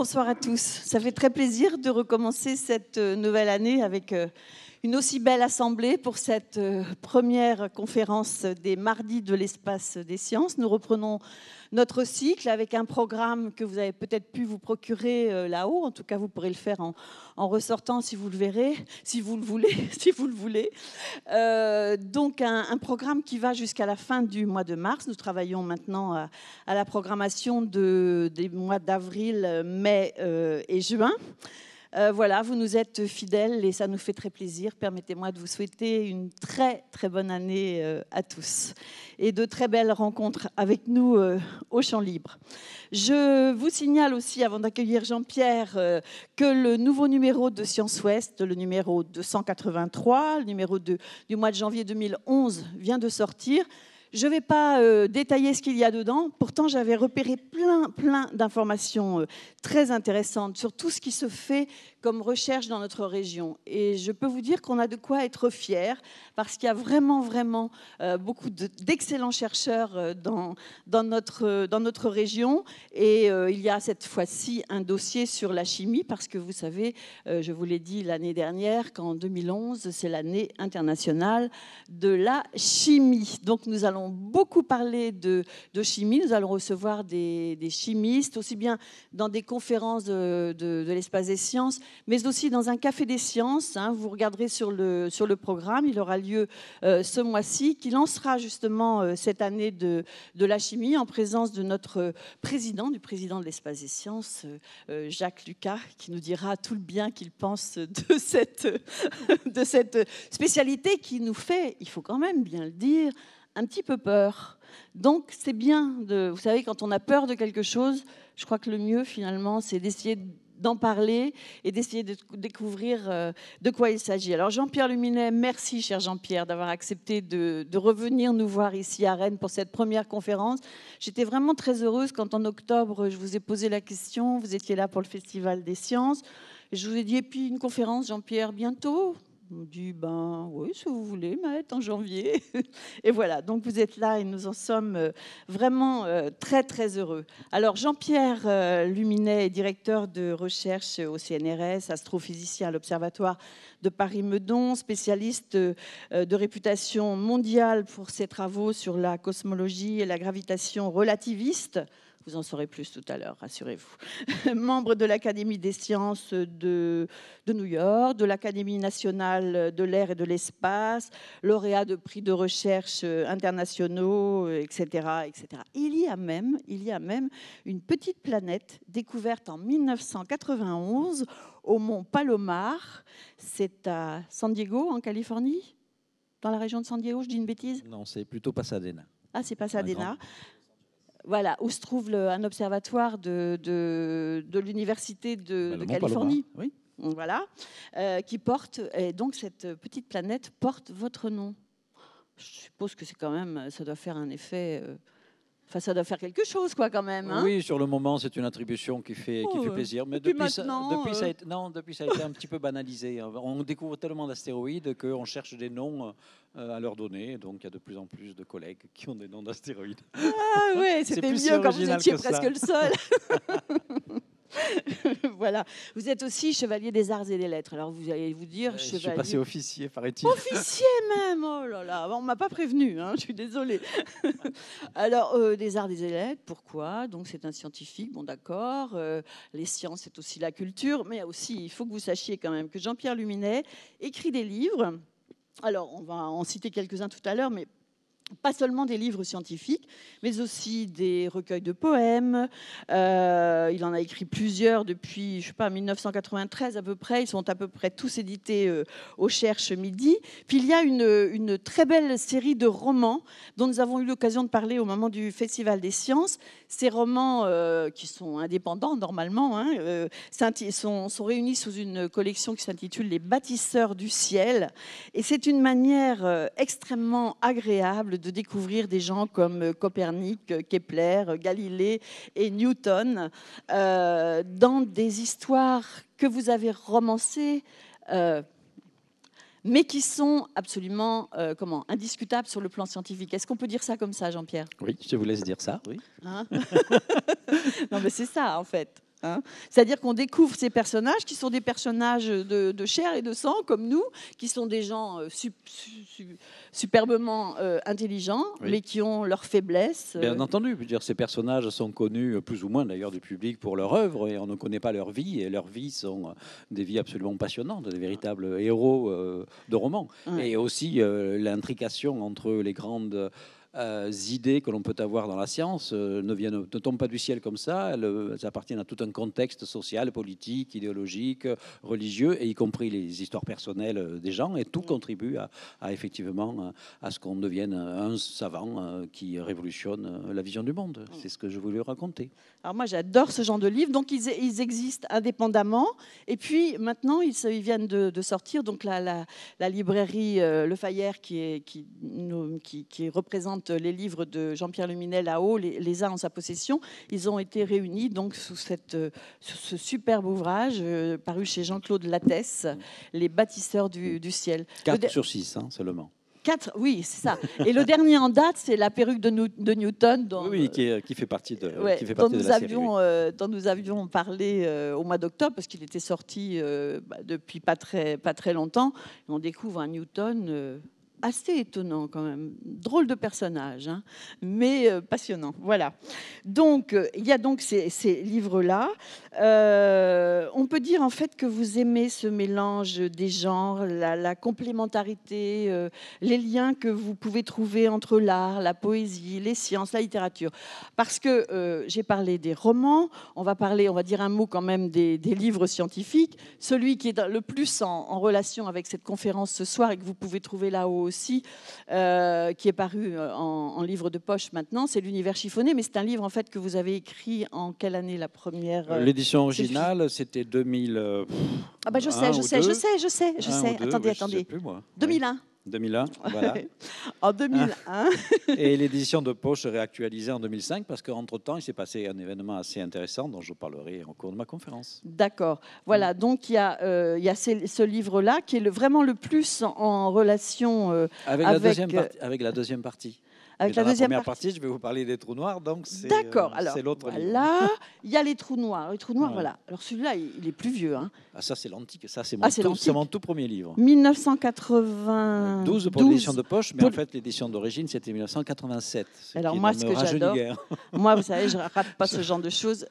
bonsoir à tous. Ça fait très plaisir de recommencer cette euh, nouvelle année avec euh, une aussi belle assemblée pour cette euh, première conférence des mardis de l'espace des sciences. Nous reprenons notre cycle avec un programme que vous avez peut-être pu vous procurer euh, là-haut. En tout cas, vous pourrez le faire en, ressortant si vous le verrez, si vous le voulez, si vous le voulez. Euh, donc un, programme qui va jusqu'à la fin du mois de mars. Nous travaillons maintenant à, la programmation des mois d'avril, mai et juin. Euh, voilà, vous nous êtes fidèles et ça nous fait très plaisir. Permettez-moi de vous souhaiter une très très bonne année euh, à tous et de très belles rencontres avec nous euh, au Champ Libre. Je vous signale aussi, avant d'accueillir Jean-Pierre, que le nouveau numéro de Science Ouest, le numéro 283, le numéro 2 du mois de janvier 2011, vient de sortir. Je ne vais pas euh, détailler ce qu'il y a dedans, pourtant j'avais repéré plein, plein d'informations euh, très intéressantes sur tout ce qui se fait comme recherche dans notre région. Et je peux vous dire qu'on a de quoi être fier, parce qu'il y a vraiment, vraiment euh, beaucoup d'excellents chercheurs dans, dans, notre, dans notre région. Et il y a cette fois-ci un dossier sur la chimie, parce que vous savez, je vous l'ai dit l'année dernière, qu'en 2011, c'est l'année internationale de la chimie. Donc nous allons beaucoup parlé de, chimie. Nous allons recevoir des, chimistes, aussi bien dans des conférences de, l'espace des sciences, mais aussi dans un café des sciences. Hein. Vous regarderez sur le, sur le programme, il aura lieu euh, ce mois-ci, qui lancera justement euh, cette année de, de la chimie en présence de notre président, du président de l'espace des sciences, euh, Jacques Lucas, qui nous dira tout le bien qu'il pense de cette, de cette spécialité qui nous fait, il faut quand même bien le dire, un petit peu peur. Donc c'est bien de, vous savez, quand on a peur de quelque chose, je crois que le mieux finalement, c'est d'essayer d'en parler et d'essayer de découvrir euh, de quoi il s'agit. Alors Jean-Pierre Luminet, merci cher Jean-Pierre d'avoir accepté de, de, revenir nous voir ici à Rennes pour cette première conférence. J'étais vraiment très heureuse quand en octobre je vous ai posé la question, vous étiez là pour le Festival des sciences. Je vous ai dit, et puis une conférence Jean-Pierre bientôt il dit, ben oui, si vous voulez, mettre en janvier. et voilà, donc vous êtes là et nous en sommes euh, vraiment euh, très, très heureux. Alors, Jean-Pierre euh, Luminet est directeur de recherche au CNRS, astrophysicien à l'Observatoire de Paris-Meudon, spécialiste de réputation mondiale pour ses travaux sur la cosmologie et la gravitation relativiste. Vous en saurez plus tout à l'heure, rassurez-vous. Membre de l'Académie des sciences de, de New York, de l'Académie nationale de l'air et de l'espace, lauréat de prix de recherche internationaux, etc., etc. Il y a même, il y a même une petite planète découverte en 1991 au mont Palomar. C'est à San Diego, en Californie Dans la région de San Diego, je dis une bêtise Non, c'est plutôt Pasadena. Ah, c'est Pasadena voilà, où se trouve un observatoire de, l'Université de, bah, Californie. oui. Voilà, euh, qui porte, et donc cette petite planète porte votre nom. Je suppose que c'est quand même, ça doit faire un effet. Euh, enfin, ça doit faire quelque chose, quoi, quand même. Hein. oui, sur le moment, c'est une attribution qui fait, qui fait oh, plaisir. Mais depuis, ça, depuis ça, a euh. depuis ça a été un petit peu banalisé. On découvre tellement d'astéroïdes qu'on cherche des noms euh, à leur donner. Donc il y a de plus en plus de collègues qui ont des noms d'astéroïdes. Ah ouais, c'était mieux quand vous étiez presque le seul. voilà. Vous êtes aussi chevalier des arts et des lettres. Alors vous allez vous dire chevalier. Euh, je suis passé officier, paraît-il. Officier même. Oh là là. On m'a pas prévenu. Hein. Je suis désolée. Alors euh, des arts et des lettres. Pourquoi Donc c'est un scientifique. Bon d'accord. les sciences, c'est aussi la culture, mais aussi il faut que vous sachiez quand même que Jean-Pierre Luminet écrit des livres alors, on va en citer quelques-uns tout à l'heure, mais pas seulement des livres scientifiques, mais aussi des recueils de poèmes. Euh, il en a écrit plusieurs depuis, je sais pas, 1993 à peu près. Ils sont à peu près tous édités euh, au Cherche Midi. Puis il y a une, très belle série de romans dont nous avons eu l'occasion de parler au moment du Festival des sciences. Ces romans, euh, qui sont indépendants normalement, hein, sont, sont, réunis sous une collection qui s'intitule Les bâtisseurs du ciel. Et c'est une manière extrêmement agréable de découvrir des gens comme euh, Copernic, euh, Kepler, euh, Galilée et Newton dans des histoires que vous avez romancées. mais qui sont absolument comment indiscutables sur le plan scientifique. Est-ce qu'on peut dire ça comme ça, Jean-Pierre Oui, je vous laisse dire ça. Oui. Hein non, mais c'est ça en fait. Hein. C'est-à-dire qu'on découvre ces personnages qui sont des personnages de, chair et de sang, comme nous, qui sont des gens euh, superbement euh, intelligents, mais qui ont leurs faiblesses. Bien euh, entendu, dire, ces personnages sont connus plus ou moins d'ailleurs du public pour leur œuvre, et on ne connaît pas leur vie, et leurs vies sont des vies absolument passionnantes, des véritables héros de romans. Et aussi l'intrication entre les grandes... Euh, idées que l'on peut avoir dans la science euh, ne, viennent, ne tombent pas du ciel comme ça. Elles, appartiennent à tout un contexte social, politique, idéologique, religieux, et y compris les histoires personnelles des gens. Et tout mm. contribue à, effectivement à ce qu'on devienne un savant euh, qui révolutionne la vision du monde. Mm. C'est ce que je voulais raconter. Alors moi, j'adore ce genre de livres Donc ils, existent indépendamment. Et puis maintenant, ils, viennent de, sortir. Donc la, la, librairie Le Fayère qui, qui, qui, qui représente euh, les livres de Jean-Pierre Luminel à Haut les, a en sa possession, ils ont été réunis donc sous, euh, ce superbe ouvrage euh, paru chez Jean-Claude Lattès, Les bâtisseurs du, ciel. 4 sur 6 hein, seulement. 4, oui, c'est ça. Et le dernier en date, c'est la perruque de, Newton. Dont, oui, qui, fait partie de, nous avions, nous avions parlé au mois d'octobre, parce qu'il était sorti bah, depuis pas très, longtemps. on découvre un Newton assez étonnant quand même. Drôle de personnage, hein, mais euh, passionnant. Voilà. Donc, euh, il y a donc ces, livres-là. Euh, on peut dire en fait que vous aimez ce mélange des genres, la, complémentarité, les liens que vous pouvez trouver entre l'art, la poésie, les sciences, la littérature. Parce que j'ai parlé des romans, on va parler, on va dire un mot quand même des, livres scientifiques. Celui qui est le plus en relation avec cette conférence ce soir et que vous pouvez trouver là-haut aussi, euh, qui est paru euh, en, livre de poche maintenant, c'est l'univers chiffonné, mais c'est un livre en fait que vous avez écrit en quelle année la première euh, L'édition originale, c'était 2000. ah bah je sais, je sais, je sais, je sais, bah, je sais, Attendez, attendez. 2001. 2001, voilà. en 2001. et l'édition de poche réactualisée en 2005 parce qu'entre-temps, il s'est passé un événement assez intéressant dont je parlerai au cours de ma conférence. D'accord. Voilà, mm. donc il y a, euh, y ce, livre-là qui est vraiment le plus en, relation euh, avec, euh, avec la deuxième partie. Avec la deuxième première partie, je vais vous parler des trous noirs, donc c'est D'accord, euh, alors l'autre il y a les trous noirs. Les trous noirs, voilà. Alors celui-là, il est plus vieux. Hein. Ah, ça, c'est l'antique, ça, c'est ah, mon, tout, premier livre. 1992 pour l'édition de poche, mais en fait, l'édition d'origine, c'était 1987. Alors moi, ce que j'adore, hein. moi, vous savez, je ne rate pas ce genre de choses.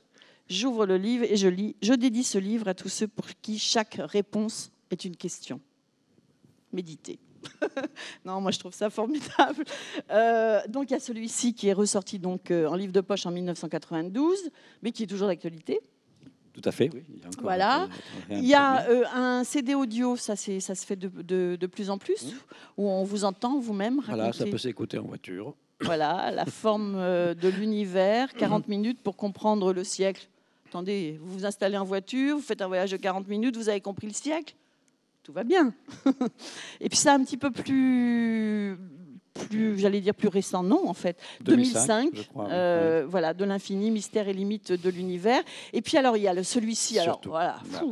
J'ouvre le livre et je lis. Je dédie ce livre à tous ceux pour qui chaque réponse est une question. Méditez. non, moi je trouve ça formidable. Euh, donc il y a celui-ci qui est ressorti donc euh, en livre de poche en 1992, mais qui est toujours d'actualité. Tout à fait, oui. Il y a voilà. il y a euh, un CD audio, ça, ça se fait de, plus en plus, mmh. où on vous entend vous-même raconter. Voilà, ça peut s'écouter en voiture. Voilà, la forme de l'univers, 40 mmh. minutes pour comprendre le siècle. Attendez, vous vous installez en voiture, vous faites un voyage de 40 minutes, vous avez compris le siècle tout va bien. et puis ça un petit peu plus plus, j'allais dire plus récent, non en fait, 2005, euh, voilà, de l'infini, mystère et limite de l'univers. Et puis alors il y a celui-ci, alors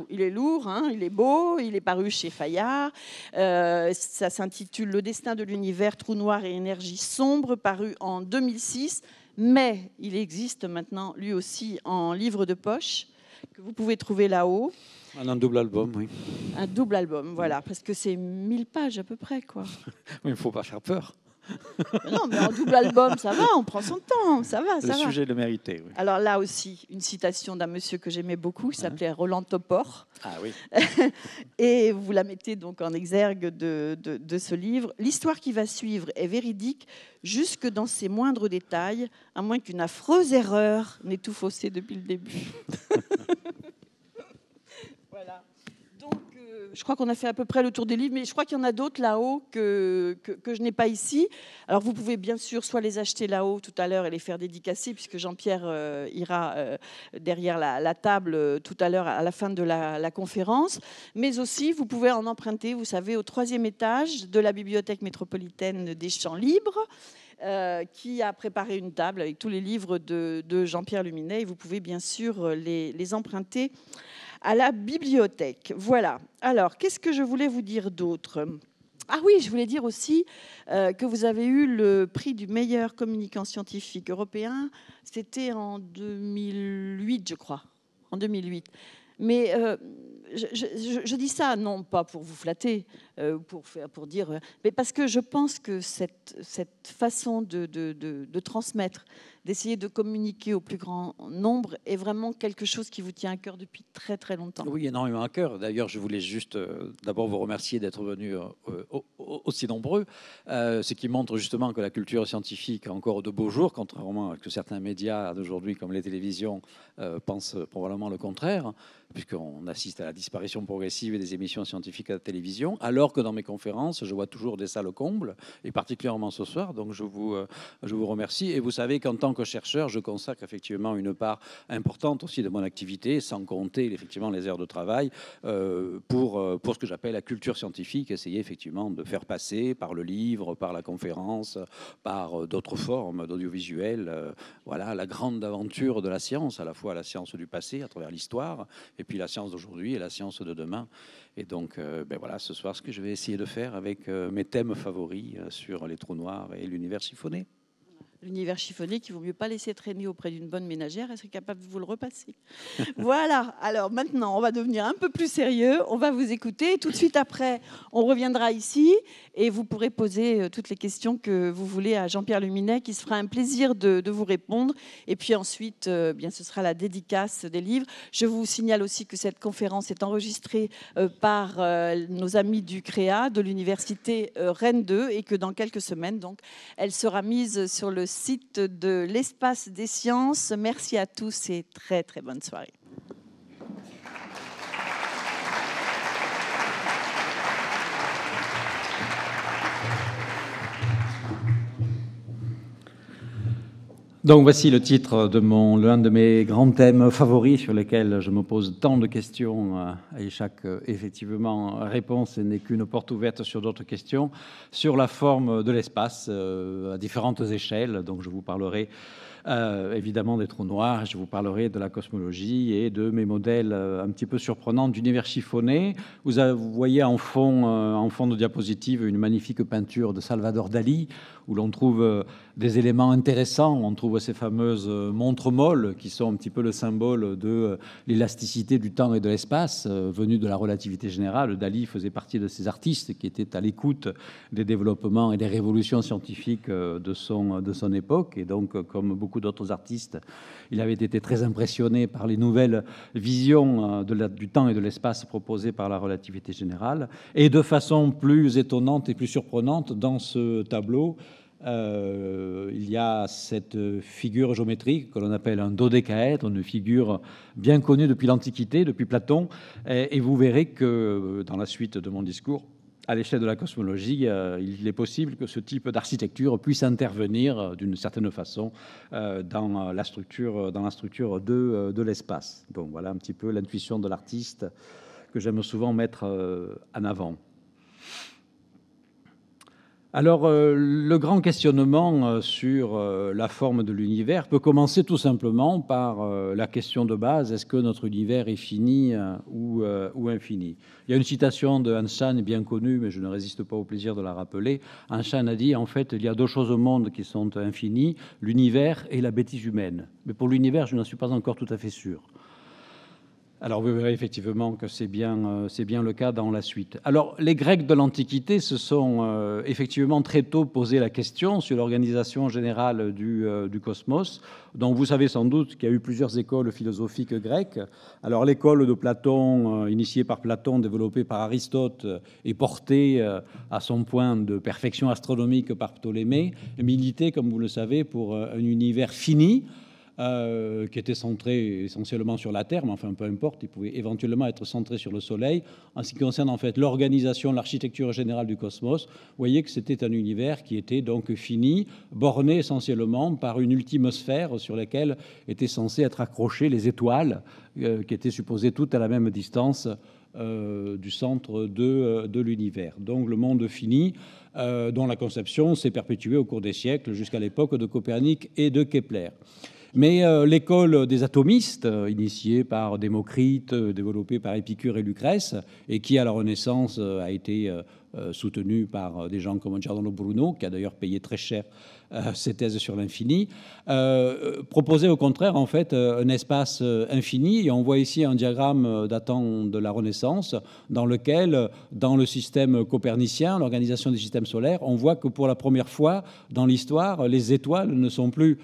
il est lourd, hein, il est beau, il est paru chez Fayard. Euh, ça s'intitule Le destin de l'univers, trou noir et énergie sombre, paru en 2006. Mais il existe maintenant lui aussi en livre de poche que vous pouvez trouver là-haut. Un, double album, oui. Un double album, voilà, parce que c'est 1000 pages à peu près, quoi. Mais il ne faut pas faire peur. non, mais un double album, ça va, on prend son temps, ça va, ça le sujet le méritait. Oui. Alors là aussi, une citation d'un monsieur que j'aimais beaucoup, qui s'appelait Roland Topor. Ah oui. et vous la mettez donc en exergue de, de, de ce livre. L'histoire qui va suivre est véridique jusque dans ses moindres détails, à moins qu'une affreuse erreur n'ait tout faussé depuis le début. je crois qu'on a fait à peu près le tour des livres, mais je crois qu'il y en a d'autres là-haut que, que, je n'ai pas ici. Alors vous pouvez bien sûr soit les acheter là-haut tout à l'heure et les faire dédicacer, puisque Jean-Pierre euh, ira euh, derrière la, table euh, tout à l'heure à la fin de la, conférence, mais aussi vous pouvez en emprunter, vous savez, au troisième étage de la bibliothèque métropolitaine des Champs Libres. qui a préparé une table avec tous les livres de, Jean-Pierre Luminet. Et vous pouvez bien sûr les emprunter à la bibliothèque. Voilà. Alors, qu'est-ce que je voulais vous dire d'autre ah oui, je voulais dire aussi euh, que vous avez eu le prix du meilleur communicant scientifique européen. C'était en 2008, je crois. En 2008. Mais euh, je, dis ça non pas pour vous flatter, euh, pour, faire, pour dire. Euh, mais parce que je pense que cette, cette façon de, transmettre, d'essayer de communiquer au plus grand nombre est vraiment quelque chose qui vous tient à cœur depuis très très longtemps. Oui, énormément à cœur. D'ailleurs, je voulais juste euh, d'abord vous remercier d'être venu aussi nombreux, ce qui montre justement que la culture scientifique a encore de beaux jours, contrairement à ce que certains médias d'aujourd'hui, comme les télévisions, pensent probablement le contraire, puisqu'on assiste à la disparition progressive des émissions scientifiques à la télévision, alors que dans mes conférences, je vois toujours des salles combles, et particulièrement ce soir. Donc je vous, euh, je vous remercie. Et vous savez qu'en tant que chercheur, je consacre effectivement une part importante aussi de mon activité, sans compter effectivement les heures de travail, euh, pour, euh, pour ce que j'appelle la culture scientifique, essayer effectivement de faire passer par le livre, par la conférence, par d'autres formes d'audiovisuel, voilà, la grande aventure de la science, à la fois la science du passé à travers l'histoire, et puis la science d'aujourd'hui et la science de demain. Et donc, euh, ben voilà, ce soir, ce que je vais essayer de faire avec euh, mes thèmes favoris euh, sur les trous noirs et l'univers siphonné l'univers chiffonné qu'il vaut mieux pas laisser traîner auprès d'une bonne ménagère, elle serait capable de vous le repasser. voilà, alors maintenant, on va devenir un peu plus sérieux, on va vous écouter, tout de suite après, on reviendra ici, et vous pourrez poser euh, toutes les questions que vous voulez à Jean-Pierre Luminet, qui se fera un plaisir de, vous répondre, et puis ensuite, euh, bien, ce sera la dédicace des livres. Je vous signale aussi que cette conférence est enregistrée euh, par nos amis du CREA, de l'université Rennes 2, et que dans quelques semaines, donc, elle sera mise sur le site de l'Espace des sciences. Merci à tous et très très bonne soirée. Donc voici le titre de mon l'un de mes grands thèmes favoris sur lesquels je me pose tant de questions euh, et chaque euh, effectivement réponse n'est qu'une porte ouverte sur d'autres questions sur la forme de l'espace euh, à différentes échelles. Donc je vous parlerai évidemment des trous noirs, je vous parlerai de la cosmologie et de mes modèles un petit peu surprenants d'univers chiffonné. Vous, voyez en fond, en fond de diapositive une magnifique peinture de Salvador Dali où l'on trouve euh, des éléments intéressants. On trouve ces fameuses euh, montres molles qui sont un petit peu le symbole de euh, l'élasticité du temps et de l'espace venue de la relativité générale. Dali faisait partie de ces artistes qui étaient à l'écoute des développements et des révolutions scientifiques de son, de son époque. Et donc, comme beaucoup d'autres artistes, il avait été très impressionné par les nouvelles visions de la, du temps et de l'espace proposées par la relativité générale. Et de façon plus étonnante et plus surprenante, dans ce tableau, euh, il y a cette figure géométrique que l'on appelle un dodécaèdre, une figure bien connue depuis l'Antiquité, depuis Platon. Et, vous verrez que dans la suite de mon discours, à l'échelle de la cosmologie, euh, il est possible que ce type d'architecture puisse intervenir euh, d'une certaine façon dans la structure, dans la structure de, de l'espace. Donc voilà un petit peu l'intuition de l'artiste que j'aime souvent mettre en avant. Alors, euh, le grand questionnement euh, sur euh, la forme de l'univers peut commencer tout simplement par la question de base est-ce que notre univers est fini ou, infini Il y a une citation de Hanshan bien connue, mais je ne résiste pas au plaisir de la rappeler. Hanshan a dit en fait, il y a deux choses au monde qui sont infinies l'univers et la bêtise humaine. Mais pour l'univers, je n'en suis pas encore tout à fait sûr. Alors vous verrez effectivement que c'est bien, euh, bien le cas dans la suite. Alors les Grecs de l'Antiquité se sont euh, effectivement très tôt posé la question sur l'organisation générale du, euh, du cosmos, dont vous savez sans doute qu'il y a eu plusieurs écoles philosophiques grecques. Alors l'école de Platon, initiée par Platon, développée par Aristote et portée à son point de perfection astronomique par Ptolémée, militait, comme vous le savez, pour un univers fini euh, qui était centré essentiellement sur la Terre, mais enfin peu importe, il pouvait éventuellement être centré sur le Soleil. En ce qui concerne en fait l'organisation, l'architecture générale du cosmos, vous voyez que c'était un univers qui était donc fini, borné essentiellement par une ultimosphère sur laquelle étaient censées être accrochées les étoiles, euh, qui étaient supposées toutes à la même distance. Euh, du centre de, de l'univers. Donc le monde fini, dont la conception s'est perpétuée au cours des siècles jusqu'à l'époque de Copernic et de Kepler. Mais euh, l'école des atomistes, euh, initiée par Démocrite, euh, développée par Épicure et Lucrèce, et qui à la Renaissance a été soutenue par des gens comme Giordano Bruno, qui a d'ailleurs payé très cher ses euh, thèses sur l'infini, euh, proposait au contraire en fait euh, un espace infini. Et on voit ici un diagramme datant de la Renaissance dans lequel, dans le système copernicien, l'organisation des systèmes solaires, on voit que pour la première fois dans l'histoire, les étoiles ne sont plus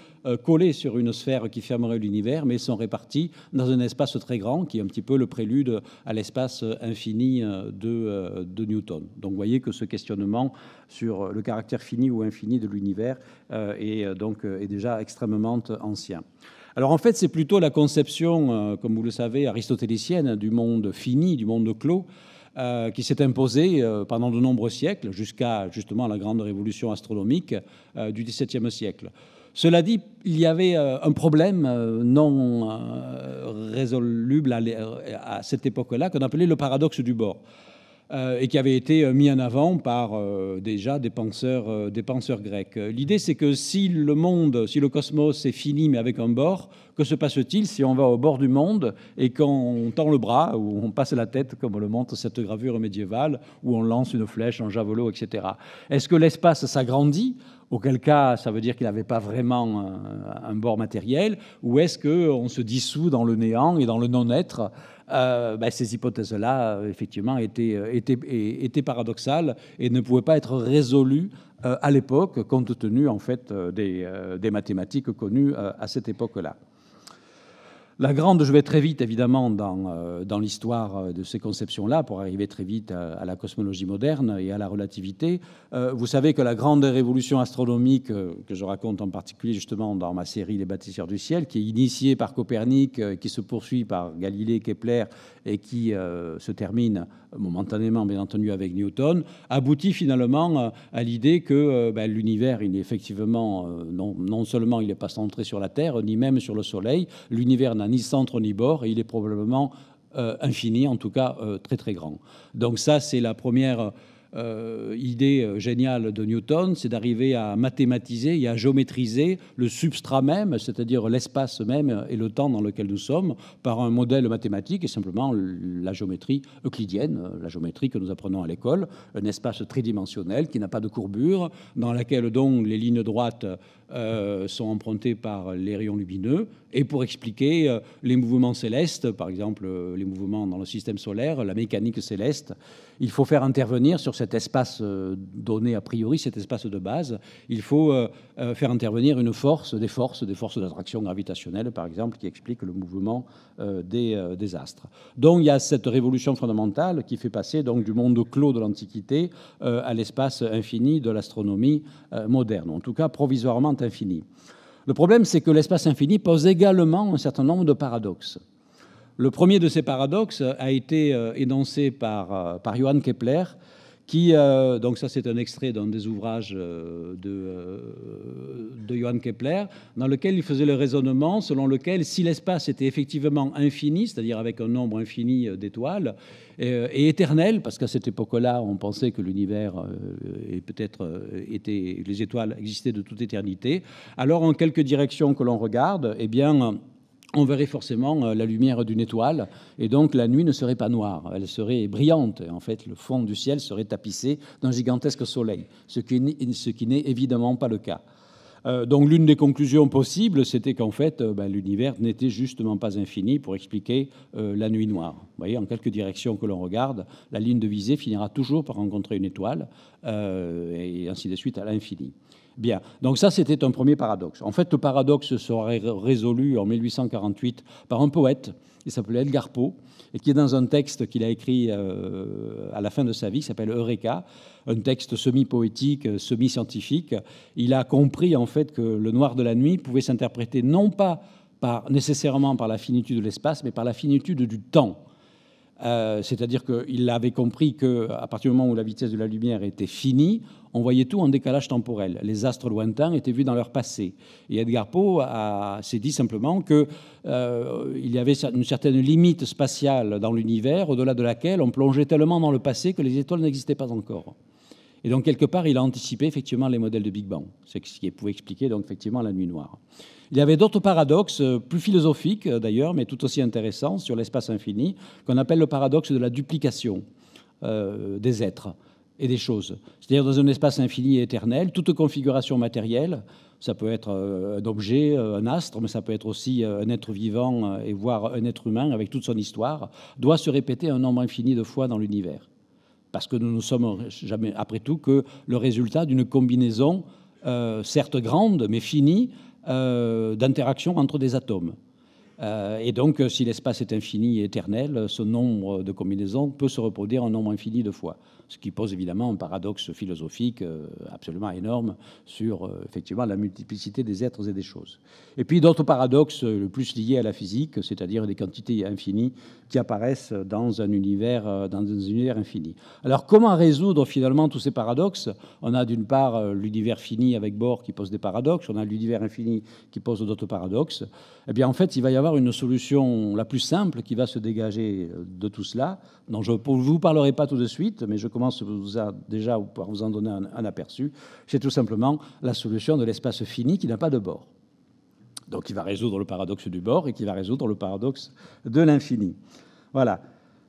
collées sur une sphère qui fermerait l'univers, mais sont réparties dans un espace très grand qui est un petit peu le prélude à l'espace infini de, de Newton. Donc vous voyez que ce questionnement sur le caractère fini ou infini de l'univers euh, et euh, donc euh, est déjà extrêmement ancien. Alors en fait, c'est plutôt la conception, comme vous le savez, aristotélicienne du monde fini, du monde clos, qui s'est imposée pendant de nombreux siècles, jusqu'à justement la grande révolution astronomique du XVIIe siècle. Cela dit, il y avait un problème non résoluble à cette époque-là qu'on appelait le paradoxe du bord. Euh, et qui avait été euh, mis en avant par euh, déjà des penseurs, grecs. L'idée, c'est que si le monde, si le cosmos est fini mais avec un bord, que se passe-t-il si on va au bord du monde et qu'on tend le bras ou on passe la tête, comme le montre cette gravure médiévale, où on lance une flèche en javelot, etc. Est-ce que l'espace s'agrandit auquel cas ça veut dire qu'il n'avait pas vraiment un, un, bord matériel, ou est-ce qu'on se dissout dans le néant et dans le non-être euh, ben, ces hypothèses-là, euh, effectivement, euh, étaient, paradoxales et ne pouvaient pas être résolues à l'époque, compte tenu en fait des mathématiques connues à cette époque-là. La grande, je vais très vite évidemment dans, euh, dans l'histoire euh, de ces conceptions-là, pour arriver très vite euh, à, la cosmologie moderne et à la relativité. vous savez que la grande révolution astronomique, que je raconte en particulier justement dans ma série Les bâtisseurs du ciel, qui est initiée par Copernic, qui se poursuit par Galilée, Kepler et qui se termine momentanément bien entendu avec Newton, aboutit finalement à l'idée que ben, l'univers, il est effectivement, non, non seulement il n'est pas centré sur la Terre, ni même sur le Soleil, l'univers n'a ni centre ni bord et il est probablement euh, infini, en tout cas euh, très très grand. Donc ça, c'est la première euh, idée géniale de Newton, c'est d'arriver à mathématiser et à géométriser le substrat même, c'est-à-dire l'espace même et le temps dans lequel nous sommes, par un modèle mathématique et simplement la géométrie euclidienne, la géométrie que nous apprenons à l'école, un espace tridimensionnel qui n'a pas de courbure, dans laquelle donc les lignes droites sont empruntées par les rayons lumineux, et pour expliquer euh, les mouvements célestes, par exemple euh, les mouvements dans le système solaire, la mécanique céleste. Il faut faire intervenir sur cet espace euh, donné a priori, cet espace de base, il faut faire intervenir une force, des forces, des forces d'attraction gravitationnelle, par exemple, qui expliquent le mouvement des, des, astres. Donc il y a cette révolution fondamentale qui fait passer donc du monde clos de l'Antiquité à l'espace infini de l'astronomie moderne, en tout cas provisoirement infini. Le problème, c'est que l'espace infini pose également un certain nombre de paradoxes. Le premier de ces paradoxes a été euh, énoncé euh, par, Johann Kepler qui, euh, donc ça c'est un extrait d'un des ouvrages euh, de, euh, de, Johann Kepler, dans lequel il faisait le raisonnement selon lequel si l'espace était effectivement infini, c'est-à-dire avec un nombre infini d'étoiles, et, éternel, parce qu'à cette époque-là on pensait que l'univers et peut-être était, les étoiles existaient de toute éternité, alors en quelques directions que l'on regarde, eh bien on verrait forcément euh, la lumière d'une étoile, et donc la nuit ne serait pas noire, elle serait brillante. En fait, le fond du ciel serait tapissé d'un gigantesque soleil, ce qui n'est évidemment pas le cas. Euh, donc l'une des conclusions possibles, c'était qu'en fait, euh, ben, l'univers n'était justement pas infini pour expliquer la nuit noire. Vous voyez, en quelques directions que l'on regarde, la ligne de visée finira toujours par rencontrer une étoile, et ainsi de suite à l'infini. Bien, donc ça c'était un premier paradoxe. En fait, le paradoxe sera résolu en 1848 par un poète il s'appelait Edgar Poe et qui est dans un texte qu'il a écrit euh, à la fin de sa vie, qui s'appelle Eureka, un texte semi-poétique, euh, semi-scientifique. Il a compris en fait que le noir de la nuit pouvait s'interpréter non pas nécessairement par la finitude de l'espace, mais par la finitude du temps. Euh, c'est-à-dire qu'il avait compris qu'à partir du moment où la vitesse de la lumière était finie, on voyait tout en décalage temporel. Les astres lointains étaient vus dans leur passé. Et Edgar Poe s'est dit simplement qu'il euh, y avait une certaine limite spatiale dans l'univers, au-delà de laquelle on plongeait tellement dans le passé que les étoiles n'existaient pas encore. Et donc, quelque part, il a anticipé effectivement les modèles de Big Bang, C'est ce qui pouvait expliquer donc effectivement la nuit noire. Il y avait d'autres paradoxes, euh, plus philosophiques euh, d'ailleurs, mais tout aussi intéressants sur l'espace infini, qu'on appelle le paradoxe de la duplication euh, des êtres et des choses. C'est-à-dire dans un espace infini et éternel, toute configuration matérielle, ça peut être un objet, un astre, mais ça peut être aussi un être vivant et voire un être humain avec toute son histoire, doit se répéter un nombre infini de fois dans l'univers. Parce que nous ne sommes jamais, après tout, que le résultat d'une combinaison, certes grande, mais finie, euh, d'interaction entre des atomes. Euh, et donc, si l'espace est infini et éternel, ce nombre de combinaisons peut se reproduire en nombre infini de fois ce qui pose évidemment un paradoxe philosophique euh, absolument énorme sur euh, effectivement la multiplicité des êtres et des choses. Et puis d'autres paradoxes euh, le plus liés à la physique, c'est-à-dire des quantités infinies qui apparaissent dans un univers dans un univers infini. Alors comment résoudre finalement tous ces paradoxes On a d'une part l'univers fini avec Bohr qui pose des paradoxes, on a l'univers infini qui pose d'autres paradoxes. Eh bien en fait, il va y avoir une solution la plus simple qui va se dégager de tout cela, dont je ne vous parlerai pas tout de suite, mais je commence vous a déjà par vous en donner un, aperçu, c'est tout simplement la solution de l'espace fini qui n'a pas de bord. Donc, il va résoudre le paradoxe du bord et qui va résoudre le paradoxe de l'infini. Voilà.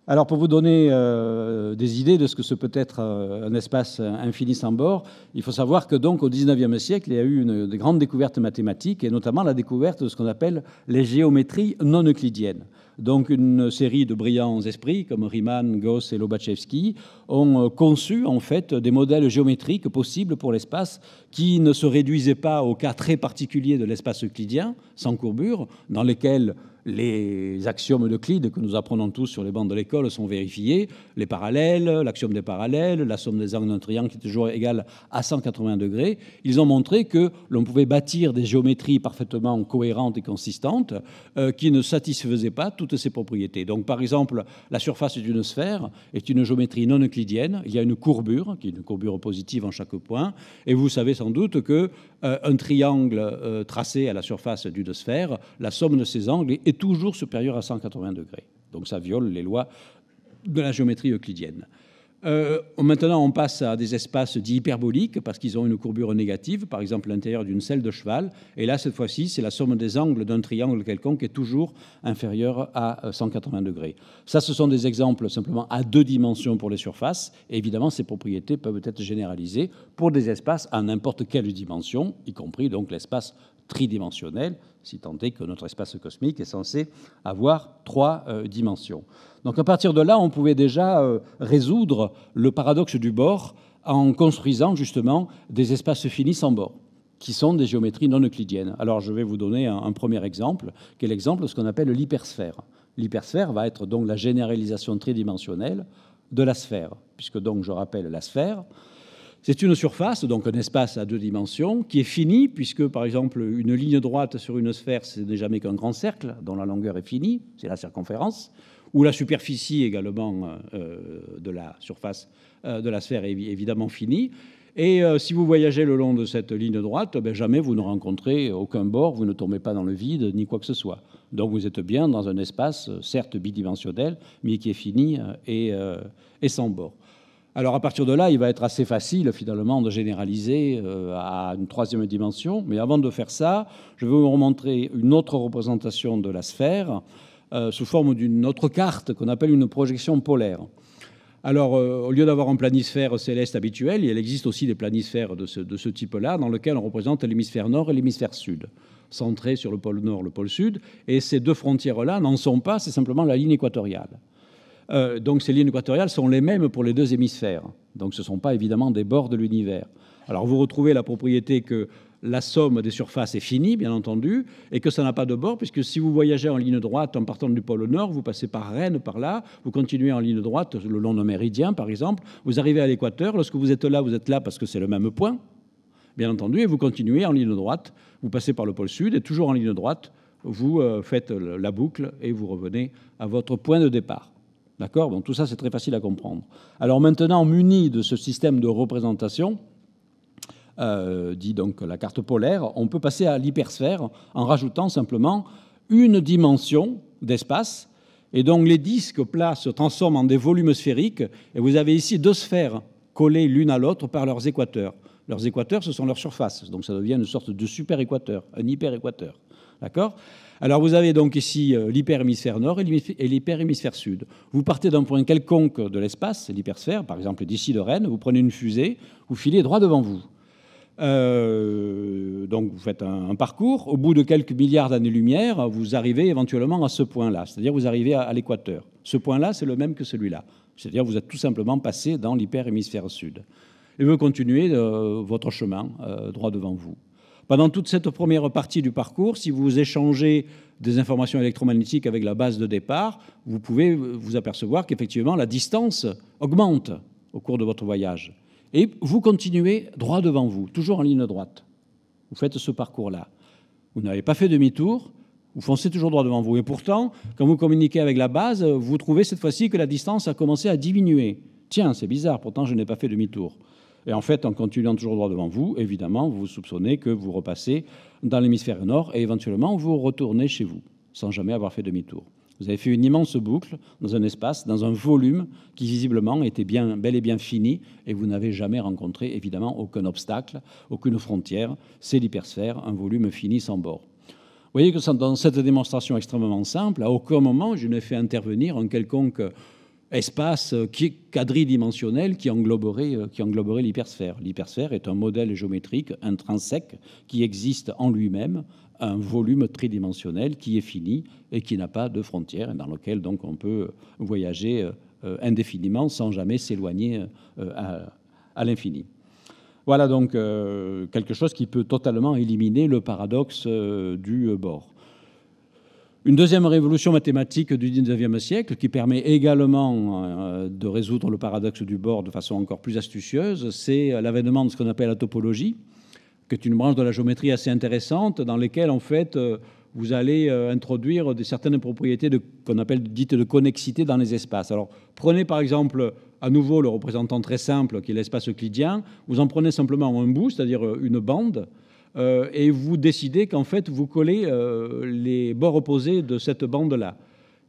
Alors pour vous donner euh, des idées de ce que ce peut être euh, un espace infini sans bord, il faut savoir que donc au 19 siècle, il y a eu une, grande découverte mathématique et notamment la découverte de ce qu'on appelle les géométries non euclidiennes. Donc une série de brillants esprits comme Riemann, Gauss et Lobachevsky ont euh, conçu en fait des modèles géométriques possibles pour l'espace qui ne se réduisaient pas au cas très particulier de l'espace euclidien sans courbure dans lesquels les axiomes de d'Euclide que nous apprenons tous sur les bancs de l'école sont vérifiés, les parallèles, l'axiome des parallèles, la somme des angles d'un triangle qui est toujours égale à 180 degrés, ils ont montré que l'on pouvait bâtir des géométries parfaitement cohérentes et consistantes euh, qui ne satisfaisaient pas toutes ces propriétés. Donc par exemple, la surface d'une sphère est une géométrie non euclidienne, il y a une courbure, qui est une courbure positive en chaque point, et vous savez sans doute que euh, un triangle euh, tracé à la surface d'une sphère, la somme de ses angles est toujours supérieure à 180 degrés. Donc ça viole les lois de la géométrie euclidienne. Euh, maintenant, on passe à des espaces dits hyperboliques parce qu'ils ont une courbure négative, par exemple l'intérieur d'une selle de cheval. Et là, cette fois-ci, c'est la somme des angles d'un triangle quelconque qui est toujours inférieure à 180 euh, degrés. Ça, ce sont des exemples simplement à deux dimensions pour les surfaces. évidemment, ces propriétés peuvent être généralisées pour des espaces à n'importe quelle dimension, y compris donc l'espace tridimensionnelle, si tant est que notre espace cosmique est censé avoir trois euh, dimensions. Donc à partir de là, on pouvait déjà euh, résoudre le paradoxe du bord en construisant justement des espaces finis sans bord qui sont des géométries non euclidiennes. Alors je vais vous donner un, un premier exemple, qui est l'exemple de ce qu'on appelle l'hypersphère. L'hypersphère va être donc la généralisation tridimensionnelle de la sphère, puisque donc je rappelle la sphère, c'est une surface, donc un espace à deux dimensions, qui est fini, puisque par exemple une ligne droite sur une sphère, ce n'est jamais qu'un grand cercle dont la longueur est finie, c'est la circonférence, ou la superficie également euh, euh, de la surface euh, de la sphère est évidemment finie. Et si vous voyagez le long de cette ligne droite, ben, jamais vous ne rencontrez aucun bord, vous ne tombez pas dans le vide, ni quoi que ce soit. Donc vous êtes bien dans un espace, certes bidimensionnel, mais qui est fini et sans bord. Alors à partir de là, il va être assez facile finalement de généraliser euh, à une troisième dimension. Mais avant de faire ça, je vais vous montrer une autre représentation de la sphère euh, sous forme d'une autre carte qu'on appelle une projection polaire. Alors euh, au lieu d'avoir un planisphère céleste habituel, il existe aussi des planisphères de ce, type-là dans lequel on représente l'hémisphère nord et l'hémisphère sud centrés sur le pôle nord, le pôle sud, et ces deux frontières-là n'en sont pas, c'est simplement la ligne équatoriale. Euh, donc ces lignes équatoriales sont les mêmes pour les deux hémisphères. Donc ce ne sont pas évidemment des bords de l'univers. Alors vous retrouvez la propriété que la somme des surfaces est finie, bien entendu, et que ça n'a pas de bord, puisque si vous voyagez en ligne droite en partant du pôle Nord, vous passez par Rennes, par là, vous continuez en ligne droite le long d'un méridien, par exemple, vous arrivez à l'équateur, lorsque vous êtes là, vous êtes là parce que c'est le même point, bien entendu, et vous continuez en ligne droite, vous passez par le pôle Sud, et toujours en ligne droite, vous euh, faites la boucle et vous revenez à votre point de départ. D'accord bon, Tout ça, c'est très facile à comprendre. Alors maintenant, muni de ce système de représentation, euh, dit donc la carte polaire, on peut passer à l'hypersphère en rajoutant simplement une dimension d'espace. Et donc les disques plats se transforment en des volumes sphériques. Et vous avez ici deux sphères collées l'une à l'autre par leurs équateurs. Leurs équateurs, ce sont leurs surfaces. Donc ça devient une sorte de super-équateur, un hyper-équateur. D'accord alors vous avez donc ici euh, l'hyperhémisphère nord et l'hyperhémisphère sud. Vous partez d'un point quelconque de l'espace, l'hypersphère, par exemple d'ici de Rennes, vous prenez une fusée, vous filez droit devant vous. Euh, donc vous faites un, parcours, au bout de quelques milliards d'années-lumière, vous arrivez éventuellement à ce point-là, c'est-à-dire vous arrivez à, l'équateur. Ce point-là, c'est le même que celui-là, c'est-à-dire vous êtes tout simplement passé dans l'hyperhémisphère sud. Et vous continuez euh, votre chemin droit devant vous. Pendant bah, toute cette première partie du parcours, si vous échangez des informations électromagnétiques avec la base de départ, vous pouvez vous apercevoir qu'effectivement la distance augmente au cours de votre voyage. Et vous continuez droit devant vous, toujours en ligne droite. Vous faites ce parcours-là. Vous n'avez pas fait demi-tour, vous foncez toujours droit devant vous. Et pourtant, quand vous communiquez avec la base, vous trouvez cette fois-ci que la distance a commencé à diminuer. Tiens, c'est bizarre, pourtant je n'ai pas fait demi-tour. Et en fait, en continuant toujours droit devant vous, évidemment, vous soupçonnez que vous repassez dans l'hémisphère nord et éventuellement vous retournez chez vous, sans jamais avoir fait demi-tour. Vous avez fait une immense boucle dans un espace, dans un volume qui visiblement était bien, bel et bien fini, et vous n'avez jamais rencontré évidemment aucun obstacle, aucune frontière. C'est l'hypersphère, un volume fini sans bord. Vous voyez que dans cette démonstration extrêmement simple, à aucun moment je n'ai fait intervenir un quelconque espace euh, quadridimensionnel qui engloberait, euh, qui engloberait l'hypersphère. L'hypersphère est un modèle géométrique intrinsèque qui existe en lui-même, un volume tridimensionnel qui est fini et qui n'a pas de frontières, dans lequel donc on peut euh, voyager indéfiniment sans jamais s'éloigner à l'infini. Voilà donc quelque chose qui peut totalement éliminer le paradoxe du bord. Une deuxième révolution mathématique du 19e siècle qui permet également euh, de résoudre le paradoxe du bord de façon encore plus astucieuse, c'est l'avènement de ce qu'on appelle la topologie, qui est une branche de la géométrie assez intéressante dans laquelle en fait euh, vous allez euh, introduire des, certaines propriétés qu'on appelle dites de connexité dans les espaces. Alors prenez par exemple à nouveau le représentant très simple qui est l'espace euclidien, vous en prenez simplement un bout, c'est-à-dire une bande, euh, et vous décidez qu'en fait, vous collez euh, les bords opposés de cette bande-là,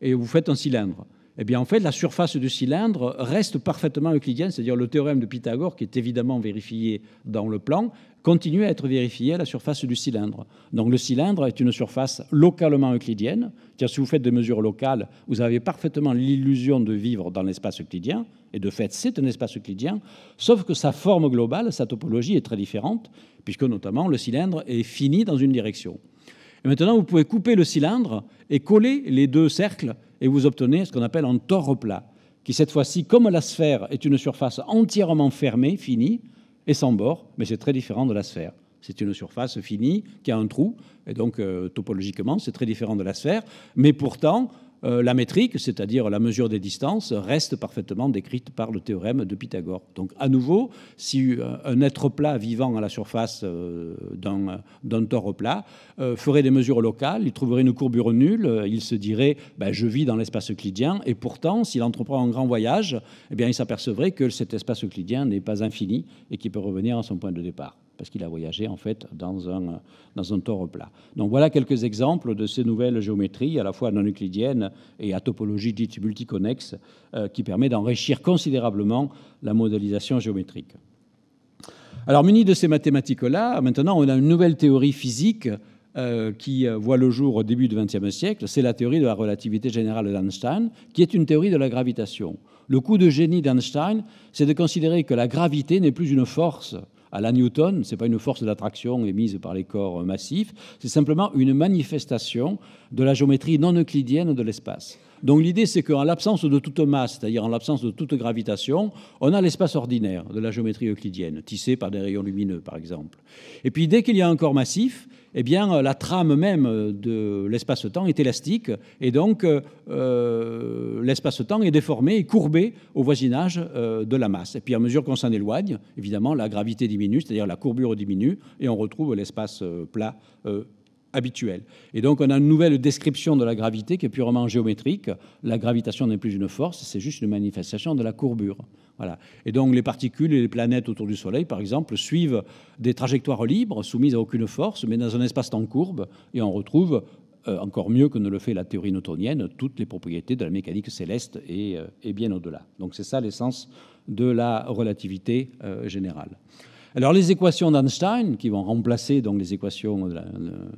et vous faites un cylindre. Eh bien, en fait, la surface du cylindre reste parfaitement euclidienne, c'est-à-dire le théorème de Pythagore, qui est évidemment vérifié dans le plan, continue à être vérifié à la surface du cylindre. Donc, le cylindre est une surface localement euclidienne. Si vous faites des mesures locales, vous avez parfaitement l'illusion de vivre dans l'espace euclidien, et de fait, c'est un espace euclidien, sauf que sa forme globale, sa topologie est très différente, puisque notamment le cylindre est fini dans une direction. Et maintenant, vous pouvez couper le cylindre et coller les deux cercles, et vous obtenez ce qu'on appelle un torre plat qui cette fois-ci, comme la sphère est une surface entièrement fermée, finie, et sans bord, mais c'est très différent de la sphère. C'est une surface finie qui a un trou, et donc euh, topologiquement, c'est très différent de la sphère, mais pourtant, euh, la métrique, c'est-à-dire la mesure des distances, reste parfaitement décrite par le théorème de Pythagore. Donc à nouveau, si euh, un être plat vivant à la surface euh, d'un tore plat ferait des mesures locales, il trouverait une courbure nulle, il se dirait ben, je vis dans l'espace euclidien, et pourtant, s'il entreprend un grand voyage, eh bien, il s'apercevrait que cet espace euclidien n'est pas infini et qu'il peut revenir à son point de départ parce qu'il a voyagé en fait dans un, dans tore plat. Donc voilà quelques exemples de ces nouvelles géométries, à la fois non euclidiennes et à topologie dite multiconnexe, euh, qui permet d'enrichir considérablement la modélisation géométrique. Alors muni de ces mathématiques-là, maintenant on a une nouvelle théorie physique euh, qui euh, voit le jour au début du XXe siècle, c'est la théorie de la relativité générale d'Einstein, qui est une théorie de la gravitation. Le coup de génie d'Einstein, c'est de considérer que la gravité n'est plus une force à la Newton. Ce n'est pas une force d'attraction émise par les corps massifs, c'est simplement une manifestation de la géométrie non euclidienne de l'espace. Donc l'idée, c'est qu'en l'absence de toute masse, c'est-à-dire en l'absence de toute gravitation, on a l'espace ordinaire de la géométrie euclidienne, tissé par des rayons lumineux, par exemple. Et puis dès qu'il y a un corps massif, eh bien, euh, la trame même euh, de l'espace-temps est élastique et donc euh, l'espace-temps est déformé et courbé au voisinage de la masse. Et puis, à mesure qu'on s'en éloigne, évidemment, la gravité diminue, c'est-à-dire la courbure diminue et on retrouve l'espace plat habituel. Et donc, on a une nouvelle description de la gravité qui est purement géométrique. La gravitation n'est plus une force, c'est juste une manifestation de la courbure. Et donc les particules et les planètes autour du Soleil, par exemple, suivent des trajectoires libres, soumises à aucune force, mais dans un espace-temps courbe, et on retrouve, euh, encore mieux que ne le fait la théorie newtonienne, toutes les propriétés de la mécanique céleste et, euh, bien au-delà. Donc c'est ça l'essence de la relativité euh, générale. Alors les équations d'Einstein, qui vont remplacer donc les équations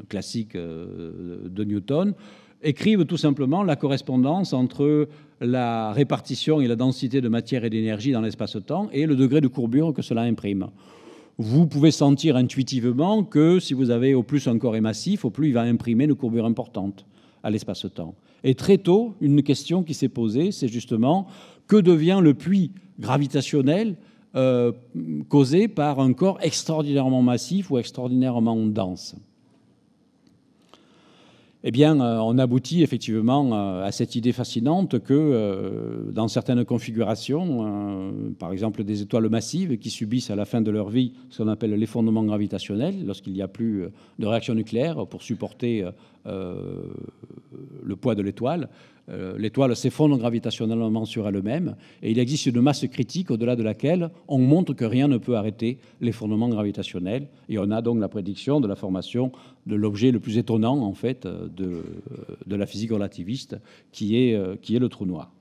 classiques de Newton, écrivent tout simplement la correspondance entre la répartition et la densité de matière et d'énergie dans l'espace-temps et le degré de courbure que cela imprime. Vous pouvez sentir intuitivement que si vous avez au plus un corps est massif, au plus il va imprimer une courbure importante à l'espace-temps. Et très tôt, une question qui s'est posée, c'est justement que devient le puits gravitationnel euh, causé par un corps extraordinairement massif ou extraordinairement dense eh bien, euh, on aboutit effectivement euh, à cette idée fascinante que euh, dans certaines configurations, par exemple des étoiles massives qui subissent à la fin de leur vie ce qu'on appelle l'effondrement gravitationnel, lorsqu'il n'y a plus de réaction nucléaire pour supporter le poids de l'étoile, euh, l'étoile s'effondre gravitationnellement sur elle-même, et il existe une masse critique au-delà de laquelle on montre que rien ne peut arrêter l'effondrement gravitationnel, et on a donc la prédiction de la formation de l'objet le plus étonnant en fait euh, euh, de, la physique relativiste, qui est, qui est le trou noir.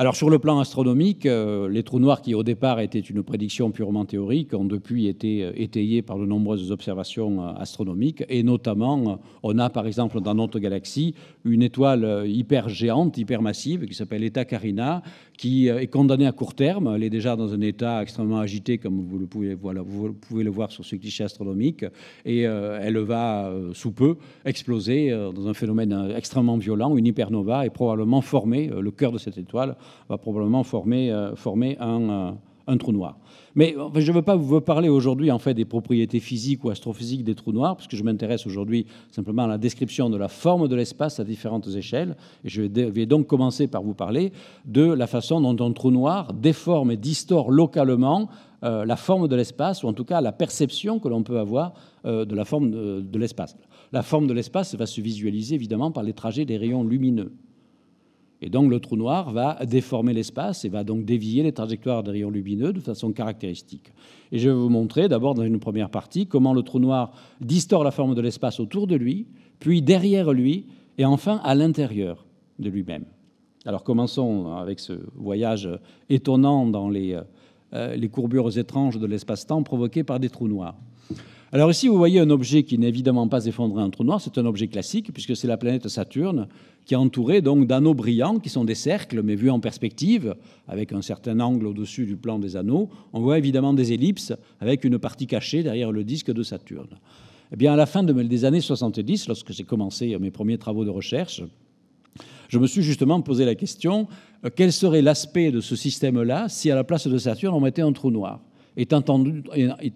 Alors sur le plan astronomique, euh, les trous noirs qui au départ étaient une prédiction purement théorique ont depuis été euh, étayés par de nombreuses observations euh, astronomiques et notamment on a par exemple dans notre galaxie une étoile hypergéante, hypermassive qui s'appelle Eta Carina qui euh, est condamnée à court terme. Elle est déjà dans un état extrêmement agité, comme vous le pouvez, voilà, vous pouvez le voir sur ce cliché astronomique. Et euh, elle va, euh, sous peu, exploser dans un phénomène extrêmement violent, une hypernova, et probablement former, le cœur de cette étoile va probablement former, former un, un trou noir. Mais je ne veux pas vous parler aujourd'hui en fait des propriétés physiques ou astrophysiques des trous noirs, puisque je m'intéresse aujourd'hui simplement à la description de la forme de l'espace à différentes échelles. Et je vais donc commencer par vous parler de la façon dont un trou noir déforme et distord localement euh, la forme de l'espace, ou en tout cas la perception que l'on peut avoir euh, de la forme de l'espace. La forme de l'espace va se visualiser évidemment par les trajets des rayons lumineux. Et donc le trou noir va déformer l'espace et va donc dévier les trajectoires des rayons lumineux de façon caractéristique. Et je vais vous montrer d'abord dans une première partie comment le trou noir distord la forme de l'espace autour de lui, puis derrière lui, et enfin à l'intérieur de lui-même. Alors commençons avec ce voyage étonnant dans les, euh, les courbures étranges de l'espace-temps provoquées par des trous noirs. Alors ici, vous voyez un objet qui n'est évidemment pas effondré en trou noir, c'est un objet classique, puisque c'est la planète Saturne, qui est entourée donc d'anneaux brillants, qui sont des cercles, mais vus en perspective, avec un certain angle au-dessus du plan des anneaux. On voit évidemment des ellipses, avec une partie cachée derrière le disque de Saturne. Eh bien, à la fin des années 70, lorsque j'ai commencé mes premiers travaux de recherche, je me suis justement posé la question, euh, quel serait l'aspect de ce système-là si à la place de Saturne, on mettait un trou noir étant entendu,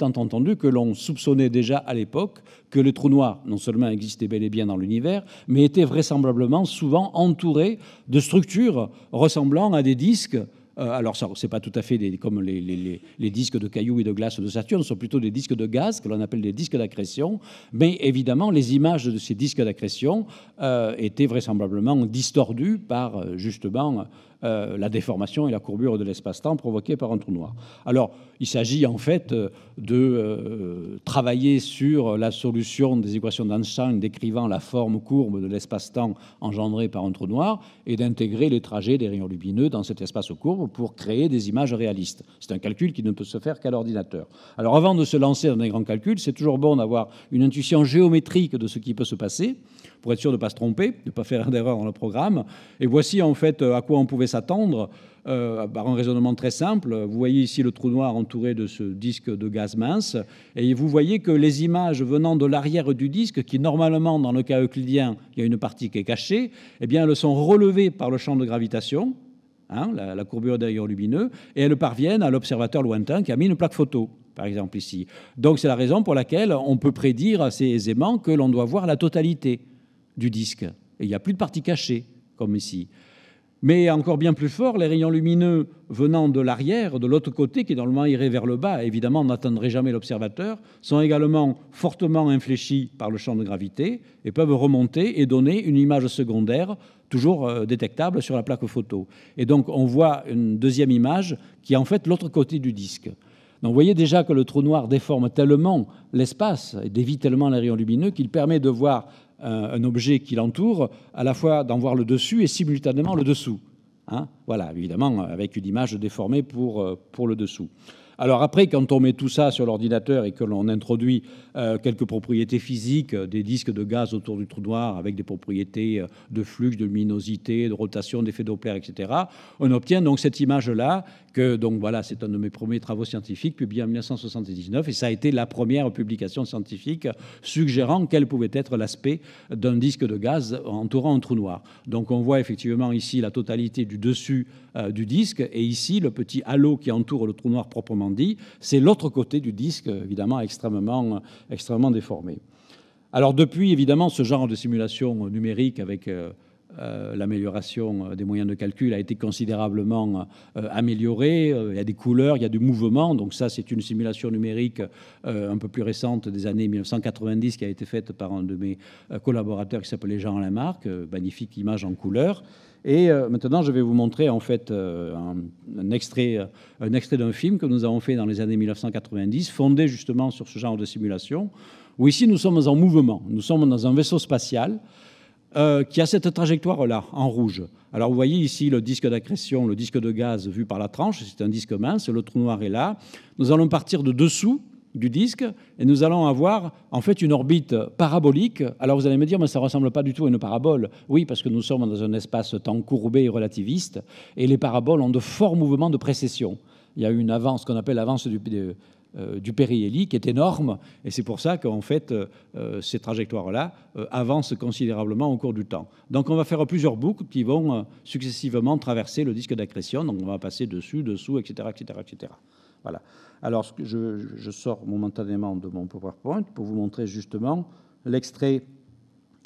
entendu que l'on soupçonnait déjà à l'époque que le trou noir non seulement existait bel et bien dans l'univers, mais était vraisemblablement souvent entouré de structures ressemblant à des disques euh, alors, ce n'est pas tout à fait comme les, disques de cailloux et de glace de Saturne, ce sont plutôt des disques de gaz que l'on appelle des disques d'accrétion. Mais évidemment, les images de ces disques d'accrétion euh, étaient vraisemblablement distordues par euh, justement euh, la déformation et la courbure de l'espace-temps provoquée par un trou noir. Alors, il s'agit en fait euh, de euh, travailler sur la solution des équations d'Einstein décrivant la forme courbe de l'espace-temps engendrée par un trou noir et d'intégrer les trajets des rayons lumineux dans cet espace courbe pour créer des images réalistes. C'est un calcul qui ne peut se faire qu'à l'ordinateur. Alors, avant de se lancer dans des grands calculs, c'est toujours bon d'avoir une intuition géométrique de ce qui peut se passer pour être sûr de ne pas se tromper, de ne pas faire d'erreur dans le programme. Et voici en fait euh, à quoi on pouvait s'attendre euh, par un raisonnement très simple. Vous voyez ici le trou noir entouré de ce disque de gaz mince, et vous voyez que les images venant de l'arrière du disque, qui normalement dans le cas euclidien, il y a une partie qui est cachée, eh bien elles sont relevées par le champ de gravitation. Hein, la, la, courbure d'ailleurs lumineux, et elles parviennent à l'observateur lointain qui a mis une plaque photo, par exemple ici. Donc c'est la raison pour laquelle on peut prédire assez aisément que l'on doit voir la totalité du disque. Et il n'y a plus de partie cachée, comme ici. Mais encore bien plus fort, les rayons lumineux venant de l'arrière, de l'autre côté, qui normalement iraient vers le bas, évidemment n'atteindraient jamais l'observateur, sont également fortement infléchis par le champ de gravité et peuvent remonter et donner une image secondaire toujours euh, détectable sur la plaque photo. Et donc on voit une deuxième image qui est en fait l'autre côté du disque. Donc vous voyez déjà que le trou noir déforme tellement l'espace et dévie tellement les rayons lumineux qu'il permet de voir un objet qui l'entoure, à la fois d'en voir le dessus et simultanément le dessous. Hein. voilà, évidemment, avec une image déformée euh, pour, le dessous. Alors après, quand on met tout ça sur l'ordinateur et que l'on introduit euh, quelques propriétés physiques, euh, des disques de gaz autour du trou noir avec des propriétés de flux, de luminosité, de rotation, d'effet Doppler, etc., on obtient donc cette image-là donc voilà, c'est un de mes premiers travaux scientifiques publié en 1979 et ça a été la première publication scientifique suggérant quel pouvait être l'aspect d'un disque de gaz entourant un trou noir. Donc on voit effectivement ici la totalité du dessus euh, du disque et ici le petit halo qui entoure le trou noir proprement dit, c'est l'autre côté du disque évidemment extrêmement extrêmement déformé. Alors depuis évidemment ce genre de simulation numérique avec euh, euh, l'amélioration euh, des moyens de calcul a été considérablement euh, améliorée. Il y a des couleurs, il y a du mouvement. Donc ça, c'est une simulation numérique un peu plus récente des années 1990 qui a été faite par un de mes collaborateurs qui s'appelait Jean Lamarck. Magnifique image en couleur. Et maintenant, je vais vous montrer en fait un, extrait, un extrait d'un film que nous avons fait dans les années 1990, fondé justement sur ce genre de simulation, où ici nous sommes en mouvement, nous sommes dans un vaisseau spatial euh, qui a cette trajectoire-là, en rouge. Alors vous voyez ici le disque d'accrétion, le disque de gaz vu par la tranche, c'est un disque mince, le trou noir est là. Nous allons partir de dessous du disque et nous allons avoir en fait une orbite parabolique. Alors vous allez me dire, mais ça ne ressemble pas du tout à une parabole. Oui, parce que nous sommes dans un espace-temps courbé et relativiste et les paraboles ont de forts mouvements de précession. Il y a une avance qu'on appelle l'avance du, euh, du périhélie qui est énorme. Et c'est pour ça qu'en fait, euh, euh, ces trajectoires-là avancent considérablement au cours du temps. Donc on va faire plusieurs boucles qui vont successivement traverser le disque d'accrétion. Donc on va passer dessus, dessous, etc. etc., etc. Voilà. Alors je, sors momentanément de mon PowerPoint pour vous montrer justement l'extrait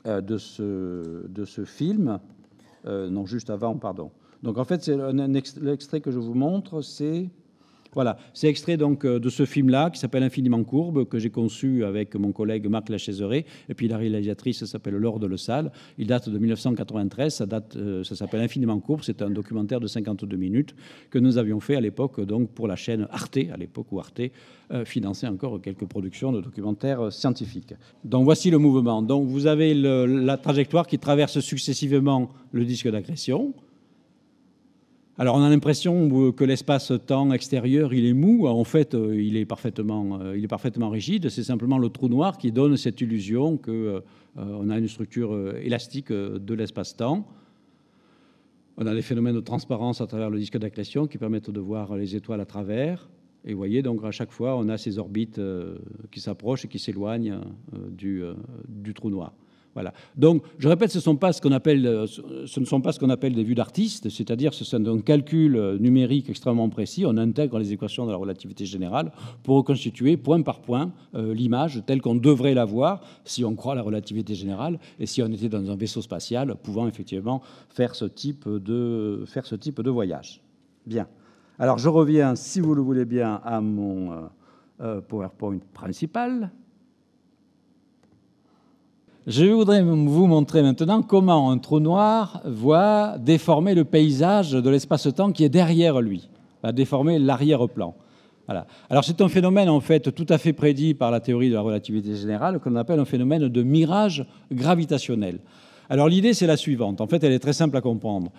de, ce, de ce film. non, juste avant, pardon. Donc en fait, c'est l'extrait que je vous montre, c'est voilà, c'est extrait donc euh, de ce film-là qui s'appelle Infiniment courbe que j'ai conçu avec mon collègue Marc Lachaiseuré, et puis la réalisatrice s'appelle Laure de Le Salle. Il date de 1993, euh, ça s'appelle Infiniment courbe. C'est un documentaire de 52 minutes que nous avions fait à l'époque donc pour la chaîne Arte, à l'époque où Arte euh, finançait encore quelques productions de documentaires scientifiques. Donc voici le mouvement. Donc vous avez la trajectoire qui traverse successivement le disque d'agression alors on a l'impression euh, que l'espace-temps extérieur, il est mou. En fait, euh, euh, il est parfaitement, rigide. C'est simplement le trou noir qui donne cette illusion qu'on a une structure élastique de l'espace-temps. On a des phénomènes de transparence à travers le disque d'accrétion qui permettent de voir les étoiles à travers. Et vous voyez, donc à chaque fois, on a ces orbites qui s'approchent et qui s'éloignent du trou noir. Donc, je répète, ce, sont pas ce, appelle, euh, ce ne sont pas ce qu'on appelle des vues d'artiste, c'est-à-dire ce sont un calcul euh, numérique extrêmement précis. On intègre les équations de la relativité générale pour reconstituer point par point euh, l'image telle qu'on devrait la voir si on croit à la relativité générale et si on était dans un vaisseau spatial pouvant effectivement faire ce type de, faire ce type de voyage. Bien. Alors, je reviens, si vous le voulez bien, à mon PowerPoint principal. Je voudrais vous montrer maintenant comment un trou noir voit déformer le paysage de l'espace-temps qui est derrière lui, va déformer l'arrière-plan. Alors c'est un phénomène en fait tout à fait prédit par la théorie de la relativité générale qu'on appelle un phénomène de mirage gravitationnel. Alors l'idée c'est la suivante, en fait elle est très simple à comprendre.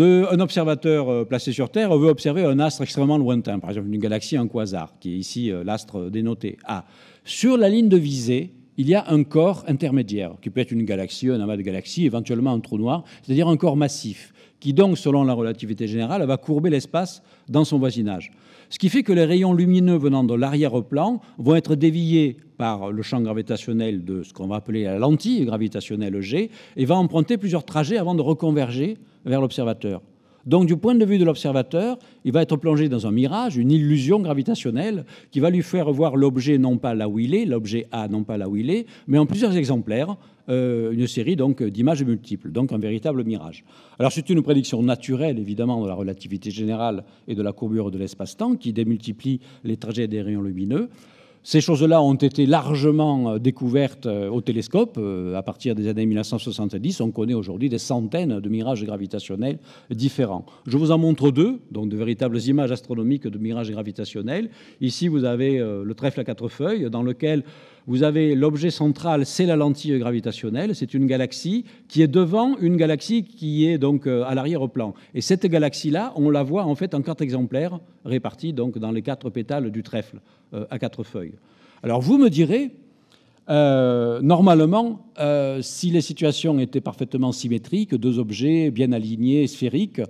un observateur euh, placé sur Terre veut observer un astre extrêmement lointain, par exemple une galaxie, en quasar, qui est ici euh, l'astre dénoté A. Sur la ligne de visée, il y a un corps intermédiaire, qui peut être une galaxie, un amas de galaxies, éventuellement un trou noir, c'est-à-dire un corps massif, qui donc, selon la relativité générale, va courber l'espace dans son voisinage. Ce qui fait que les rayons lumineux venant de l'arrière-plan vont être déviés par le champ gravitationnel de ce qu'on va appeler la lentille gravitationnelle G, et va emprunter plusieurs trajets avant de reconverger vers l'observateur. Donc du point de vue de l'observateur, il va être plongé dans un mirage, une illusion gravitationnelle qui va lui faire voir l'objet non pas là où il est, l'objet A non pas là où il est, mais en plusieurs exemplaires, euh, une série donc d'images multiples, donc un véritable mirage. Alors c'est une prédiction naturelle évidemment de la relativité générale et de la courbure de l'espace-temps qui démultiplie les trajets des rayons lumineux, ces choses-là ont été largement euh, découvertes euh, au télescope euh, à partir des années 1970. On connaît aujourd'hui des centaines de mirages gravitationnels différents. Je vous en montre deux, donc de véritables images astronomiques de mirages gravitationnels. Ici, vous avez le trèfle à quatre feuilles dans lequel vous avez l'objet central, c'est la lentille gravitationnelle, c'est une galaxie qui est devant une galaxie qui est donc euh, à l'arrière-plan. Et cette galaxie-là, on la voit en fait en quatre exemplaires répartis donc dans les quatre pétales du trèfle euh, à quatre feuilles. Alors vous me direz, euh, normalement, si les situations étaient parfaitement symétriques, deux objets bien alignés, sphériques,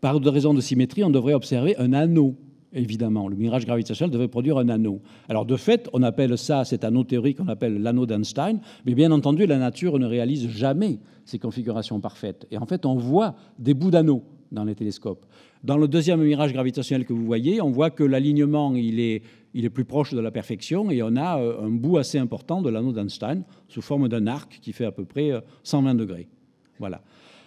par des raisons de symétrie, on devrait observer un anneau évidemment. Le mirage gravitationnel devait produire un anneau. Alors de fait, on appelle ça, cet anneau théorique, on appelle l'anneau d'Einstein, mais bien entendu, la nature ne réalise jamais ces configurations parfaites. Et en fait, on voit des bouts d'anneaux dans les télescopes. Dans le deuxième mirage gravitationnel que vous voyez, on voit que l'alignement, il est, il est plus proche de la perfection et on a euh, un bout assez important de l'anneau d'Einstein sous forme d'un arc qui fait à peu près 120 euh, degrés. Voilà.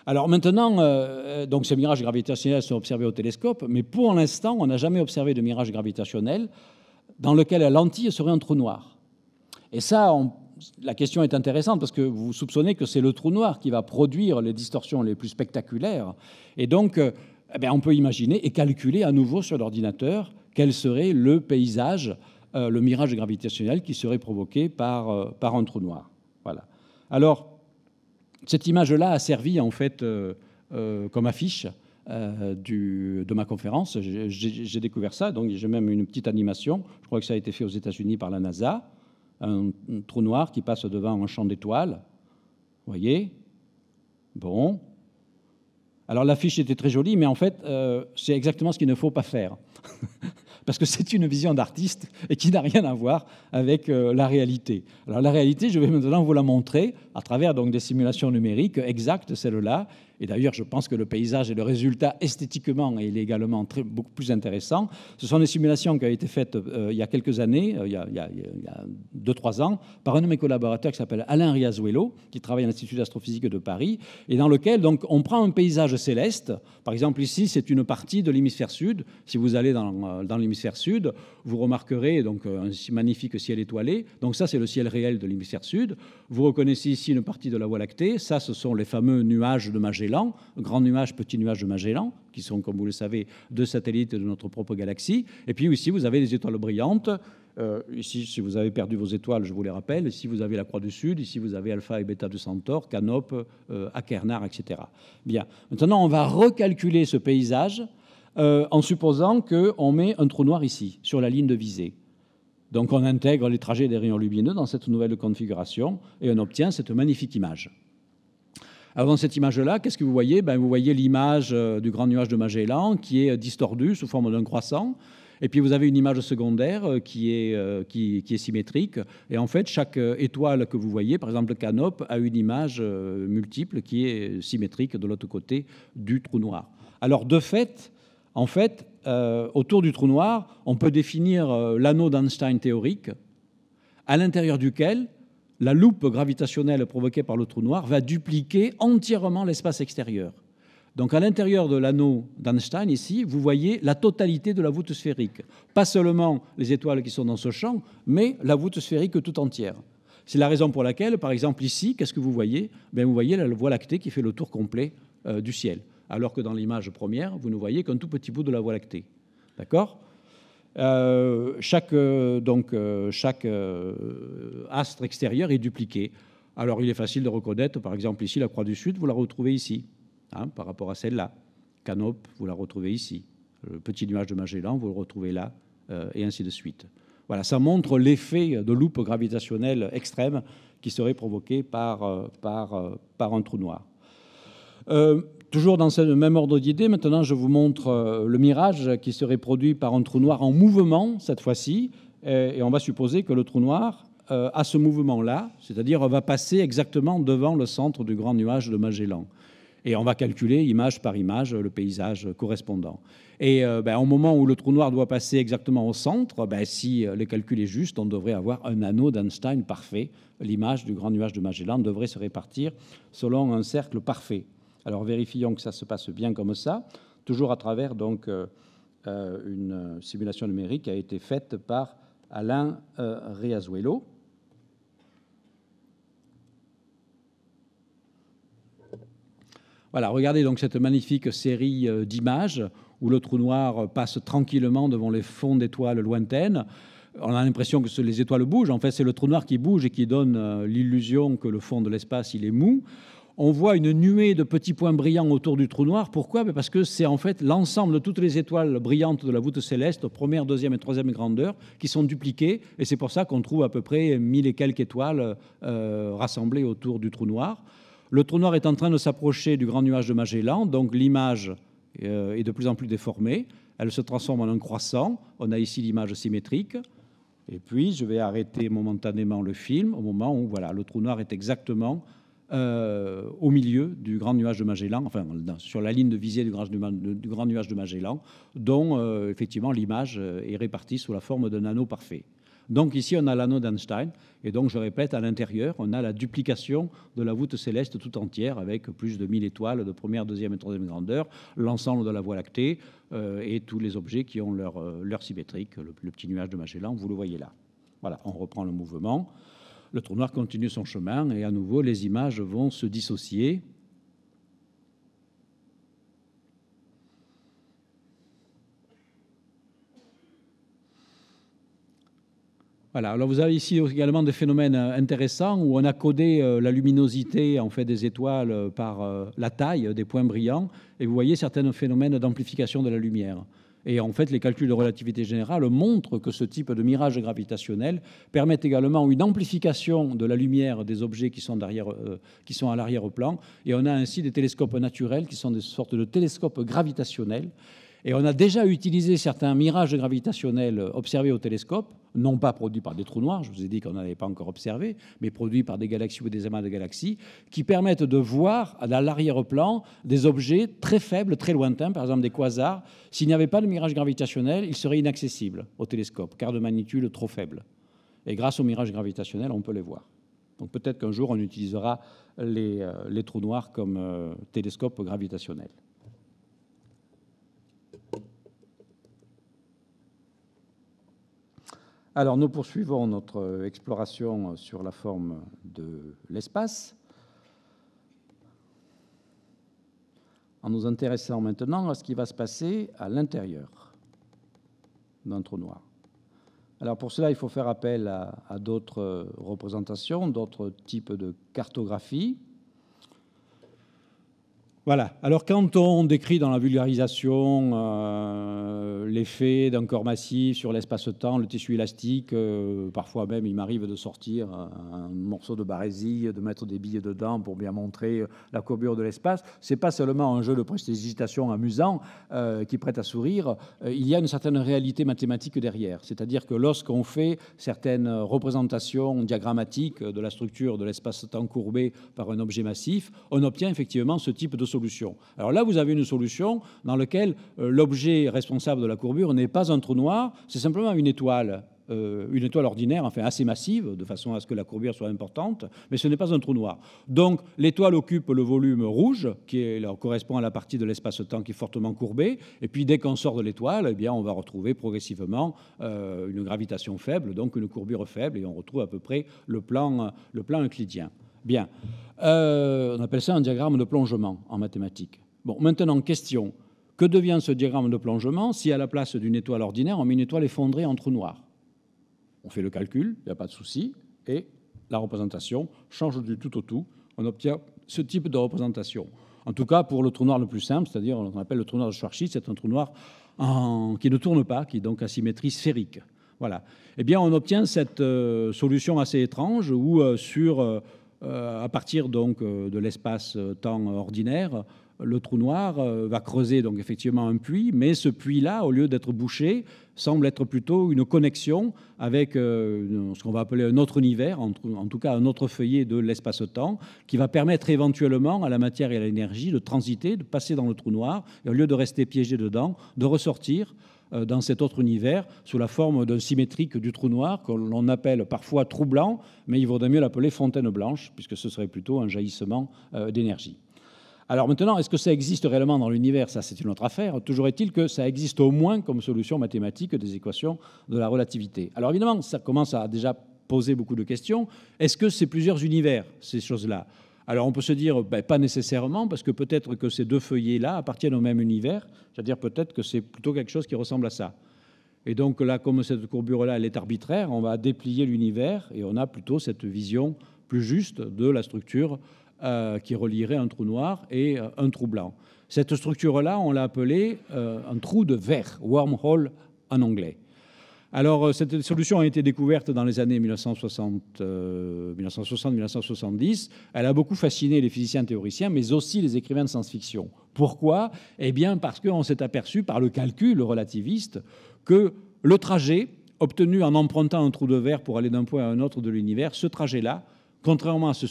Alors maintenant, euh, euh, donc ces mirages gravitationnels sont observés au télescope, mais pour l'instant, on n'a jamais observé de mirage gravitationnel dans lequel la lentille serait un trou noir. Et ça, la question est intéressante parce que vous soupçonnez que c'est le trou noir qui va produire les distorsions les plus spectaculaires. Et donc, euh, eh on peut imaginer et calculer à nouveau sur l'ordinateur quel serait le paysage, le mirage gravitationnel qui serait provoqué par, par un trou noir. Voilà. Alors, cette image-là a servi en fait euh, euh, comme affiche euh, du, de ma conférence. J'ai découvert ça, donc j'ai même une petite animation. Je crois que ça a été fait aux États-Unis par la NASA. Un, trou noir qui passe devant un champ d'étoiles. Voyez Bon. Alors l'affiche était très jolie, mais en fait, c'est exactement ce qu'il ne faut pas faire. Parce que c'est une vision d'artiste et qui n'a rien à voir avec euh, la réalité. Alors la réalité, je vais maintenant vous la montrer à travers donc, des simulations numériques exactes, celles-là. Et d'ailleurs, je pense que le paysage et le résultat esthétiquement est également très, beaucoup plus intéressant. Ce sont des simulations qui ont été faites euh, il y a quelques années, euh, il y a 2-3 ans, par un de mes collaborateurs qui s'appelle Alain Riazuelo, qui travaille à l'Institut d'astrophysique de Paris, et dans lequel donc, on prend un paysage céleste. Par exemple, ici, c'est une partie de l'hémisphère sud. Si vous allez dans, l'hémisphère sud, vous remarquerez donc euh, un magnifique ciel étoilé. Donc ça, c'est le ciel réel de l'hémisphère sud. Vous reconnaissez ici une partie de la Voie lactée. Ça, ce sont les fameux nuages de Magellan, grands nuages, petits nuages de Magellan, qui sont, comme vous le savez, deux satellites de notre propre galaxie. Et puis ici, vous avez les étoiles brillantes. Euh, ici, si vous avez perdu vos étoiles, je vous les rappelle. Ici, vous avez la Croix du Sud. Ici, vous avez Alpha et Beta de Centaure, Canope, euh, etc. Bien. Maintenant, on va recalculer ce paysage euh, en supposant qu'on met un trou noir ici, sur la ligne de visée. Donc on intègre les trajets des rayons lumineux dans cette nouvelle configuration et on obtient cette magnifique image. Avant cette image-là, qu'est-ce que vous voyez ben, Vous voyez l'image euh, du grand nuage de Magellan qui est euh, distordue sous forme d'un croissant. Et puis vous avez une image secondaire qui est, est symétrique. Et en fait, chaque étoile que vous voyez, par exemple Canope, a une image multiple qui est symétrique de l'autre côté du trou noir. Alors de fait, en fait, euh, autour du trou noir, on peut définir euh, l'anneau d'Einstein théorique, à l'intérieur duquel la loupe gravitationnelle provoquée par le trou noir va dupliquer entièrement l'espace extérieur. Donc à l'intérieur de l'anneau d'Einstein, ici, vous voyez la totalité de la voûte sphérique. Pas seulement les étoiles qui sont dans ce champ, mais la voûte sphérique toute entière. C'est la raison pour laquelle, par exemple, ici, qu'est-ce que vous voyez ben, Vous voyez la Voie lactée qui fait le tour complet euh, du ciel alors que dans l'image première, vous ne voyez qu'un tout petit bout de la Voie lactée. D'accord euh, chaque, euh, donc, euh, chaque astre extérieur est dupliqué. Alors il est facile de reconnaître, par exemple ici, la Croix du Sud, vous la retrouvez ici, hein, par rapport à celle-là. Canope, vous la retrouvez ici. Le petit nuage de Magellan, vous le retrouvez là, et ainsi de suite. Voilà, ça montre l'effet de loupe gravitationnelle extrême qui serait provoqué par, un trou noir. Toujours dans ce même ordre d'idée, maintenant je vous montre euh, le mirage qui serait produit par un trou noir en mouvement, cette fois-ci, et on va supposer que le trou noir euh, a ce mouvement-là, c'est-à-dire va passer exactement devant le centre du grand nuage de Magellan. Et on va calculer image par image le paysage correspondant. Et euh, ben, au moment où le trou noir doit passer exactement au centre, ben, si le calcul est juste, on devrait avoir un anneau d'Einstein parfait. L'image du grand nuage de Magellan devrait se répartir selon un cercle parfait. Alors vérifions que ça se passe bien comme ça, toujours à travers donc euh, euh, une simulation numérique qui a été faite par Alain euh, Riazuelo. Voilà, regardez donc cette magnifique série d'images où le trou noir passe tranquillement devant les fonds d'étoiles lointaines. On a l'impression que les étoiles bougent. En fait, c'est le trou noir qui bouge et qui donne l'illusion que le fond de l'espace, il est mou on voit une nuée de petits points brillants autour du trou noir. Pourquoi ben Parce que c'est en fait l'ensemble de toutes les étoiles brillantes de la voûte céleste, première, deuxième et troisième grandeur, qui sont dupliquées. Et c'est pour ça qu'on trouve à peu près mille et quelques étoiles euh, rassemblées autour du trou noir. Le trou noir est en train de s'approcher du grand nuage de Magellan, donc l'image euh, est de plus en plus déformée. Elle se transforme en un croissant. On a ici l'image symétrique. Et puis, je vais arrêter momentanément le film au moment où voilà, le trou noir est exactement euh, au milieu du grand nuage de Magellan, enfin sur la ligne de visée du grand, nuage de Magellan, dont euh, effectivement l'image euh, est répartie sous la forme d'un anneau parfait. Donc ici, on a l'anneau d'Einstein, et donc je répète, à l'intérieur, on a la duplication de la voûte céleste tout entière, avec plus de 1000 étoiles de première, deuxième et troisième grandeur, l'ensemble de la Voie lactée, et tous les objets qui ont leur, symétrique, le, petit nuage de Magellan, vous le voyez là. Voilà, on reprend le mouvement le trou noir continue son chemin et à nouveau les images vont se dissocier. vous avez ici également des phénomènes euh, intéressants où on a codé euh, la luminosité en fait des étoiles euh, par la taille des points brillants et vous voyez certains phénomènes d'amplification de la lumière. Et en fait, les calculs de relativité générale montrent que ce type de mirage gravitationnel permet également une amplification de la lumière des objets qui sont, euh, à l'arrière-plan. Et on a ainsi des télescopes naturels qui sont des sortes de télescopes gravitationnels et on a déjà utilisé certains mirages gravitationnels observés au télescope, non pas produits par des trous noirs, je vous ai dit qu'on n'en avait pas encore observé, mais produits par des galaxies ou des amas de galaxies, qui permettent de voir à l'arrière-plan des objets très faibles, très lointains, par exemple des quasars. S'il n'y avait pas de mirage gravitationnel, ils seraient inaccessibles au télescope, car de magnitude trop faible. Et grâce au mirage gravitationnel, on peut les voir. Donc peut-être qu'un jour, on utilisera les, euh, trous noirs comme euh, télescope gravitationnel. Alors nous poursuivons notre euh, exploration euh, sur la forme de l'espace. En nous intéressant maintenant à ce qui va se passer à l'intérieur d'un trou noir. Alors pour cela, il faut faire appel à, d'autres euh, représentations, d'autres types de cartographies. Voilà. Alors quand on décrit dans la vulgarisation euh, l'effet d'un corps massif sur l'espace-temps, le tissu élastique, euh, parfois même il m'arrive de sortir un morceau de barésie, de mettre des billes dedans pour bien montrer euh, la courbure de l'espace, c'est pas seulement un jeu de prestidigitation amusant qui prête à sourire, il y a une certaine réalité mathématique derrière. C'est-à-dire que lorsqu'on fait certaines représentations diagrammatiques de la structure de l'espace-temps courbé par un objet massif, on obtient effectivement ce type de solution. Alors là, vous avez une solution dans laquelle euh, l'objet responsable de la courbure n'est pas un trou noir, c'est simplement une étoile. Euh, une étoile ordinaire, enfin assez massive, de façon à ce que la courbure soit importante, mais ce n'est pas un trou noir. Donc l'étoile occupe le volume rouge, qui correspond à la partie de l'espace-temps qui est fortement courbée, et puis dès qu'on sort de l'étoile, eh bien, on va retrouver progressivement euh, une gravitation faible, donc une courbure faible, et on retrouve à peu près le plan euclidien. Bien. Euh, on appelle ça un diagramme de plongement en mathématiques. Bon, maintenant, question. Que devient ce diagramme de plongement si à la place d'une étoile ordinaire, on met une étoile effondrée en trou noir On fait le calcul, il n'y a pas de souci, et la représentation change du tout au tout. On obtient ce type de représentation. En tout cas, pour le trou noir le plus simple, c'est-à-dire on appelle le trou noir de Schwarzschild, c'est un trou noir qui ne tourne pas, qui est donc à symétrie sphérique. Voilà. Eh bien, on obtient cette euh, solution assez étrange où euh, sur euh, à partir donc euh, de l'espace-temps euh, ordinaire, le trou noir va creuser donc effectivement un puits, mais ce puits-là, au lieu d'être bouché, semble être plutôt une connexion avec ce qu'on va appeler un autre univers, en tout cas un autre feuillet de l'espace-temps, qui va permettre éventuellement à la matière et à l'énergie de transiter, de passer dans le trou noir, et au lieu de rester piégé dedans, de ressortir euh, dans cet autre univers sous la forme d'un symétrique du trou noir que l'on appelle parfois trou blanc, mais il vaudrait mieux l'appeler fontaine blanche puisque ce serait plutôt un jaillissement euh, d'énergie. Alors maintenant, est-ce que ça existe réellement dans l'univers Ça, c'est une autre affaire. Toujours est-il que ça existe au moins comme solution mathématique des équations de la relativité. Alors évidemment, ça commence à déjà poser beaucoup de questions. Est-ce que c'est plusieurs univers, ces choses-là alors on peut se dire, ben, pas nécessairement, parce que peut-être que ces deux feuillets-là appartiennent au même univers, c'est-à-dire peut-être que c'est plutôt quelque chose qui ressemble à ça. Et donc là, comme cette courbure-là, elle est arbitraire, on va déplier l'univers et on a plutôt cette vision plus juste de la structure euh, qui relierait un trou noir et euh, un trou blanc. Cette structure-là, on l'a appelée euh, un trou de verre, wormhole en anglais. Alors, euh, cette solution a été découverte dans les années 1960, 1970 euh, Elle a beaucoup fasciné les physiciens théoriciens, mais aussi les écrivains de science-fiction. Pourquoi Eh bien, parce qu'on s'est aperçu par le calcul relativiste que le trajet obtenu en empruntant un trou de verre pour aller d'un point à un autre de l'univers, ce trajet-là, contrairement à ce,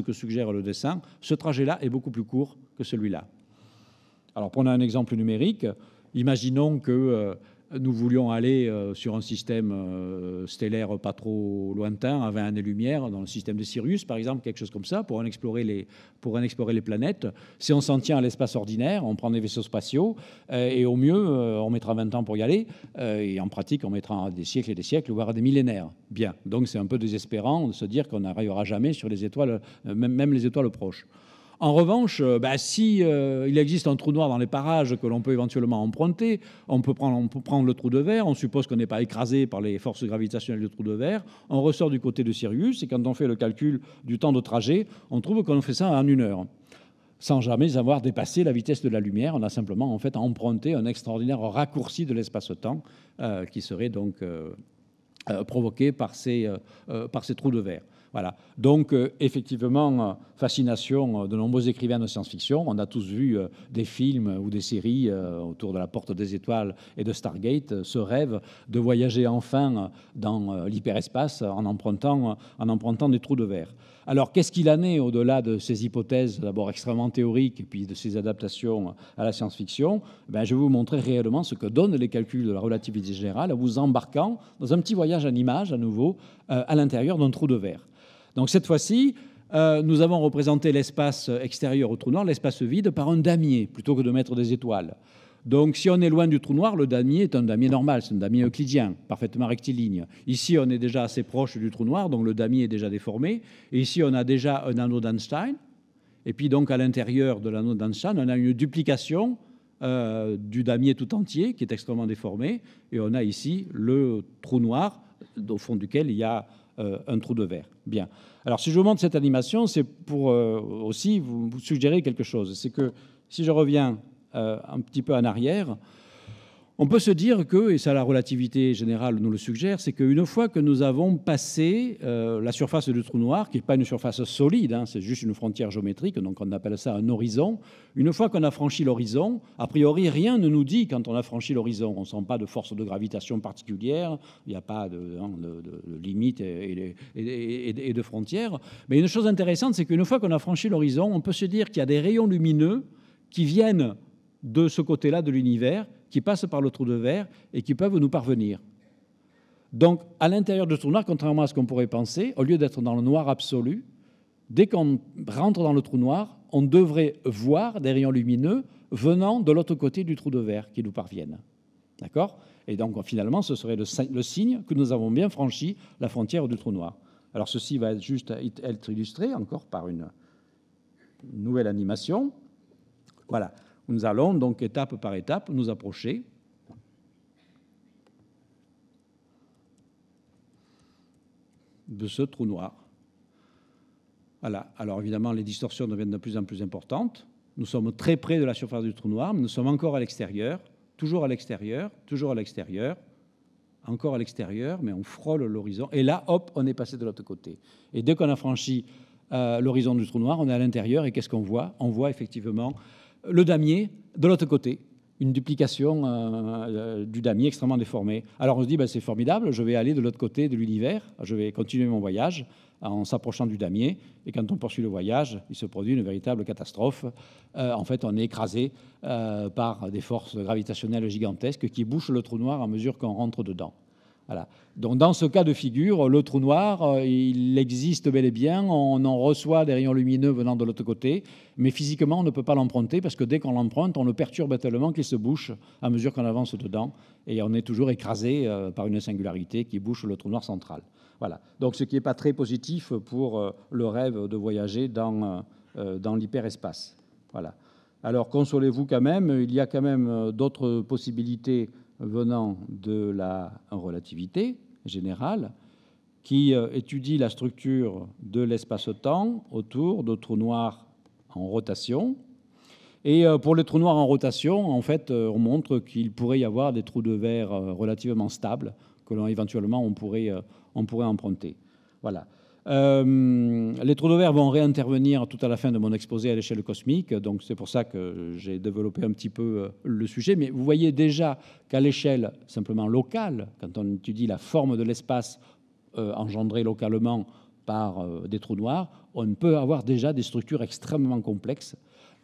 que suggère le dessin, ce trajet-là est beaucoup plus court que celui-là. Alors, prenons un exemple numérique. Imaginons que... Euh, nous voulions aller euh, sur un système euh, stellaire pas trop lointain, à 20 années-lumière, dans le système de Sirius, par exemple, quelque chose comme ça, pour en explorer les, pour en explorer les planètes. Si on s'en tient à l'espace ordinaire, on prend des vaisseaux spatiaux, euh, et au mieux, on mettra 20 ans pour y aller, et en pratique, on mettra des siècles et des siècles, voire des millénaires. Bien, donc c'est un peu désespérant de se dire qu'on n'arrivera jamais sur les étoiles, même les étoiles proches. En revanche, euh, bah, si euh, il existe un trou noir dans les parages que l'on peut éventuellement emprunter, on peut prendre, le trou de verre. On suppose qu'on n'est pas écrasé par les forces gravitationnelles du trou de verre. On ressort du côté de Sirius et quand on fait le calcul du temps de trajet, on trouve qu'on fait ça en une heure sans jamais avoir dépassé la vitesse de la lumière. On a simplement en fait emprunté un extraordinaire raccourci de l'espace-temps euh, qui serait donc provoqué par par ces trous de verre. Voilà. Donc, euh, effectivement, euh, fascination euh, de nombreux écrivains de science-fiction. On a tous vu des films ou des séries autour de la Porte des Étoiles et de Stargate, ce rêve de voyager enfin dans l'hyperespace en empruntant, en empruntant des trous de verre. Alors, qu'est-ce qu'il en est au-delà de ces hypothèses, d'abord extrêmement théoriques, et puis de ces adaptations à la science-fiction ben, Je vais vous montrer réellement ce que donnent les calculs de la relativité générale en vous embarquant dans un petit voyage en l'image, à nouveau, à l'intérieur d'un trou de verre. Donc cette fois-ci, euh, nous avons représenté l'espace extérieur au trou noir, l'espace vide, par un damier, plutôt que de mettre des étoiles. Donc si on est loin du trou noir, le damier est un damier normal, c'est un damier euclidien, parfaitement rectiligne. Ici, on est déjà assez proche du trou noir, donc le damier est déjà déformé. Et ici, on a déjà un anneau d'Einstein. Et puis donc à l'intérieur de l'anneau d'Einstein, on a une duplication euh, du damier tout entier qui est extrêmement déformé. Et on a ici le trou noir au fond duquel il y a euh, un trou de verre. Bien. Alors, si je vous montre cette animation, c'est pour euh, aussi vous, vous, suggérer quelque chose. C'est que si je reviens euh, un petit peu en arrière, on peut se dire que, et ça la relativité générale nous le suggère, c'est qu'une fois que nous avons passé euh, la surface du trou noir, qui n'est pas une surface solide, hein, c'est juste une frontière géométrique, donc on appelle ça un horizon, une fois qu'on a franchi l'horizon, a priori rien ne nous dit quand on a franchi l'horizon. On ne sent pas de force de gravitation particulière, il n'y a pas de, hein, limite et, de frontière. Mais une chose intéressante, c'est qu'une fois qu'on a franchi l'horizon, on peut se dire qu'il y a des rayons lumineux qui viennent de ce côté-là de l'univers qui passent par le trou de verre et qui peuvent nous parvenir. Donc, à l'intérieur du trou noir, contrairement à ce qu'on pourrait penser, au lieu d'être dans le noir absolu, dès qu'on rentre dans le trou noir, on devrait voir des rayons lumineux venant de l'autre côté du trou de verre qui nous parviennent. D'accord Et donc, finalement, ce serait le, signe que nous avons bien franchi la frontière du trou noir. Alors, ceci va juste être illustré encore par une nouvelle animation. Voilà. Nous allons donc étape par étape nous approcher de ce trou noir. Voilà. Alors évidemment, les distorsions deviennent de plus en plus importantes. Nous sommes très près de la surface du trou noir, mais nous sommes encore à l'extérieur, toujours à l'extérieur, toujours à l'extérieur, encore à l'extérieur, mais on frôle l'horizon. Et là, hop, on est passé de l'autre côté. Et dès qu'on a franchi euh, l'horizon du trou noir, on est à l'intérieur. Et qu'est-ce qu'on voit On voit effectivement le damier de l'autre côté. Une duplication euh, euh, du damier extrêmement déformé. Alors on se dit, ben, c'est formidable, je vais aller de l'autre côté de l'univers, je vais continuer mon voyage en s'approchant du damier, et quand on poursuit le voyage, il se produit une véritable catastrophe. Euh, en fait, on est écrasé par des forces gravitationnelles gigantesques qui bouchent le trou noir à mesure qu'on rentre dedans. Donc dans ce cas de figure, le trou noir, euh, il existe bel et bien, on en reçoit des rayons lumineux venant de l'autre côté, mais physiquement on ne peut pas l'emprunter parce que dès qu'on l'emprunte, on le perturbe tellement qu'il se bouche à mesure qu'on avance dedans et on est toujours écrasé euh, par une singularité qui bouche le trou noir central. Voilà. Donc ce qui n'est pas très positif pour euh, le rêve de voyager dans, dans l'hyperespace. Voilà. Alors consolez-vous quand même, il y a quand même d'autres possibilités venant de la relativité générale, qui euh, étudie la structure de l'espace-temps autour de trous noirs en rotation. Et euh, pour les trous noirs en rotation, en fait, euh, on montre qu'il pourrait y avoir des trous de verre relativement stables que l'on éventuellement on pourrait, on pourrait emprunter. Voilà. Euh, les trous de verre vont réintervenir tout à la fin de mon exposé à l'échelle cosmique, donc c'est pour ça que j'ai développé un petit peu euh, le sujet, mais vous voyez déjà qu'à l'échelle simplement locale, quand on étudie la forme de l'espace euh, engendré localement par des trous noirs, on peut avoir déjà des structures extrêmement complexes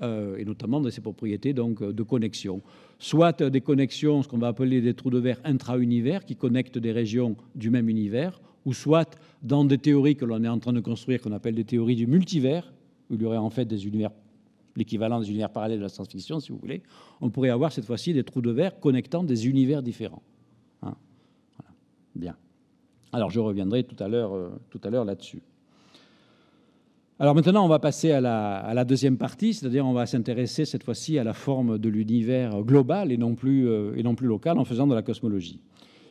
et notamment de ses propriétés donc, de connexion. Soit des connexions, ce qu'on va appeler des trous de verre intra-univers, qui connectent des régions du même univers, ou soit dans des théories que l'on est en train de construire, qu'on appelle des théories du multivers, où il y aurait en fait des univers, l'équivalent des univers parallèles de la science-fiction, si vous voulez, on pourrait avoir cette fois-ci des trous de verre connectant des univers différents. Hein. Bien. Alors je reviendrai tout à l'heure, euh, tout à l'heure là-dessus. Alors maintenant, on va passer à la, deuxième partie, c'est-à-dire on va s'intéresser cette fois-ci à la forme de l'univers global et non plus, euh, et non plus local en faisant de la cosmologie.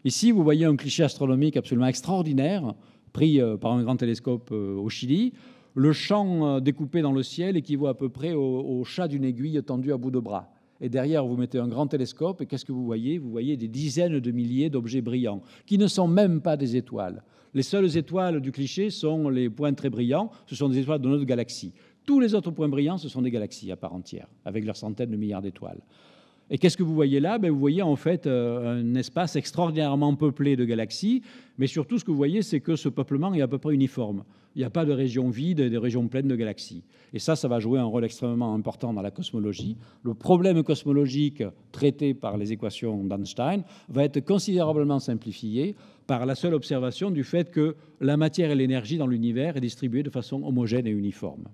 Ici, vous voyez un cliché astronomique absolument extraordinaire, pris euh, par un grand télescope euh, au Chili. Le champ euh, découpé dans le ciel équivaut à peu près au, chat d'une aiguille tendue à bout de bras. Et derrière, vous mettez un grand télescope, et qu'est-ce que vous voyez Vous voyez des dizaines de milliers d'objets brillants, qui ne sont même pas des étoiles. Les seules étoiles du cliché sont les points très brillants, ce sont des étoiles de notre galaxie. Tous les autres points brillants, ce sont des galaxies à part entière, avec leurs centaines de milliards d'étoiles. Et qu'est-ce que vous voyez là ben, Vous voyez en fait euh, un espace extraordinairement peuplé de galaxies, mais surtout ce que vous voyez, c'est que ce peuplement est à peu près uniforme. Il n'y a pas de régions vide et de régions pleines de galaxies. Et ça, ça va jouer un rôle extrêmement important dans la cosmologie. Le problème cosmologique traité par les équations d'Einstein va être considérablement simplifié par la seule observation du fait que la matière et l'énergie dans l'univers est distribuée de façon homogène et uniforme.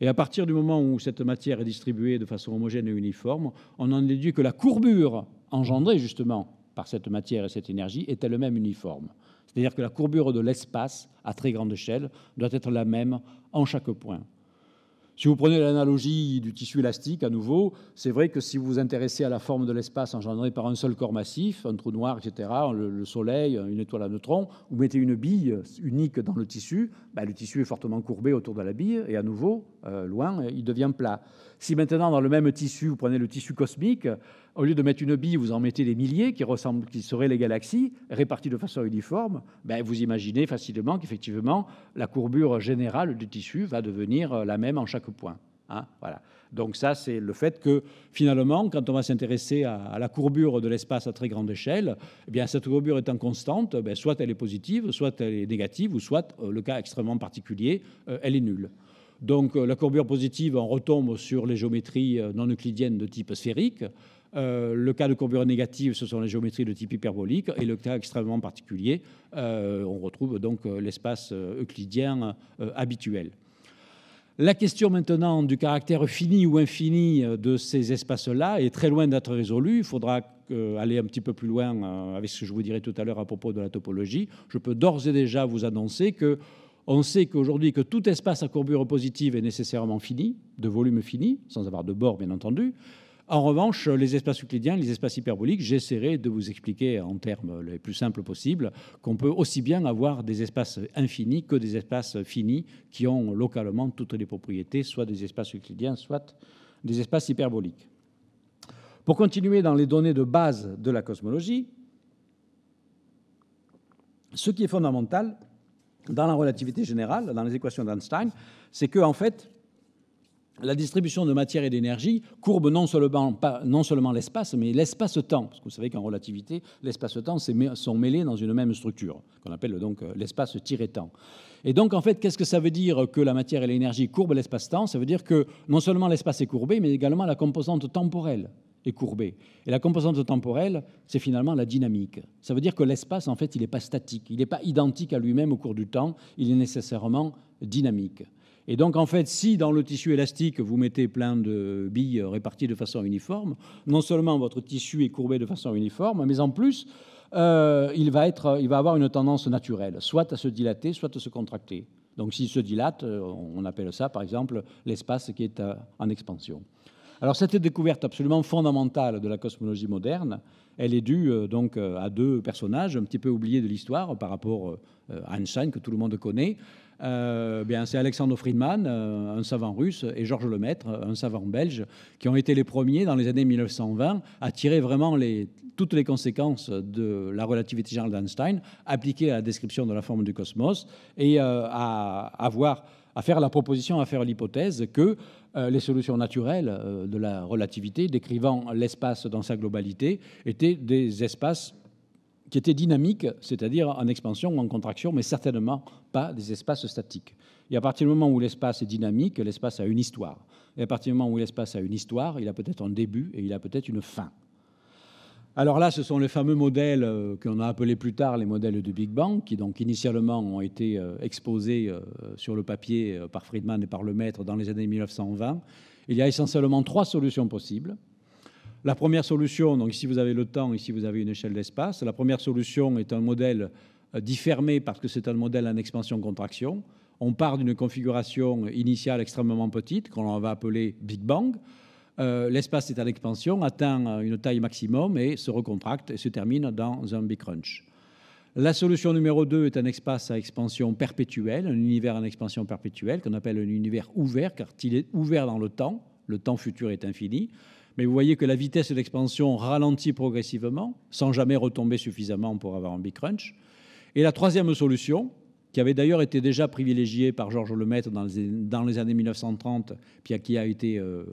Et à partir du moment où cette matière est distribuée de façon homogène et uniforme, on en déduit que la courbure engendrée justement par cette matière et cette énergie est elle-même uniforme. C'est-à-dire que la courbure de l'espace à très grande échelle doit être la même en chaque point. Si vous prenez l'analogie du tissu élastique, à nouveau, c'est vrai que si vous vous intéressez à la forme de l'espace engendré par un seul corps massif, un trou noir, etc., le, soleil, une étoile à neutrons, vous mettez une bille unique dans le tissu, bah, le tissu est fortement courbé autour de la bille, et à nouveau, euh, loin, il devient plat. Si maintenant, dans le même tissu, vous prenez le tissu cosmique, au lieu de mettre une bille, vous en mettez des milliers qui ressemblent, qui seraient les galaxies, réparties de façon uniforme, ben vous imaginez facilement qu'effectivement, la courbure générale du tissu va devenir euh, la même en chaque point. Hein, voilà. Donc ça, c'est le fait que finalement, quand on va s'intéresser à, la courbure de l'espace à très grande échelle, eh bien cette courbure étant constante, ben, soit elle est positive, soit elle est négative, ou soit, euh, le cas extrêmement particulier, euh, elle est nulle. Donc la courbure positive, on retombe sur les géométries non euclidiennes de type sphérique. Euh, le cas de courbure négative, ce sont les géométries de type hyperbolique. Et le cas extrêmement particulier, euh, on retrouve donc euh, l'espace euclidien habituel. La question maintenant du caractère fini ou infini de ces espaces-là est très loin d'être résolue. Il faudra aller un petit peu plus loin avec ce que je vous dirai tout à l'heure à propos de la topologie. Je peux d'ores et déjà vous annoncer que on sait qu'aujourd'hui que tout espace à courbure positive est nécessairement fini, de volume fini, sans avoir de bord bien entendu. En revanche, les espaces euclidiens, les espaces hyperboliques, j'essaierai de vous expliquer en termes les plus simples possibles qu'on peut aussi bien avoir des espaces infinis que des espaces finis qui ont localement toutes les propriétés, soit des espaces euclidiens, soit des espaces hyperboliques. Pour continuer dans les données de base de la cosmologie, ce qui est fondamental dans la relativité générale, dans les équations d'Einstein, c'est que en fait, la distribution de matière et d'énergie courbe non seulement, l'espace, mais l'espace-temps. Parce que vous savez qu'en relativité, l'espace-temps sont mêlés dans une même structure, qu'on appelle donc euh, l'espace-temps. Et donc, en fait, qu'est-ce que ça veut dire que la matière et l'énergie courbent l'espace-temps Ça veut dire que non seulement l'espace est courbé, mais également la composante temporelle est courbée. Et la composante temporelle, c'est finalement la dynamique. Ça veut dire que l'espace, en fait, il n'est pas statique, il n'est pas identique à lui-même au cours du temps, il est nécessairement dynamique. Et donc, en fait, si dans le tissu élastique, vous mettez plein de billes réparties de façon uniforme, non seulement votre tissu est courbé de façon uniforme, mais en plus, euh, il, va être, il va avoir une tendance naturelle, soit à se dilater, soit à se contracter. Donc s'il se dilate, euh, on appelle ça par exemple l'espace qui est euh, en expansion. Alors cette découverte absolument fondamentale de la cosmologie moderne, elle est due donc à deux personnages un petit peu oubliés de l'histoire par rapport à Einstein que tout le monde connaît, euh, bien, c'est Alexandre Friedman, euh, un savant russe, et Georges Lemaître, un savant belge, qui ont été les premiers dans les années 1920 à tirer vraiment toutes les conséquences de la relativité générale d'Einstein appliquées à la description de la forme du cosmos et euh, à, à faire la proposition, à faire l'hypothèse que les solutions naturelles de la relativité, décrivant l'espace dans sa globalité, étaient des espaces qui était dynamique, c'est-à-dire en expansion ou en contraction, mais certainement pas des espaces statiques. Et à partir du moment où l'espace est dynamique, l'espace a une histoire. Et à partir du moment où l'espace a une histoire, il a peut-être un début et il a peut-être une fin. Alors là, ce sont les fameux modèles euh, qu'on a appelés plus tard les modèles du Big Bang, qui donc initialement ont été euh, exposés euh, sur le papier par Friedman et par le maître dans les années 1920. Il y a essentiellement trois solutions possibles. La première solution, donc ici vous avez le temps, ici vous avez une échelle d'espace. La première solution est un modèle euh, differmé parce que c'est un modèle en expansion-contraction. On part d'une configuration initiale extrêmement petite, qu'on va appeler Big Bang. Euh, l'espace est en expansion, atteint une taille maximum et se recontracte et se termine dans un Big Crunch. La solution numéro 2 est un espace à expansion perpétuelle, un univers en expansion perpétuelle qu'on appelle un univers ouvert, car il est ouvert dans le temps, le temps futur est infini. Mais vous voyez que la vitesse d'expansion ralentit progressivement, sans jamais retomber suffisamment pour avoir un big crunch. Et la troisième solution, qui avait d'ailleurs été déjà privilégiée par Georges Lemaître dans les, années 1930, puis qui a été euh,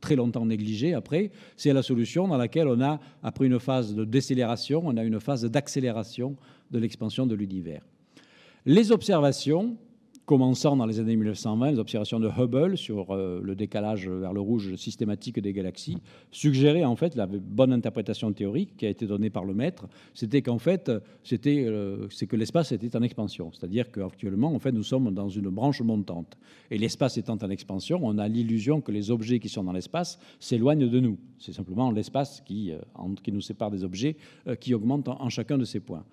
très longtemps négligée après, c'est la solution dans laquelle on a, après une phase de décélération, on a une phase d'accélération de l'expansion de l'univers. Les observations commençant dans les années 1920, les observations de Hubble sur euh, le décalage vers le rouge systématique des galaxies suggéraient en fait la bonne interprétation théorique qui a été donnée par le maître, c'était qu'en fait, c'était euh, c'est que l'espace était en expansion, c'est-à-dire qu'actuellement en fait nous sommes dans une branche montante et l'espace étant en expansion, on a l'illusion que les objets qui sont dans l'espace s'éloignent de nous. C'est simplement l'espace qui, euh, qui nous sépare des objets qui augmente en chacun de ces points.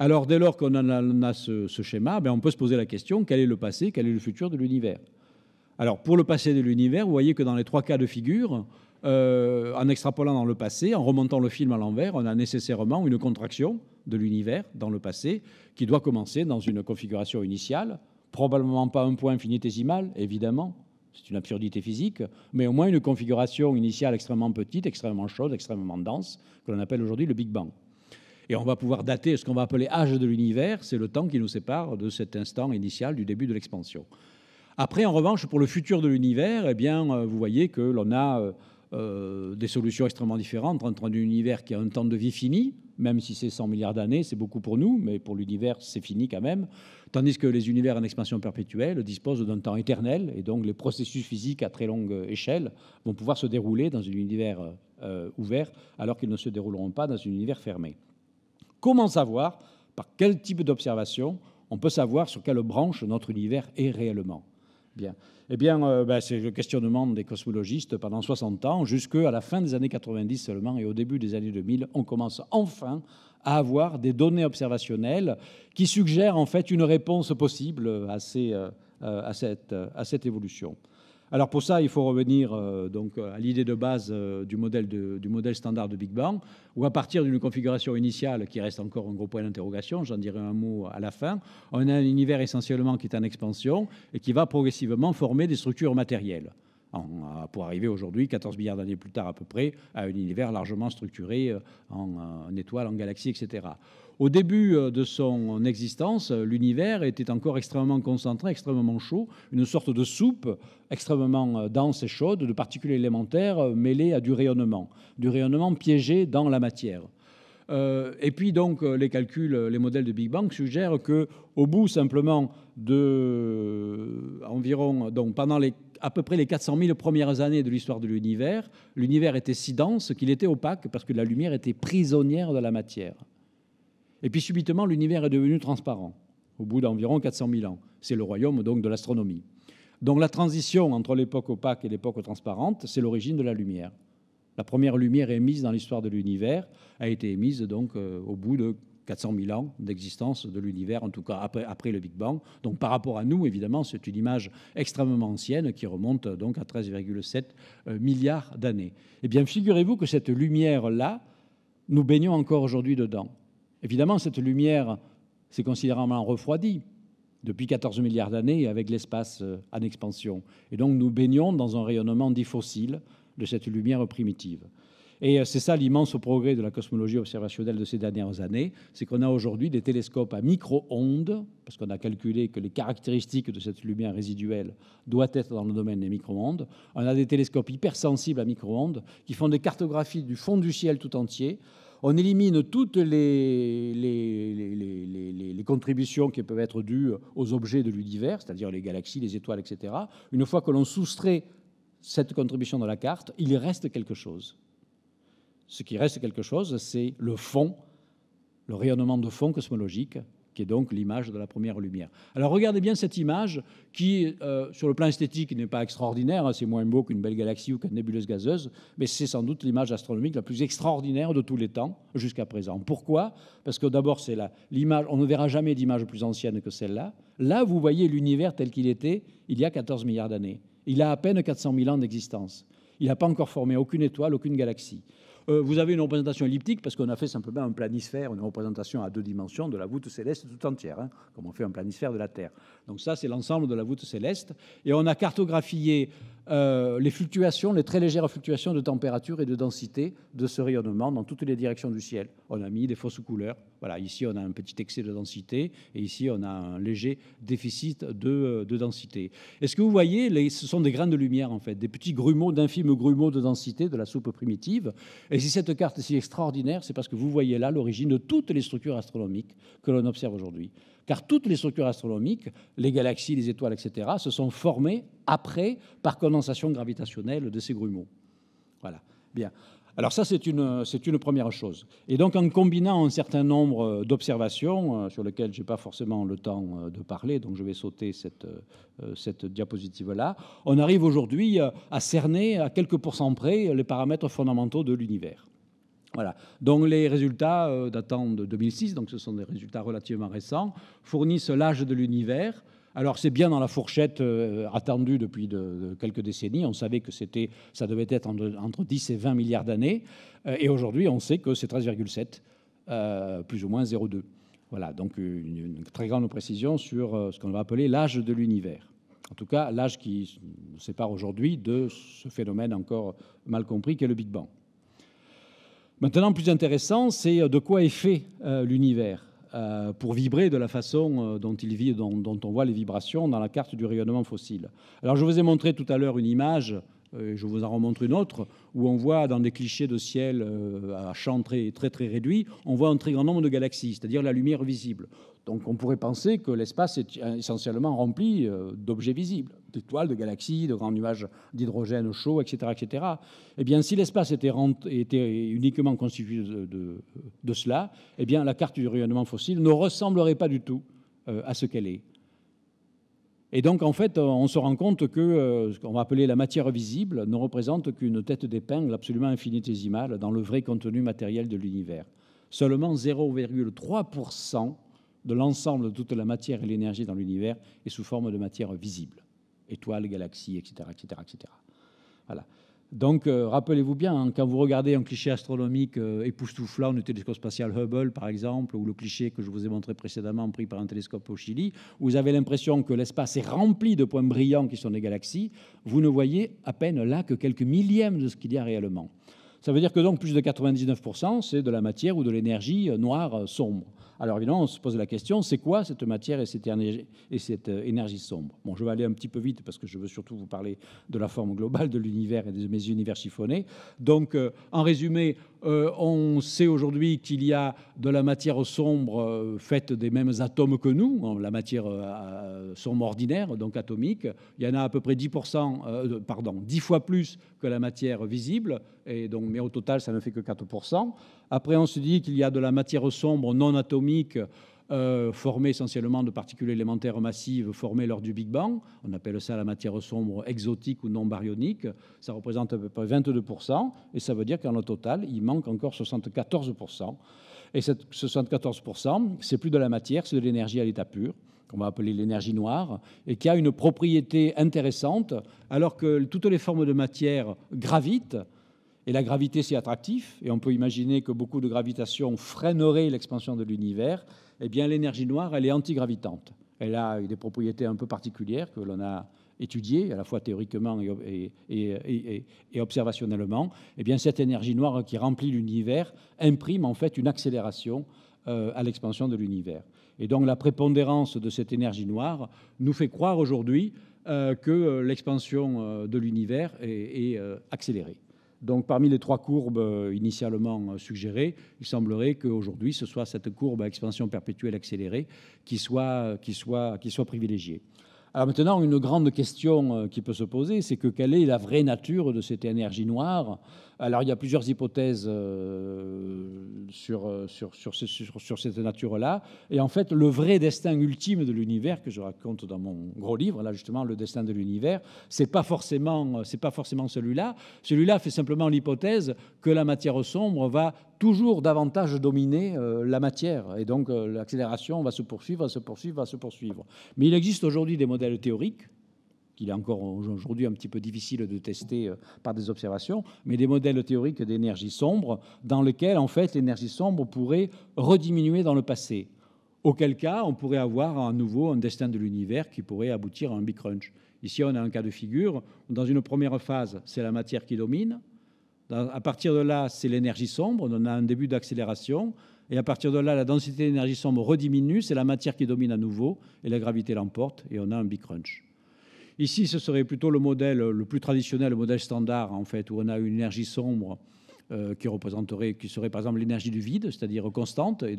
Alors dès lors qu'on a, ce, schéma, ben, on peut se poser la question, quel est le passé, quel est le futur de l'univers Alors pour le passé de l'univers, vous voyez que dans les trois cas de figure, euh, en extrapolant dans le passé, en remontant le film à l'envers, on a nécessairement une contraction de l'univers dans le passé qui doit commencer dans une configuration initiale, probablement pas un point infinitésimal, évidemment, c'est une absurdité physique, mais au moins une configuration initiale extrêmement petite, extrêmement chaude, extrêmement dense, que l'on appelle aujourd'hui le Big Bang. Et on va pouvoir dater ce qu'on va appeler âge de l'univers, c'est le temps qui nous sépare de cet instant initial du début de l'expansion. Après, en revanche, pour le futur de l'univers, eh bien, euh, vous voyez que l'on a euh, euh, des solutions extrêmement différentes entre un univers qui a un temps de vie fini, même si c'est 100 milliards d'années, c'est beaucoup pour nous, mais pour l'univers, c'est fini quand même, tandis que les univers en expansion perpétuelle disposent d'un temps éternel, et donc les processus physiques à très longue échelle vont pouvoir se dérouler dans un univers ouvert, alors qu'ils ne se dérouleront pas dans un univers fermé. Comment savoir Par quel type d'observation on peut savoir sur quelle branche notre univers est réellement Bien. Eh bien, euh, ben, c'est le questionnement des cosmologistes pendant 60 ans, jusqu'à la fin des années 90 seulement, et au début des années 2000, on commence enfin à avoir des données observationnelles qui suggèrent en fait une réponse possible à euh, euh, cette évolution. Alors pour ça, il faut revenir euh, donc euh, à l'idée de base euh, du, modèle standard de Big Bang, où à partir d'une configuration initiale qui reste encore un gros point d'interrogation, j'en dirai un mot à la fin, on a un univers essentiellement qui est en expansion et qui va progressivement former des structures matérielles. pour arriver aujourd'hui, 14 milliards d'années plus tard à peu près, à un univers largement structuré en étoiles, en galaxies, etc. Au début euh, de son existence, euh, l'univers était encore extrêmement concentré, extrêmement chaud, une sorte de soupe extrêmement euh, dense et chaude de particules élémentaires mêlées à du rayonnement, du rayonnement piégé dans la matière. et puis donc les calculs, les modèles de Big Bang suggèrent que au bout simplement de environ donc pendant les à peu près les 400 000 premières années de l'histoire de l'univers, l'univers était si dense qu'il était opaque parce que la lumière était prisonnière de la matière. Et puis subitement, l'univers est devenu transparent, au bout d'environ 400 000 ans. C'est le royaume donc de l'astronomie. Donc la transition entre l'époque opaque et l'époque transparente, c'est l'origine de la lumière. La première lumière émise dans l'histoire de l'univers a été émise donc euh, au bout de 400 000 ans d'existence de l'univers, en tout cas après, après, le Big Bang. Donc par rapport à nous, évidemment, c'est une image extrêmement ancienne qui remonte donc à 13,7 euh, milliards d'années. Eh bien, figurez-vous que cette lumière-là, nous baignons encore aujourd'hui dedans. Évidemment, cette lumière s'est considérablement refroidie depuis 14 milliards d'années avec l'espace euh, en expansion. Et donc nous baignons dans un rayonnement dit de cette lumière primitive. Et euh, c'est ça l'immense progrès de la cosmologie observationnelle de ces dernières années, c'est qu'on a aujourd'hui des télescopes à micro-ondes, parce qu'on a calculé que les caractéristiques de cette lumière résiduelle doivent être dans le domaine des micro-ondes. On a des télescopes hypersensibles à micro-ondes qui font des cartographies du fond du ciel tout entier on élimine toutes les, contributions qui peuvent être dues aux objets de l'univers, c'est-à-dire les galaxies, les étoiles, etc. Une fois que l'on soustrait cette contribution de la carte, il reste quelque chose. Ce qui reste quelque chose, c'est le fond, le rayonnement de fond cosmologique qui est donc l'image de la première lumière. Alors regardez bien cette image qui, euh, sur le plan esthétique, n'est pas extraordinaire, hein, c'est moins beau qu'une belle galaxie ou qu'une nébuleuse gazeuse, mais c'est sans doute l'image astronomique la plus extraordinaire de tous les temps jusqu'à présent. Pourquoi Parce que d'abord, c'est l'image, on ne verra jamais d'image plus ancienne que celle-là. Là, vous voyez l'univers tel qu'il était il y a 14 milliards d'années. Il a à peine 400 000 ans d'existence. Il n'a pas encore formé aucune étoile, aucune galaxie. Euh, vous avez une représentation elliptique parce qu'on a fait simplement un planisphère, une représentation à deux dimensions de la voûte céleste tout entière, hein, comme on fait un planisphère de la Terre. Donc ça, c'est l'ensemble de la voûte céleste. Et on a cartographié euh, les fluctuations, les très légères fluctuations de température et de densité de ce rayonnement dans toutes les directions du ciel. On a mis des fausses couleurs voilà, ici on a un petit excès de densité et ici on a un léger déficit de, densité. Est-ce que vous voyez, ce sont des grains de lumière en fait, des petits grumeaux, d'infimes grumeaux de densité de la soupe primitive. Et si cette carte est si extraordinaire, c'est parce que vous voyez là l'origine de toutes les structures astronomiques que l'on observe aujourd'hui. Car toutes les structures astronomiques, les galaxies, les étoiles, etc., se sont formées après par condensation gravitationnelle de ces grumeaux. Voilà. Bien. Alors ça, c'est une, première chose. Et donc en combinant un certain nombre euh, d'observations, euh, sur lesquelles je n'ai pas forcément le temps euh, de parler, donc je vais sauter cette, cette diapositive-là, on arrive aujourd'hui à cerner à quelques pourcents près les paramètres fondamentaux de l'univers. Voilà. Donc les résultats datant de 2006, donc ce sont des résultats relativement récents, fournissent l'âge de l'univers, alors c'est bien dans la fourchette euh, attendue depuis quelques décennies. On savait que c'était, ça devait être entre, 10 et 20 milliards d'années. Euh, et aujourd'hui, on sait que c'est 13,7, euh, plus ou moins 0,2. Voilà, donc une, très grande précision sur ce qu'on va appeler l'âge de l'univers. En tout cas, l'âge qui nous sépare aujourd'hui de ce phénomène encore mal compris qu'est le Big Bang. Maintenant, plus intéressant, c'est de quoi est fait l'univers. Euh, pour vibrer de la façon euh, dont il vit, dont, on voit les vibrations dans la carte du rayonnement fossile. Alors je vous ai montré tout à l'heure une image euh, je vous en remontre une autre où on voit dans des clichés de ciel euh, à champ très très réduit, on voit un très grand nombre de galaxies, c'est-à-dire la lumière visible. Donc on pourrait penser que l'espace est essentiellement rempli euh, d'objets visibles, d'étoiles, de galaxies, de grands nuages d'hydrogène chaud, etc. etc. Eh bien, si l'espace était, uniquement constitué de, de, cela, eh bien, la carte du rayonnement fossile ne ressemblerait pas du tout à ce qu'elle est. Et donc, en fait, on se rend compte que euh, ce qu'on va appeler la matière visible ne représente qu'une tête d'épingle absolument infinitésimale dans le vrai contenu matériel de l'univers. Seulement 0,3% de l'ensemble de toute la matière et l'énergie dans l'univers est sous forme de matière visible, étoiles, galaxies, etc. etc., etc. Voilà. Donc, euh, rappelez-vous bien, hein, quand vous regardez un cliché astronomique euh, époustouflant du télescope spatial Hubble, par exemple, ou le cliché que je vous ai montré précédemment pris par un télescope au Chili, vous avez l'impression que l'espace est rempli de points brillants qui sont des galaxies, vous ne voyez à peine là que quelques millièmes de ce qu'il y a réellement. Ça veut dire que donc plus de 99%, c'est de la matière ou de l'énergie euh, noire sombre. Alors évidemment, on se pose la question, c'est quoi cette matière et cette, énergie, et cette euh, énergie sombre Bon, je vais aller un petit peu vite parce que je veux surtout vous parler de la forme globale de l'univers et de mes univers chiffonnés. Donc, euh, en résumé, euh, on sait aujourd'hui qu'il y a de la matière sombre faite des mêmes atomes que nous, hein, la matière sombre ordinaire, donc atomique. Il y en a à peu près 10%, pardon, 10 fois plus que la matière visible, et donc, mais au total, ça ne fait que 4%. Après, on se dit qu'il y a de la matière sombre non atomique euh, formés essentiellement de particules élémentaires massives formées lors du Big Bang. On appelle ça la matière sombre exotique ou non baryonique. Ça représente à peu près 22%, et ça veut dire qu'en total, il manque encore 74%. Et cette 74%, c'est plus de la matière, c'est de l'énergie à l'état pur qu'on va appeler l'énergie noire, et qui a une propriété intéressante, alors que toutes les formes de matière gravitent et la gravité, c'est attractif, et on peut imaginer que beaucoup de gravitation freinerait l'expansion de l'univers. Eh bien, l'énergie noire, elle est antigravitante. Elle a des propriétés un peu particulières que l'on a étudiées, à la fois théoriquement et, et, observationnellement. Eh bien, cette énergie noire qui remplit l'univers imprime en fait une accélération euh, à l'expansion de l'univers. Et donc, la prépondérance de cette énergie noire nous fait croire aujourd'hui euh, que euh, l'expansion de l'univers est, accélérée donc parmi les trois courbes euh, initialement euh, suggérées, il semblerait qu'aujourd'hui ce soit cette courbe à expansion perpétuelle accélérée qui soit euh, qui soit qui soit privilégiée. Alors maintenant, une grande question qui peut se poser, c'est que quelle est la vraie nature de cette énergie noire alors, il y a plusieurs hypothèses euh, sur, euh, sur, sur, cette nature-là. Et en fait, le vrai destin ultime de l'univers, que je raconte dans mon gros livre, là justement, le destin de l'univers, c'est pas forcément, euh, pas forcément celui-là. Celui-là fait simplement l'hypothèse que la matière sombre va toujours davantage dominer la matière. Et donc, l'accélération va se poursuivre, va se poursuivre, va se poursuivre. Mais il existe aujourd'hui des modèles théoriques qu'il est encore aujourd'hui un petit peu difficile de tester euh, par des observations, mais des modèles théoriques d'énergie sombre dans lesquels, en fait, l'énergie sombre pourrait rediminuer dans le passé. Auquel cas, on pourrait avoir à nouveau un destin de l'univers qui pourrait aboutir à un Big Crunch. Ici, on a un cas de figure. Dans une première phase, c'est la matière qui domine. À partir de là, c'est l'énergie sombre. On a un début d'accélération. Et à partir de là, la densité d'énergie sombre rediminue. C'est la matière qui domine à nouveau. Et la gravité l'emporte. Et on a un Big Crunch. Ici, ce serait plutôt le modèle le plus traditionnel, le modèle standard, en fait, où on a une énergie sombre euh, qui représenterait, qui serait par exemple l'énergie du vide, c'est-à-dire constante et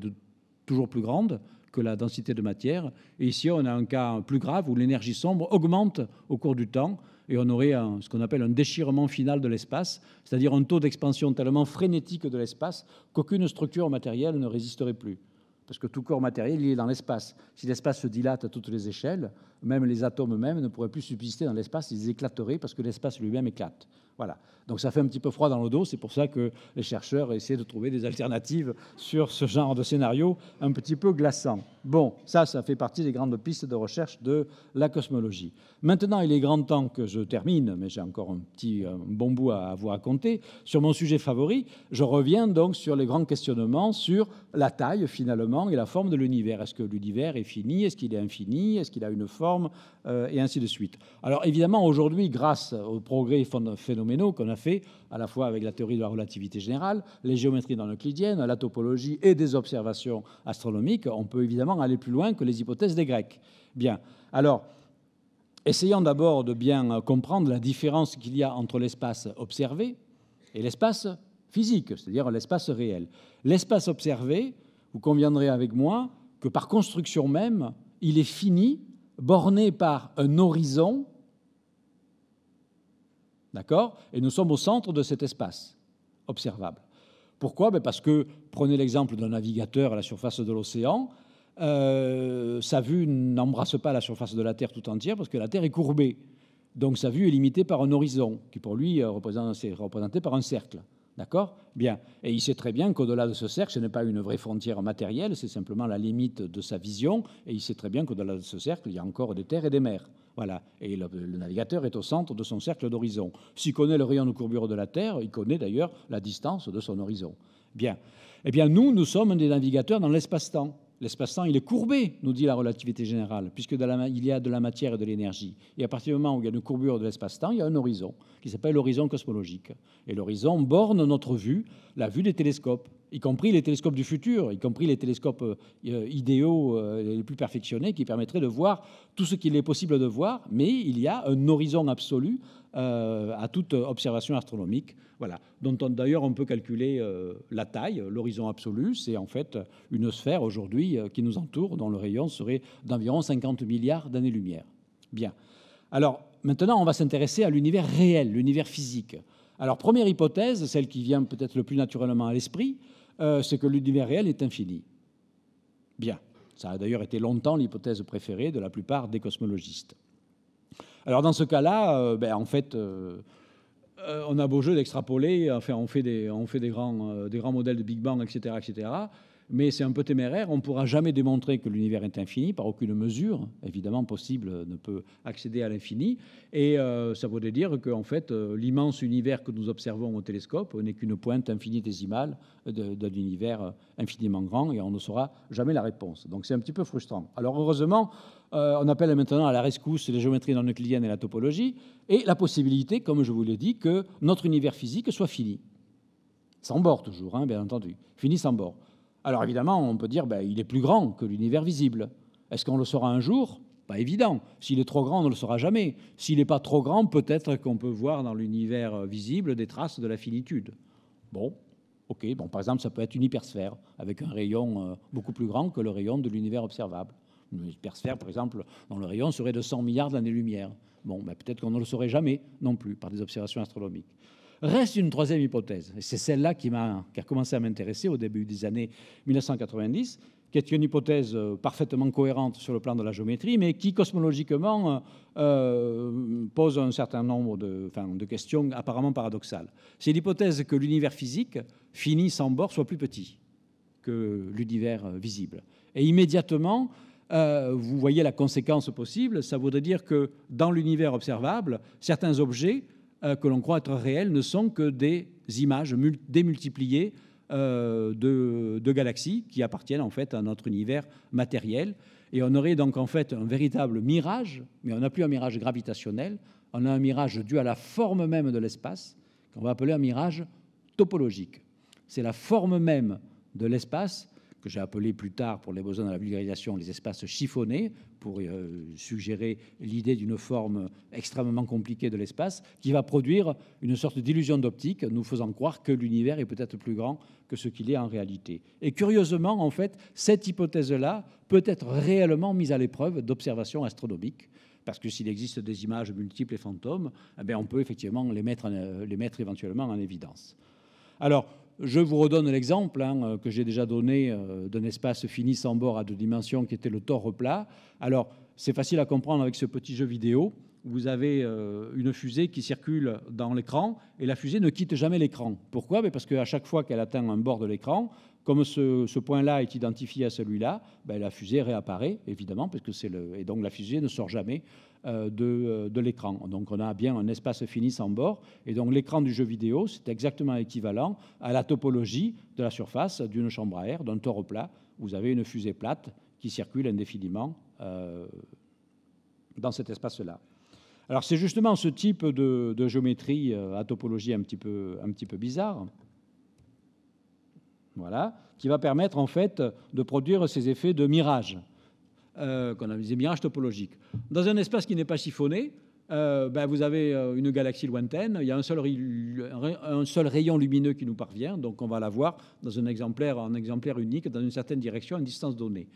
toujours plus grande que la densité de matière. Et ici, on a un cas plus grave où l'énergie sombre augmente au cours du temps et on aurait ce qu'on appelle un déchirement final de l'espace, c'est-à-dire un taux d'expansion tellement frénétique de l'espace qu'aucune structure matérielle ne résisterait plus. Parce que tout corps matériel, il est dans l'espace. Si l'espace se dilate à toutes les échelles, même les atomes eux-mêmes ne pourraient plus subsister dans l'espace, ils éclateraient parce que l'espace lui-même éclate. Voilà. Donc ça fait un petit peu froid dans le dos, c'est pour ça que les chercheurs essaient de trouver des alternatives sur ce genre de scénario un petit peu glaçant. Bon, ça, ça fait partie des grandes pistes de recherche de la cosmologie. Maintenant, il est grand temps que je termine, mais j'ai encore un petit bon bout à vous raconter. Sur mon sujet favori, je reviens donc sur les grands questionnements sur la taille finalement et la forme de l'univers. Est-ce que l'univers est fini Est-ce qu'il est infini Est-ce qu'il a une forme euh, et ainsi de suite. Alors évidemment, aujourd'hui, grâce aux progrès phénoménaux qu'on a fait, à la fois avec la théorie de la relativité générale, les géométries non euclidiennes, la topologie et des observations astronomiques, on peut évidemment aller plus loin que les hypothèses des Grecs. Bien. Alors, essayons d'abord de bien euh, comprendre la différence qu'il y a entre l'espace observé et l'espace physique, c'est-à-dire l'espace réel. L'espace observé, vous conviendrez avec moi que par construction même, il est fini borné par un horizon, d'accord Et nous sommes au centre de cet espace observable. Pourquoi ben Parce que, prenez l'exemple d'un navigateur à la surface de l'océan, euh, sa vue n'embrasse pas la surface de la Terre tout entière parce que la Terre est courbée. Donc sa vue est limitée par un horizon qui pour lui euh, est représenté par un cercle. D'accord Bien. Et il sait très bien qu'au-delà de ce cercle, ce n'est pas une vraie frontière matérielle, c'est simplement la limite de sa vision. Et il sait très bien qu'au-delà de ce cercle, il y a encore des terres et des mers. Voilà. Et le, navigateur est au centre de son cercle d'horizon. S'il connaît le rayon de courbure de la Terre, il connaît d'ailleurs la distance de son horizon. Bien. Eh bien, nous, nous sommes des navigateurs dans l'espace-temps. L'espace-temps, il est courbé, nous dit la relativité générale, puisque il y a de la matière et de l'énergie. Et à partir du moment où il y a une courbure de l'espace-temps, il y a un horizon, qui s'appelle l'horizon cosmologique. Et l'horizon borne notre vue, la vue des télescopes y compris les télescopes du futur, y compris les télescopes euh, idéaux euh, les plus perfectionnés, qui permettraient de voir tout ce qu'il est possible de voir, mais il y a un horizon absolu euh, à toute observation astronomique, voilà, dont d'ailleurs on peut calculer la taille, l'horizon absolu, c'est en fait une sphère aujourd'hui qui nous entoure, dont le rayon serait d'environ 50 milliards d'années-lumière. Bien. Alors maintenant, on va s'intéresser à l'univers réel, l'univers physique. Alors première hypothèse, celle qui vient peut-être le plus naturellement à l'esprit, euh, c'est que l'univers réel est infini. Bien. Ça a d'ailleurs été longtemps l'hypothèse préférée de la plupart des cosmologistes. Alors dans ce cas-là, euh, ben, en fait, euh, on a beau jeu d'extrapoler, enfin, on fait des, on fait grands, des grands modèles de Big Bang, etc. etc mais c'est un peu téméraire. On ne pourra jamais démontrer que l'univers est infini par aucune mesure. Évidemment, possible ne peut accéder à l'infini. Et euh, ça voudrait dire qu'en fait, euh, l'immense univers que nous observons au télescope n'est qu'une pointe infinitésimale d'un univers euh, infiniment grand et on ne saura jamais la réponse. Donc c'est un petit peu frustrant. Alors heureusement, on appelle maintenant à la rescousse les géométrie non euclidiennes et la topologie et la possibilité, comme je vous l'ai dit, que notre univers physique soit fini. Sans bord toujours, hein, bien entendu. Fini sans bord. Alors évidemment, on peut dire ben, il est plus grand que l'univers visible. Est-ce qu'on le saura un jour Pas évident. S'il est trop grand, on ne le saura jamais. S'il n'est pas trop grand, peut-être qu'on peut voir dans l'univers euh, visible des traces de la finitude. Bon, ok. Bon, par exemple, ça peut être une hypersphère avec un rayon euh, beaucoup plus grand que le rayon de l'univers observable. Une hypersphère, par exemple, dans le rayon serait de 100 milliards d'années-lumière. Bon, ben, peut-être qu'on ne le saurait jamais non plus par des observations astronomiques. Reste une troisième hypothèse, et c'est celle-là qui, a, qui a commencé à m'intéresser au début des années 1990, qui est une hypothèse euh, parfaitement cohérente sur le plan de la géométrie, mais qui cosmologiquement euh, euh, pose un certain nombre de, enfin, de questions apparemment paradoxales. C'est l'hypothèse que l'univers physique, fini sans bord, soit plus petit que l'univers visible. Et immédiatement, vous voyez la conséquence possible, ça voudrait dire que dans l'univers observable, certains objets euh, que l'on croit être réels ne sont que des images démultipliées euh, de, de, galaxies qui appartiennent en fait à notre univers matériel. Et on aurait donc en fait un véritable mirage, mais on n'a plus un mirage gravitationnel, on a un mirage dû à la forme même de l'espace, qu'on va appeler un mirage topologique. C'est la forme même de l'espace que j'ai appelé plus tard pour les besoins de la vulgarisation les espaces chiffonnés, pour euh, suggérer l'idée d'une forme extrêmement compliquée de l'espace, qui va produire une sorte d'illusion d'optique, nous faisant croire que l'univers est peut-être plus grand que ce qu'il est en réalité. Et curieusement, en fait, cette hypothèse-là peut être réellement mise à l'épreuve d'observations astronomiques parce que s'il existe des images multiples et fantômes, eh on peut effectivement les mettre, euh, les mettre éventuellement en évidence. Alors, je vous redonne l'exemple hein, euh, que j'ai déjà donné euh, d'un espace fini sans bord à deux dimensions qui était le torre plat. Alors, c'est facile à comprendre avec ce petit jeu vidéo. Vous avez euh, une fusée qui circule dans l'écran et la fusée ne quitte jamais l'écran. Pourquoi ben, Parce qu'à chaque fois qu'elle atteint un bord de l'écran, comme ce, point-là est identifié à celui-là, ben, la fusée réapparaît, évidemment, parce que c'est le. Et donc la fusée ne sort jamais euh, euh, de, l'écran. Donc on a bien un espace fini sans bord. Et donc l'écran du jeu vidéo, c'est exactement équivalent à la topologie de la surface d'une chambre à air, d'un toro plat. Vous avez une fusée plate qui circule indéfiniment euh, dans cet espace-là. Alors c'est justement ce type de, géométrie à topologie un petit peu bizarre voilà, qui va permettre en fait de produire ces effets de mirage, euh, qu'on a des mirages topologiques. Dans un espace qui n'est pas chiffonné euh, ben, vous avez euh, une galaxie lointaine, il y a un seul, rayon lumineux qui nous parvient, donc on va la voir dans un exemplaire, un exemplaire unique, dans une certaine direction, à une distance donnée.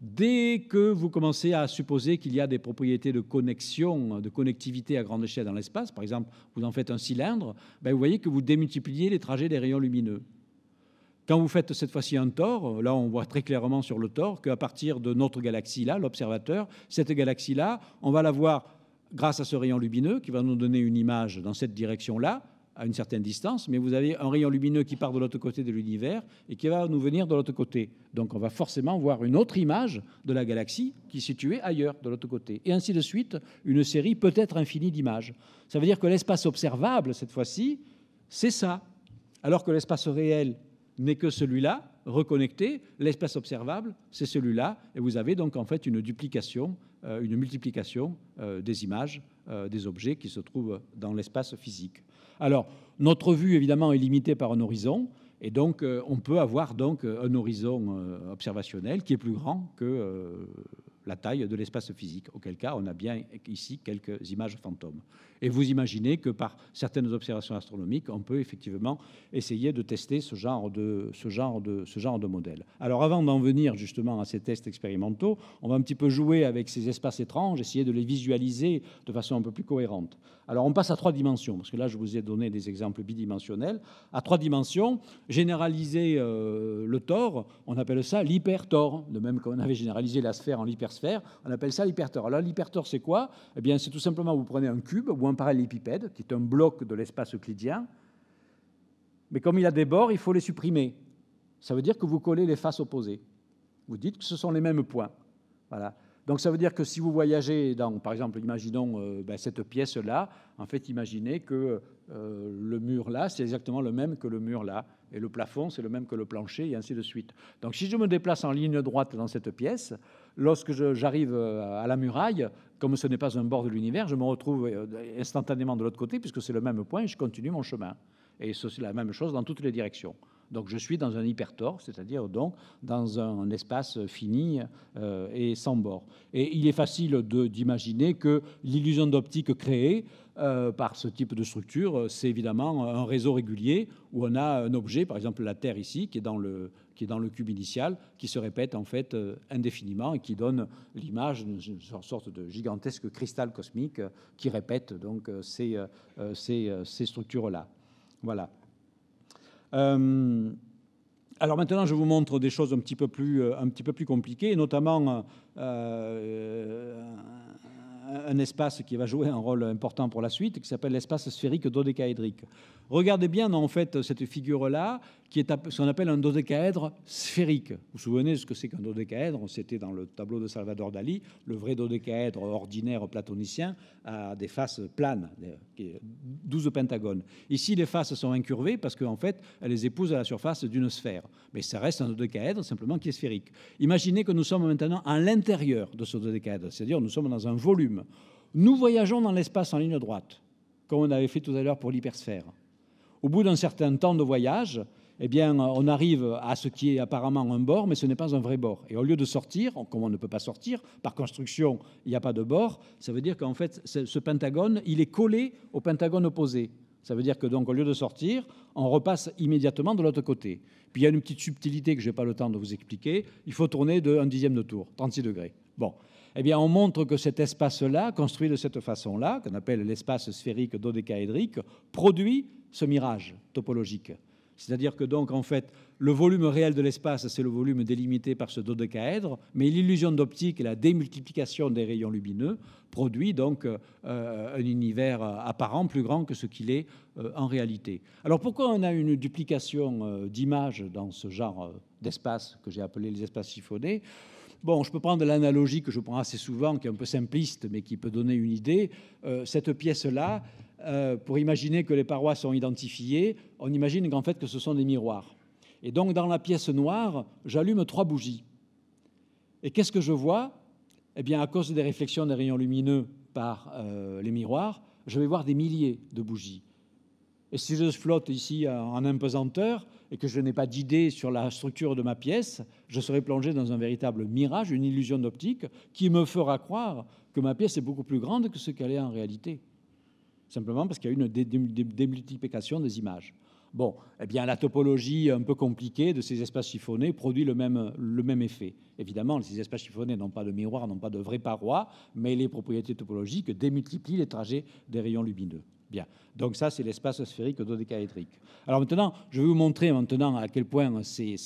Dès que vous commencez à supposer qu'il y a des propriétés de connexion, de connectivité à grande échelle dans l'espace, par exemple, vous en faites un cylindre, ben vous voyez que vous démultipliez les trajets des rayons lumineux. Quand vous faites cette fois-ci un tort, euh, là on voit très clairement sur le tort qu'à partir de notre galaxie-là, l'observateur, cette galaxie-là, on va la voir grâce à ce rayon lumineux qui va nous donner une image dans cette direction-là, à une certaine distance, mais vous avez un rayon lumineux qui part de l'autre côté de l'univers et qui va nous venir de l'autre côté. Donc on va forcément voir une autre image de la galaxie qui est située ailleurs, de l'autre côté. Et ainsi de suite, une série peut-être infinie d'images. Ça veut dire que l'espace observable, cette fois-ci, c'est ça. Alors que l'espace réel n'est que celui-là, reconnecté, l'espace observable, c'est celui-là, et vous avez donc en fait une duplication, euh, une multiplication euh, des images, euh, des objets qui se trouvent dans l'espace physique. Alors, notre vue, évidemment, est limitée par un horizon, et donc on peut avoir donc un horizon observationnel qui est plus grand que la taille de l'espace physique, auquel cas on a bien ici quelques images fantômes. Et vous imaginez que par certaines observations astronomiques, on peut effectivement essayer de tester ce genre de, ce genre de, ce genre de modèle. Alors avant d'en venir justement à ces tests expérimentaux, on va un petit peu jouer avec ces espaces étranges, essayer de les visualiser de façon un peu plus cohérente. Alors on passe à trois dimensions, parce que là je vous ai donné des exemples bidimensionnels. À trois dimensions, généraliser euh, le tor, on appelle ça l'hypertor, de même qu'on avait généralisé la sphère en l'hypersphère, on appelle ça l'hypertor. Alors l'hypertor c'est quoi Eh bien c'est tout simplement vous prenez un cube ou un parallélépipède, qui est un bloc de l'espace euclidien. Mais comme il a des bords, il faut les supprimer. Ça veut dire que vous collez les faces opposées. Vous dites que ce sont les mêmes points. Voilà. Donc ça veut dire que si vous voyagez dans, par exemple, imaginons euh, ben, cette pièce-là, en fait, imaginez que euh, le mur là, c'est exactement le même que le mur là, et le plafond, c'est le même que le plancher, et ainsi de suite. Donc si je me déplace en ligne droite dans cette pièce, lorsque j'arrive euh, à la muraille, comme ce n'est pas un bord de l'univers, je me retrouve euh, instantanément de l'autre côté, puisque c'est le même point, et je continue mon chemin. Et c'est la même chose dans toutes les directions. Donc je suis dans un hypertor, c'est-à-dire donc dans un espace fini euh, et sans bord. Et il est facile d'imaginer que l'illusion d'optique créée par ce type de structure, c'est évidemment un réseau régulier où on a un objet, par exemple la Terre ici, qui est dans le, qui est dans le cube initial, qui se répète en fait euh, indéfiniment et qui donne l'image d'une sorte de gigantesque cristal cosmique euh, qui répète donc euh, ces, ces, structures-là. Voilà. alors maintenant, je vous montre des choses un petit peu plus, un petit peu plus compliquées, notamment un espace qui va jouer un rôle important pour la suite, qui s'appelle l'espace sphérique dodécaédrique. Regardez bien en fait cette figure-là, qui est ce qu'on appelle un dodécaèdre sphérique. Vous vous souvenez ce que c'est qu'un dodécaèdre C'était dans le tableau de Salvador Dali, le vrai dodécaèdre ordinaire platonicien a des faces planes, 12 pentagones. Ici, les faces sont incurvées parce qu'en fait, elles les épousent à la surface d'une sphère. Mais ça reste un dodécaèdre simplement qui est sphérique. Imaginez que nous sommes maintenant à l'intérieur de ce dodécaèdre, c'est-à-dire nous sommes dans un volume. Nous voyageons dans l'espace en ligne droite, comme on avait fait tout à l'heure pour l'hypersphère au bout d'un certain temps de voyage, eh bien, on arrive à ce qui est apparemment un bord, mais ce n'est pas un vrai bord. Et au lieu de sortir, comme on ne peut pas sortir, par construction, il n'y a pas de bord, ça veut dire qu'en fait, ce pentagone, il est collé au pentagone opposé. Ça veut dire que donc, au lieu de sortir, on repasse immédiatement de l'autre côté. Puis il y a une petite subtilité que je n'ai pas le temps de vous expliquer. Il faut tourner de dixième de tour, 36 degrés. Bon, eh bien, on montre que cet espace-là, construit de cette façon-là, qu'on appelle l'espace sphérique dodécaédrique, produit ce mirage topologique. C'est-à-dire que donc, en fait, le volume réel de l'espace, c'est le volume délimité par ce dodécaèdre, mais l'illusion d'optique et la démultiplication des rayons lumineux produit donc euh, un univers apparent plus grand que ce qu'il est euh, en réalité. Alors pourquoi on a une duplication euh, d'images dans ce genre d'espace que j'ai appelé les espaces chiffonnés Bon, je peux prendre l'analogie que je prends assez souvent, qui est un peu simpliste, mais qui peut donner une idée. Euh, cette pièce-là, euh, pour imaginer que les parois sont identifiées, on imagine qu'en fait que ce sont des miroirs. Et donc dans la pièce noire, j'allume trois bougies. Et qu'est-ce que je vois Eh bien, à cause des réflexions des rayons lumineux par euh, les miroirs, je vais voir des milliers de bougies et si je flotte ici euh, en impesanteur et que je n'ai pas d'idée sur la structure de ma pièce, je serai plongé dans un véritable mirage, une illusion d'optique qui me fera croire que ma pièce est beaucoup plus grande que ce qu'elle est en réalité. Simplement parce qu'il y a une démultiplication des images. Bon, eh bien, la topologie un peu compliquée de ces espaces chiffonnés produit le même, le même effet. Évidemment, ces espaces chiffonnés n'ont pas de miroir, n'ont pas de vraies parois, mais les propriétés topologiques démultiplient les trajets des rayons lumineux. Bien. Donc ça, c'est l'espace sphérique dodécaédrique. Alors maintenant, je vais vous montrer maintenant à quel point ces,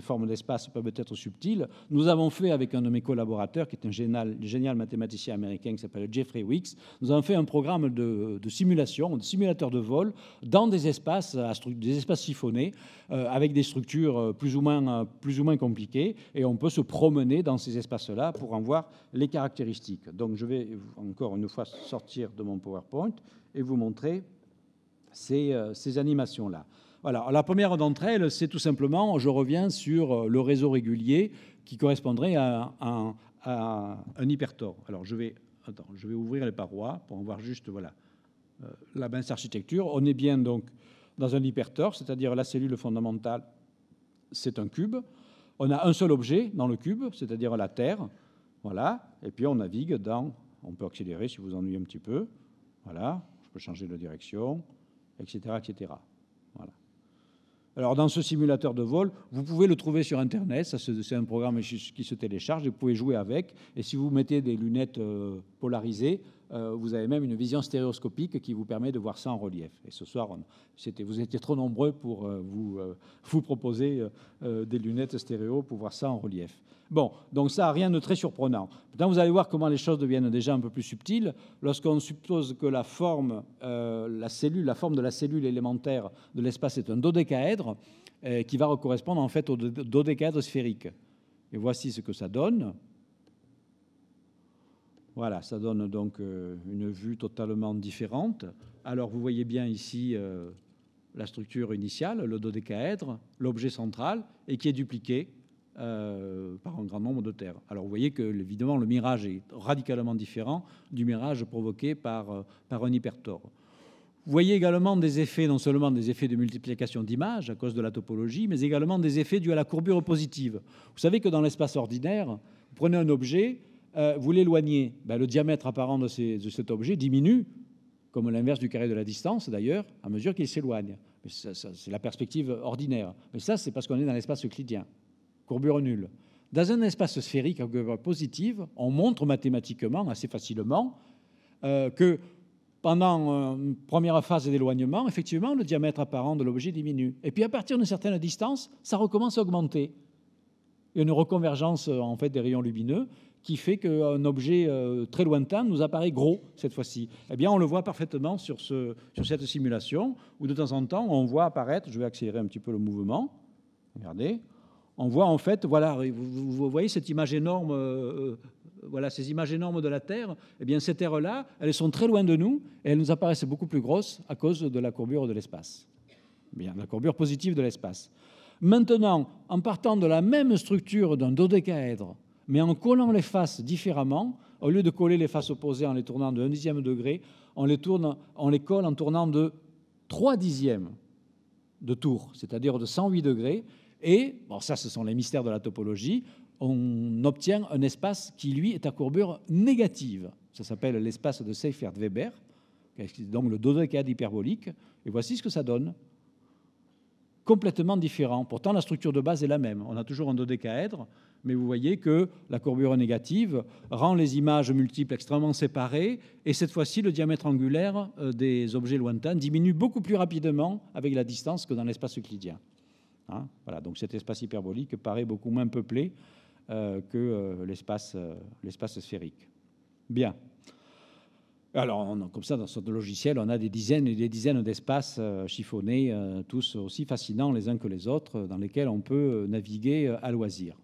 formes d'espace peuvent être subtiles. Nous avons fait avec un de mes collaborateurs, qui est un génial, génial mathématicien américain qui s'appelle Jeffrey Wicks, nous avons fait un programme de, simulation, de simulateur de vol, dans des espaces, des espaces siphonnés, euh, avec des structures euh, plus ou, moins, euh, plus ou moins compliquées, et on peut se promener dans ces espaces-là pour en voir les caractéristiques. Donc je vais encore une fois sortir de mon PowerPoint et vous montrer ces, euh, ces animations-là. Voilà, la première d'entre elles, c'est tout simplement, je reviens sur euh, le réseau régulier qui correspondrait à, à un hypertor. Alors je vais, attends, je vais ouvrir les parois pour voir juste, voilà, euh, la mince architecture. On est bien donc dans un hypertor, c'est-à-dire la cellule fondamentale, c'est un cube. On a un seul objet dans le cube, c'est-à-dire la Terre. Voilà, et puis on navigue dans, on peut accélérer si vous ennuyez un petit peu. Voilà, je changer de direction, etc. Alors, dans ce simulateur de vol, vous pouvez le trouver sur Internet. C'est un programme qui se télécharge. Vous pouvez jouer avec. Et si vous mettez des lunettes euh, polarisées, euh, vous avez même une vision stéréoscopique qui vous permet de voir ça en relief. Et ce soir, vous étiez trop nombreux pour euh, euh, vous, proposer des lunettes stéréo pour voir ça en relief. Bon, donc ça, rien de très surprenant. Maintenant, vous allez voir comment les choses deviennent déjà un peu plus subtiles. Lorsqu'on suppose que la forme, la cellule, la forme de la cellule élémentaire de l'espace est un dodécaèdre, qui va correspondre en fait au dodécaèdre sphérique. Et voici ce que ça donne. Voilà, ça donne donc euh, une vue totalement différente. Alors vous voyez bien ici euh, la structure initiale, le dodécaèdre, l'objet central, et qui est dupliqué euh, par un grand nombre de terres. Alors vous voyez que, évidemment, le mirage est radicalement différent du mirage provoqué par, par un hypertor. Vous voyez également des effets, non seulement des effets de multiplication d'images à cause de la topologie, mais également des effets dus à la courbure positive. Vous savez que dans l'espace ordinaire, vous prenez un objet, euh, vous l'éloignez, ben, le diamètre apparent de, cet objet diminue, comme l'inverse du carré de la distance d'ailleurs, à mesure qu'il s'éloigne. C'est la perspective ordinaire. Mais ça, c'est parce qu'on est dans l'espace euclidien, courbure nulle. Dans un espace sphérique à positive, on montre mathématiquement assez facilement euh, que pendant euh, une première phase d'éloignement, effectivement, le diamètre apparent de l'objet diminue. Et puis à partir d'une certaine distance, ça recommence à augmenter. Il y a une reconvergence en fait des rayons lumineux qui fait qu'un objet euh, très lointain nous apparaît gros cette fois-ci. Eh bien, on le voit parfaitement sur, ce, sur cette simulation, où de temps en temps, on voit apparaître, je vais accélérer un petit peu le mouvement, regardez, on voit en fait, voilà, vous, voyez cette image énorme, euh, euh, voilà, ces images énormes de la Terre, eh bien, ces Terres-là, elles sont très loin de nous, et elles nous apparaissent beaucoup plus grosses à cause de la courbure de l'espace. Bien, la courbure positive de l'espace. Maintenant, en partant de la même structure d'un dodécaèdre, mais en collant les faces différemment, au lieu de coller les faces opposées en les tournant de 1 dixième degré, on les, tourne, les colle en tournant de 3 dixièmes de tour, c'est-à-dire de 108 degrés. Et, bon, ça, ce sont les mystères de la topologie, on obtient un espace qui, lui, est à courbure négative. Ça s'appelle l'espace de Seifert-Weber, donc le dodécade hyperbolique. Et voici ce que ça donne complètement différent. Pourtant, la structure de base est la même. On a toujours un dodécaèdre, mais vous voyez que la courbure négative rend les images multiples extrêmement séparées, et cette fois-ci, le diamètre angulaire euh, des objets lointains diminue beaucoup plus rapidement avec la distance que dans l'espace euclidien. Hein, voilà, donc cet espace hyperbolique paraît beaucoup moins peuplé euh, que euh, l'espace sphérique. Bien. Alors, comme ça, dans ce logiciel, on a des dizaines et des dizaines d'espaces euh, chiffonnés, euh, tous aussi fascinants les uns que les autres, euh, dans lesquels on peut naviguer à loisir.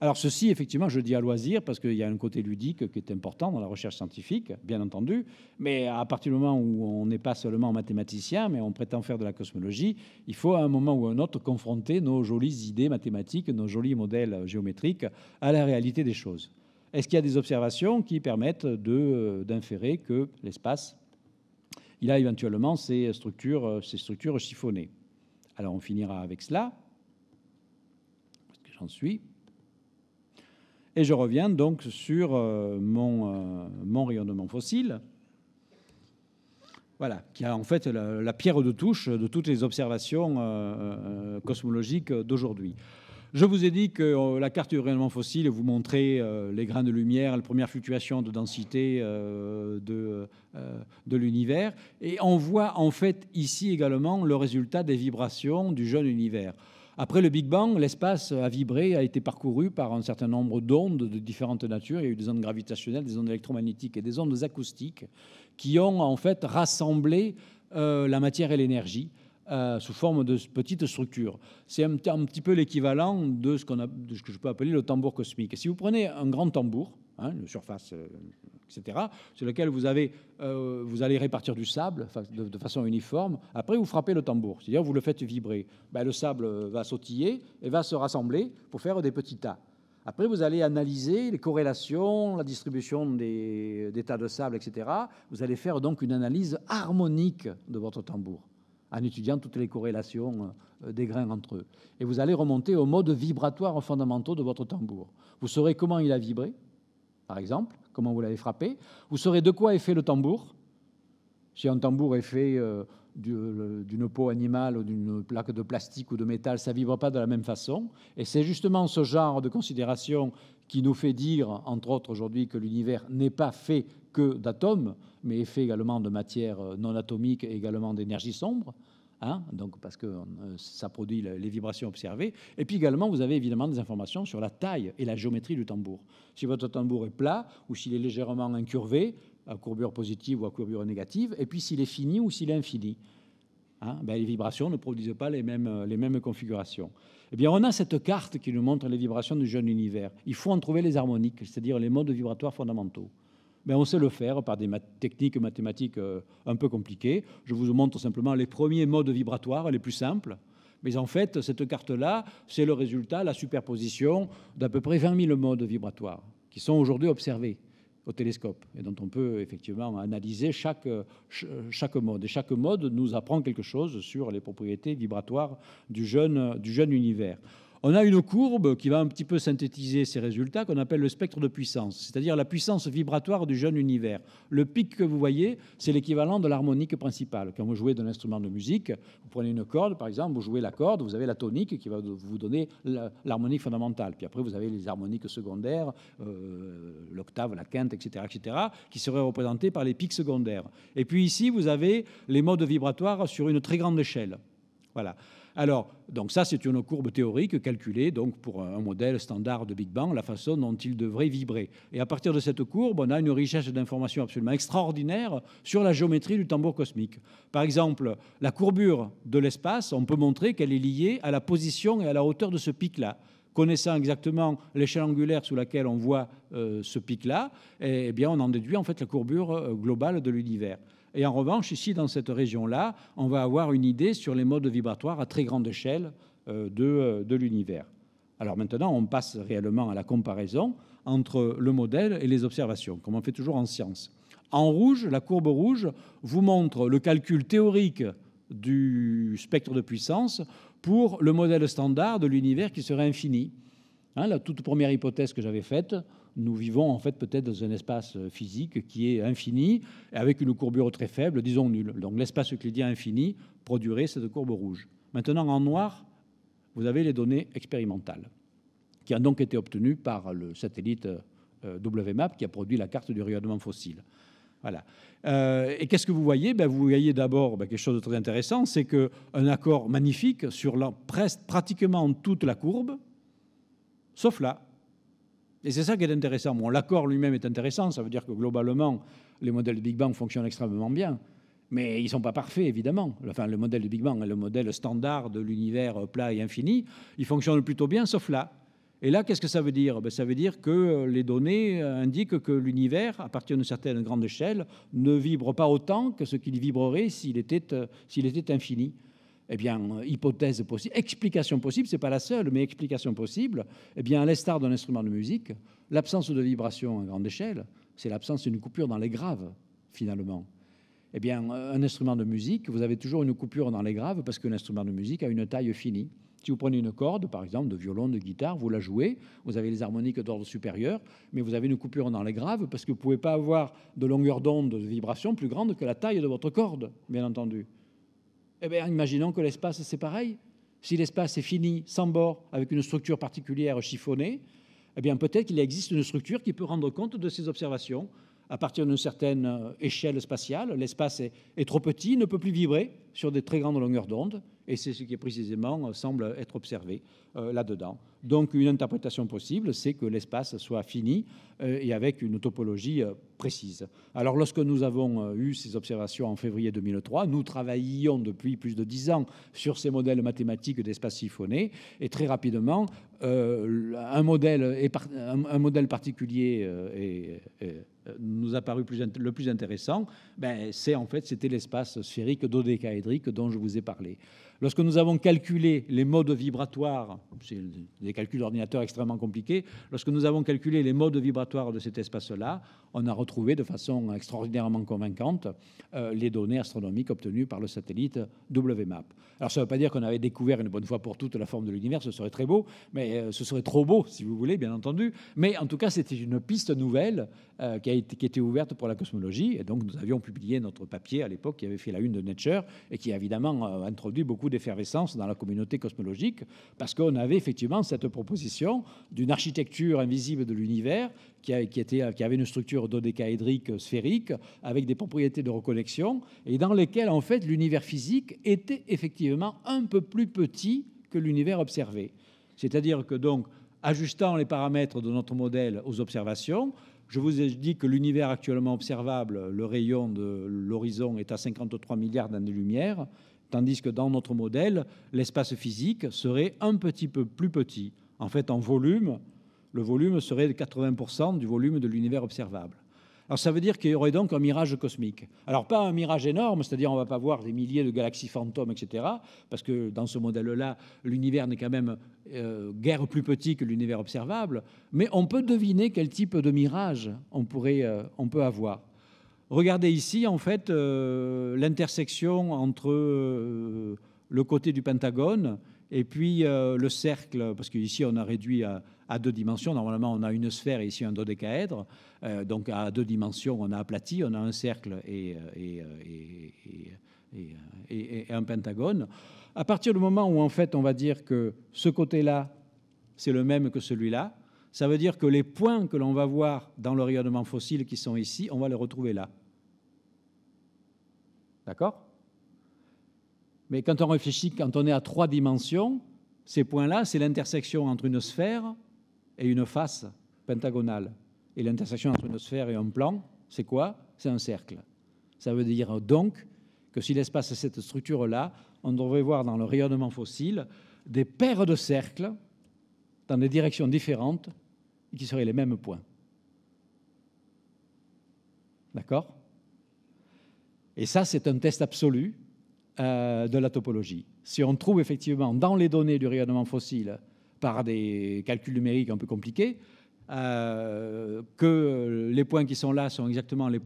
Alors, ceci, effectivement, je dis à loisir parce qu'il y a un côté ludique qui est important dans la recherche scientifique, bien entendu, mais à partir du moment où on n'est pas seulement mathématicien, mais on prétend faire de la cosmologie, il faut à un moment ou à un autre confronter nos jolies idées mathématiques, nos jolis modèles géométriques à la réalité des choses. Est-ce qu'il y a des observations qui permettent euh, d'inférer que l'espace, il a éventuellement ces structures, euh, ces structures chiffonnées Alors on finira avec cela, j'en suis. Et je reviens donc sur euh, mon, rayonnement fossile. Voilà, qui a en fait la, pierre de touche de toutes les observations cosmologiques d'aujourd'hui. Je vous ai dit que euh, la carte du rayonnement fossile vous montrait euh, les grains de lumière, la première fluctuation de densité euh, de, l'univers. Et on voit en fait ici également le résultat des vibrations du jeune univers. Après le Big Bang, l'espace a vibré, a été parcouru par un certain nombre d'ondes de différentes natures. Il y a eu des ondes gravitationnelles, des ondes électromagnétiques et des ondes acoustiques qui ont en fait rassemblé la matière et l'énergie euh, sous forme de petites structures. C'est un, un, petit peu l'équivalent de, ce que je peux appeler le tambour cosmique. Si vous prenez un grand tambour, hein, une surface, euh, etc., sur lequel euh, vous, allez répartir du sable de, façon uniforme, après vous frappez le tambour, c'est-à-dire vous le faites vibrer. Ben, le sable va sautiller et va se rassembler pour faire des petits tas. Après, vous allez analyser les corrélations, la distribution des tas de sable, etc. Vous allez faire donc une analyse harmonique de votre tambour en étudiant toutes les corrélations euh, des grains entre eux. Et vous allez remonter aux mode vibratoires fondamentaux de votre tambour. Vous saurez comment il a vibré, par exemple, comment vous l'avez frappé. Vous saurez de quoi est fait le tambour. Si un tambour est fait euh, d'une peau animale ou d'une plaque de plastique ou de métal, ça ne vibre pas de la même façon. Et c'est justement ce genre de considération qui nous fait dire, entre autres aujourd'hui, que l'univers n'est pas fait que d'atomes, mais est fait également de matière euh, non atomique et également d'énergie sombre. Hein, donc parce que euh, ça produit les vibrations observées. Et puis également, vous avez évidemment des informations sur la taille et la géométrie du tambour. Si votre tambour est plat ou s'il est légèrement incurvé, à courbure positive ou à courbure négative, et puis s'il est fini ou s'il est infini. Hein, ben, les vibrations ne produisent pas les mêmes, euh, les mêmes configurations. Eh bien, on a cette carte qui nous montre les vibrations du jeune univers. Il faut en trouver les harmoniques, c'est-à-dire les modes vibratoires fondamentaux. Mais ben, on sait le faire par des techniques mathématiques euh, un peu compliquées. Je vous montre simplement les premiers modes vibratoires, les plus simples. Mais en fait, cette carte-là, c'est le résultat, la superposition d'à peu près 20 000 modes vibratoires qui sont aujourd'hui observés au télescope et dont on peut effectivement analyser chaque, chaque mode. Et chaque mode nous apprend quelque chose sur les propriétés vibratoires du jeune, du jeune univers on a une courbe qui va un petit peu synthétiser ces résultats qu'on appelle le spectre de puissance, c'est-à-dire la puissance vibratoire du jeune univers. Le pic que vous voyez, c'est l'équivalent de l'harmonique principale. Quand vous jouez d'un instrument de musique, vous prenez une corde, par exemple, vous jouez la corde, vous avez la tonique qui va vous donner l'harmonique fondamentale. Puis après, vous avez les harmoniques secondaires, euh, l'octave, la quinte, etc., etc., qui seraient représentées par les pics secondaires. Et puis ici, vous avez les modes vibratoires sur une très grande échelle. Voilà. Alors, donc ça, c'est une courbe théorique calculée pour un modèle standard de Big Bang, la façon dont il devrait vibrer. Et à partir de cette courbe, on a une richesse d'informations absolument extraordinaire sur la géométrie du tambour cosmique. Par exemple, la courbure de l'espace, on peut montrer qu'elle est liée à la position et à la hauteur de ce pic-là connaissant exactement l'échelle angulaire sous laquelle on voit euh, ce pic-là, eh on en déduit en fait la courbure euh, globale de l'univers. Et en revanche, ici, dans cette région-là, on va avoir une idée sur les modes vibratoires à très grande échelle euh, euh, de, l'univers. Alors maintenant, on passe réellement à la comparaison entre le modèle et les observations, comme on fait toujours en science. En rouge, la courbe rouge vous montre le calcul théorique du spectre de puissance pour le modèle standard de l'univers qui serait infini. Hein, la toute première hypothèse que j'avais faite, nous vivons en fait peut-être dans un espace euh, physique qui est infini, avec une courbure très faible, disons nulle. Donc l'espace euclidien infini produirait cette courbe rouge. Maintenant, en noir, vous avez les données expérimentales, qui ont donc été obtenues par le satellite euh, euh, WMAP, qui a produit la carte du rayonnement fossile. Voilà. et qu'est-ce que vous voyez ben, Vous voyez d'abord ben, quelque chose de très intéressant, c'est qu'un accord magnifique sur presque, pratiquement toute la courbe, sauf là, et c'est ça qui est intéressant. Bon, l'accord lui-même est intéressant, ça veut dire que globalement, les modèles de Big Bang fonctionnent extrêmement bien, mais ils ne sont pas parfaits, évidemment. Enfin, le modèle de Big Bang est le modèle standard de l'univers plat et infini. Il fonctionne plutôt bien, sauf là. Et là, qu'est-ce que ça veut dire ben, Ça veut dire que les données indiquent que l'univers, à partir d'une certaine grande échelle, ne vibre pas autant que ce qu'il vibrerait s'il euh, s'il était infini eh bien, hypothèse possible, explication possible, c'est pas la seule, mais explication possible, eh bien, à l'instar d'un instrument de musique, l'absence de vibration à grande échelle, c'est l'absence d'une coupure dans les graves, finalement. Eh bien, un instrument de musique, vous avez toujours une coupure dans les graves parce qu'un instrument de musique a une taille finie. Si vous prenez une corde, par exemple, de violon, de guitare, vous la jouez, vous avez les harmoniques d'ordre supérieur, mais vous avez une coupure dans les graves parce que vous ne pouvez pas avoir de longueur d'onde, de vibration plus grande que la taille de votre corde, bien entendu. Eh imaginons que l'espace, c'est pareil. Si l'espace est fini, sans bord, avec une structure particulière chiffonnée, eh bien, peut-être qu'il existe une structure qui peut rendre compte de ces observations. À partir d'une certaine euh, échelle spatiale, l'espace est trop petit, ne peut plus vibrer sur des très grandes longueurs d'onde, et c'est ce qui précisément semble être observé euh, là-dedans. Donc une interprétation possible, c'est que l'espace soit fini euh, et avec une topologie euh, précise. Alors lorsque nous avons eu ces observations en février 2003, nous travaillions depuis plus de dix ans sur ces modèles mathématiques d'espace siphonné et très rapidement, un, modèle, un modèle particulier nous a paru le plus intéressant, ben c'est en fait c'était l'espace sphérique et dont je vous ai parlé. Lorsque nous avons calculé les modes vibratoires, c'est des calculs d'ordinateur extrêmement compliqués, lorsque nous avons calculé les modes vibratoires de cet espace-là, on a retrouvé de façon extraordinairement convaincante euh, les données astronomiques obtenues par le satellite WMAP. Alors ça ne veut pas dire qu'on avait découvert une bonne fois pour toutes la forme de l'univers, ce serait très beau, mais euh, ce serait trop beau si vous voulez, bien entendu. Mais en tout cas, c'était une piste nouvelle euh, qui, a été, qui était ouverte pour la cosmologie, et donc nous avions publié notre papier à l'époque qui avait fait la une de Nature et qui a évidemment introduit beaucoup d'effervescence dans la communauté cosmologique, parce qu'on avait effectivement cette proposition d'une architecture invisible de l'univers qui, qui, était, qui avait une structure dodécaédrique sphérique, avec des propriétés de reconnexion, et dans lesquelles, en fait, l'univers physique était effectivement un peu plus petit que l'univers observé. C'est-à-dire que, donc, ajustant les paramètres de notre modèle aux observations, je vous ai dit que l'univers actuellement observable, le rayon de l'horizon est à 53 milliards d'années-lumière tandis que dans notre modèle, l'espace physique serait un petit peu plus petit. En fait, en volume, le volume serait de 80% du volume de l'univers observable. Alors ça veut dire qu'il y aurait donc un mirage cosmique. Alors pas un mirage énorme, c'est-à-dire on ne va pas voir des milliers de galaxies fantômes, etc. Parce que dans ce modèle-là, l'univers n'est quand même euh, guère plus petit que l'univers observable. Mais on peut deviner quel type de mirage on, pourrait, euh, on peut avoir. Regardez ici, en fait, euh, l'intersection entre euh, le côté du Pentagone et puis euh, le cercle, parce qu'ici, on a réduit à, deux dimensions. Normalement, on a une sphère et ici un dodécaèdre. donc, à deux dimensions, on a aplati, on a un cercle et, un pentagone. À partir du moment où, en fait, on va dire que ce côté-là, c'est le même que celui-là, ça veut dire que les points que l'on va voir dans le rayonnement fossile qui sont ici, on va les retrouver là. D'accord Mais quand on réfléchit, quand on est à trois dimensions, ces points-là, c'est l'intersection entre une sphère et une face pentagonale. Et l'intersection entre une sphère et un plan, c'est quoi C'est un cercle. Ça veut dire donc que si l'espace est cette structure-là, on devrait voir dans le rayonnement fossile des paires de cercles dans des directions différentes qui seraient les mêmes points. D'accord et ça, c'est un test absolu euh, de la topologie. Si on trouve effectivement dans les données du rayonnement fossile, par des calculs numériques un peu compliqués, euh, que les points qui sont là sont exactement les,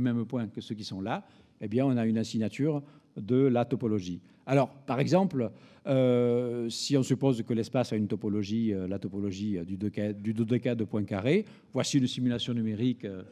mêmes points que ceux qui sont là, eh bien, on a une signature de la topologie. Alors, par exemple, euh, si on suppose que l'espace a une topologie, euh, la topologie du 2K de carré, voici une simulation numérique euh,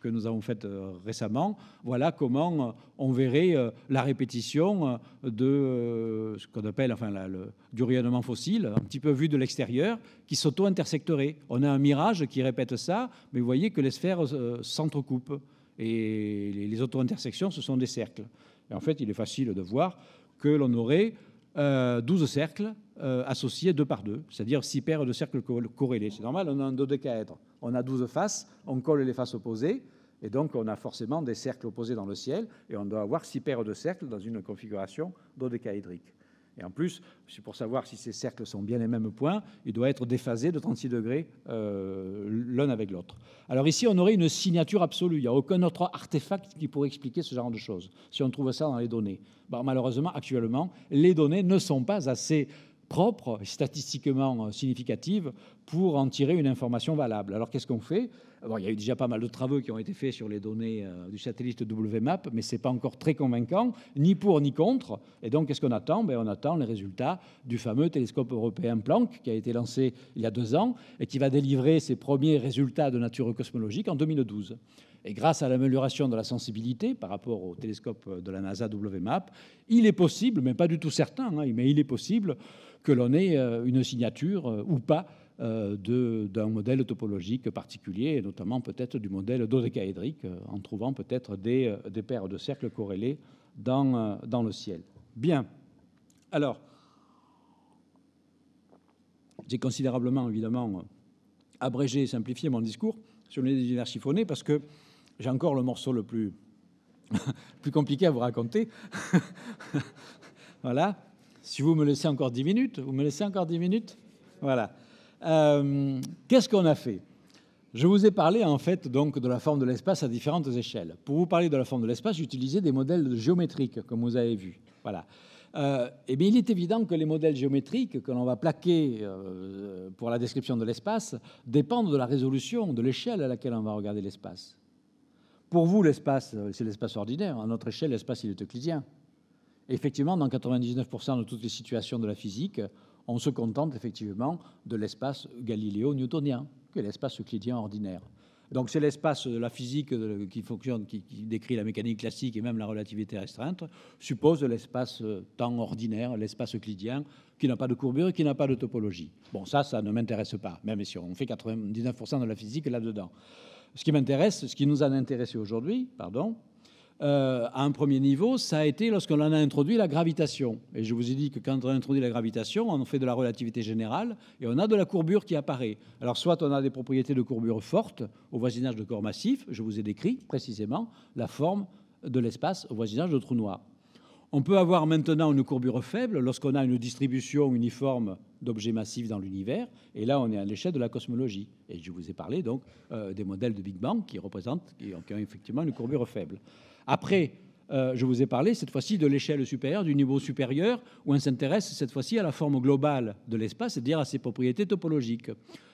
que, nous avons faite récemment. Voilà comment on verrait la répétition de ce qu'on appelle enfin, le, du rayonnement fossile, un petit peu vu de l'extérieur, qui s'auto-intersecterait. On a un mirage qui répète ça, mais vous voyez que les sphères s'entrecoupent. Et les auto-intersections, ce sont des cercles. Et en fait, il est facile de voir que l'on aurait 12 euh, cercles euh, associés deux par deux, c'est-à-dire six paires de cercles corrélés. C'est normal, on a un dodécaèdre, on a 12 faces, on colle les faces opposées, et donc on a forcément des cercles opposés dans le ciel, et on doit avoir six paires de cercles dans une configuration dodécaédrique et en plus pour savoir si ces cercles sont bien les mêmes points, il doit être déphasé de 36 degrés euh, l'un avec l'autre. Alors ici, on aurait une signature absolue, il n'y a aucun autre artefact qui pourrait expliquer ce genre de choses si on trouve ça dans les données. malheureusement, actuellement, les données ne sont pas assez propre, statistiquement euh, significative, pour en tirer une information valable. Alors qu'est-ce qu'on fait bon, Il y a eu déjà pas mal de travaux qui ont été faits sur les données euh, du satellite WMAP, mais ce n'est pas encore très convaincant, ni pour ni contre. Et donc qu'est-ce qu'on attend ben, On attend les résultats du fameux télescope européen Planck, qui a été lancé il y a deux ans, et qui va délivrer ses premiers résultats de nature cosmologique en 2012. Et grâce à l'amélioration de la sensibilité par rapport au télescope de la NASA WMAP, il est possible, mais pas du tout certain, hein, mais il est possible que l'on ait euh, une signature euh, ou pas euh, d'un modèle topologique particulier, et notamment peut-être du modèle dodecaédrique, en trouvant peut-être des, paires de cercles corrélés dans, le ciel. Bien. Alors, j'ai considérablement, évidemment, abrégé et simplifié mon discours sur les énergies chiffonnés parce que j'ai encore le morceau le plus, plus compliqué à vous raconter. voilà. Si vous me laissez encore 10 minutes, vous me laissez encore 10 minutes Voilà. Euh, qu'est-ce qu'on a fait Je vous ai parlé en fait donc de la forme de l'espace à différentes échelles. Pour vous parler de la forme de l'espace, j'utilisais des modèles géométriques, comme vous avez vu. Voilà. Euh, eh bien, il est évident que les modèles géométriques que l'on va plaquer euh, pour la description de l'espace dépendent de la résolution, de l'échelle à laquelle on va regarder l'espace. Pour vous, l'espace, c'est l'espace ordinaire. À notre échelle, l'espace, il est euclidien effectivement, dans 99% de toutes les situations de la physique, on se contente effectivement de l'espace galiléo-newtonien, que l'espace euclidien ordinaire. Donc c'est l'espace de la physique qui fonctionne, qui, décrit la mécanique classique et même la relativité restreinte, suppose l'espace euh, temps ordinaire, l'espace euclidien, qui n'a pas de courbure et qui n'a pas de topologie. Bon, ça, ça ne m'intéresse pas, même si on fait 99% de la physique là-dedans. Ce qui m'intéresse, ce qui nous a intéressé aujourd'hui, pardon, euh, à un premier niveau, ça a été lorsqu'on en a introduit la gravitation. Et je vous ai dit que quand on a introduit la gravitation, on fait de la relativité générale et on a de la courbure qui apparaît. Alors soit on a des propriétés de courbure forte au voisinage de corps massifs, je vous ai décrit précisément la forme de l'espace au voisinage de trous noirs. On peut avoir maintenant une courbure faible lorsqu'on a une distribution uniforme d'objets massifs dans l'univers. Et là, on est à l'échelle de la cosmologie. Et je vous ai parlé donc euh, des modèles de Big Bang qui représentent, qui ont effectivement une courbure faible. Après, euh, je vous ai parlé cette fois-ci de l'échelle supérieure, du niveau supérieur, où on s'intéresse cette fois-ci à la forme globale de l'espace, c'est-à-dire à ses propriétés topologiques.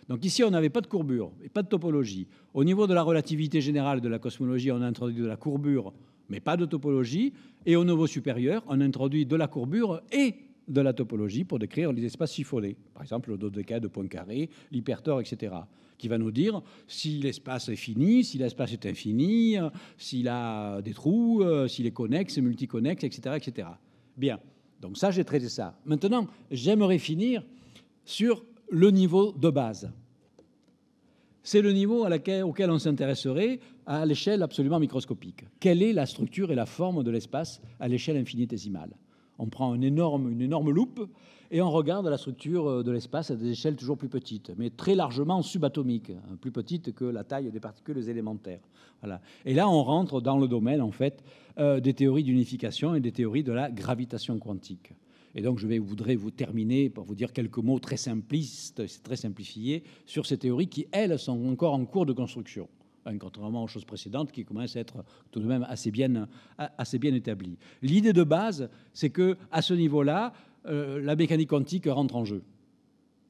Donc ici, on n'avait pas de courbure et pas de topologie. Au niveau de la relativité générale de la cosmologie, on a introduit de la courbure, mais pas de topologie. Et au niveau supérieur, on a introduit de la courbure et de la topologie pour décrire les espaces chiffonnés, par exemple le dodecaèdre de Poincaré, l'hypertor, etc qui va nous dire si l'espace est fini, si l'espace est infini, euh, s'il a des trous, euh, s'il est connexe, multiconnexe, etc., etc. Bien. Donc ça, j'ai traité ça. Maintenant, j'aimerais finir sur le niveau de base. C'est le niveau auquel on s'intéresserait à l'échelle absolument microscopique. Quelle est la structure et la forme de l'espace à l'échelle infinitésimale on prend énorme, une énorme loupe et on regarde la structure euh, de l'espace à des échelles toujours plus petites, mais très largement subatomiques, hein, plus petites que la taille des particules élémentaires. Voilà. Et là, on rentre dans le domaine en fait euh, des théories d'unification et des théories de la gravitation quantique. Et donc, je voudrais vous terminer par vous dire quelques mots très simplistes, très simplifiés, sur ces théories qui, elles, sont encore en cours de construction contrairement aux choses précédentes qui commencent à être tout de même assez bien, assez bien établies. L'idée de base, c'est que à ce niveau-là, euh, la mécanique quantique rentre en jeu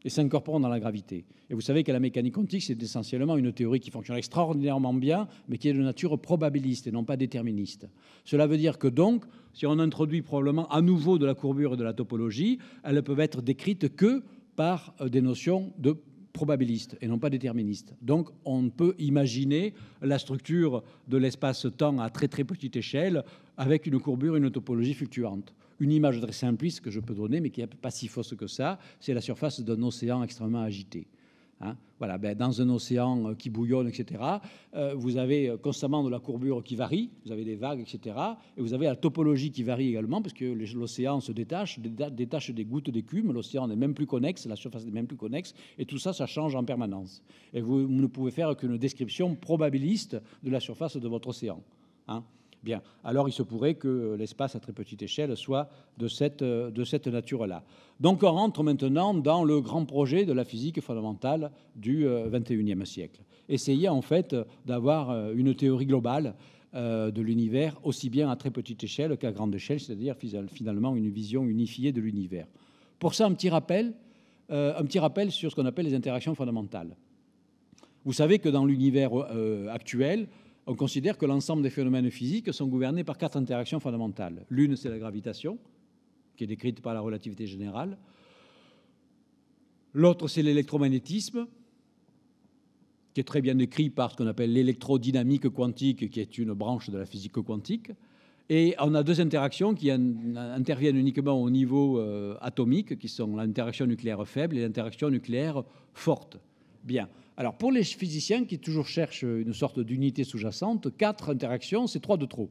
et s'incorpore dans la gravité. Et vous savez que la mécanique quantique, c'est essentiellement une théorie qui fonctionne extraordinairement bien, mais qui est de nature probabiliste et non pas déterministe. Cela veut dire que donc, si on introduit probablement à nouveau de la courbure et de la topologie, elles ne peuvent être décrites que par euh, des notions de probabiliste et non pas déterministe, donc on peut imaginer la structure de l'espace-temps à très très petite échelle avec une courbure, une topologie fluctuante, une image très simpliste que je peux donner mais qui n'est pas si fausse que ça, c'est la surface d'un océan extrêmement agité Hein. voilà, ben dans un océan euh, qui bouillonne, etc., euh, vous avez euh, constamment de la courbure qui varie, vous avez des vagues, etc., et vous avez la topologie qui varie également, parce que l'océan se détache, détache des gouttes d'écume, l'océan n'est même plus connexe, la surface n'est même plus connexe, et tout ça, ça change en permanence. Et vous ne pouvez faire qu'une description probabiliste de la surface de votre océan. Hein. Bien, alors il se pourrait que l'espace à très petite échelle soit de cette, euh, de cette nature-là. Donc on rentre maintenant dans le grand projet de la physique fondamentale du XXIe euh, siècle. Essayer en fait d'avoir euh, une théorie globale de l'univers, aussi bien à très petite échelle qu'à grande échelle, c'est-à-dire finalement une vision unifiée de l'univers. Pour ça, un petit rappel, un petit rappel sur ce qu'on appelle les interactions fondamentales. Vous savez que dans l'univers actuel, on considère que l'ensemble des phénomènes physiques sont gouvernés par quatre interactions fondamentales. L'une, c'est la gravitation, qui est décrite par la relativité générale. L'autre, c'est l'électromagnétisme, qui est très bien décrit par ce qu'on appelle l'électrodynamique quantique, qui est une branche de la physique quantique. Et on a deux interactions qui interviennent uniquement au niveau euh, atomique, qui sont l'interaction nucléaire faible et l'interaction nucléaire forte. Bien. Alors pour les physiciens qui toujours cherchent une sorte d'unité sous-jacente, quatre interactions, c'est trois de trop.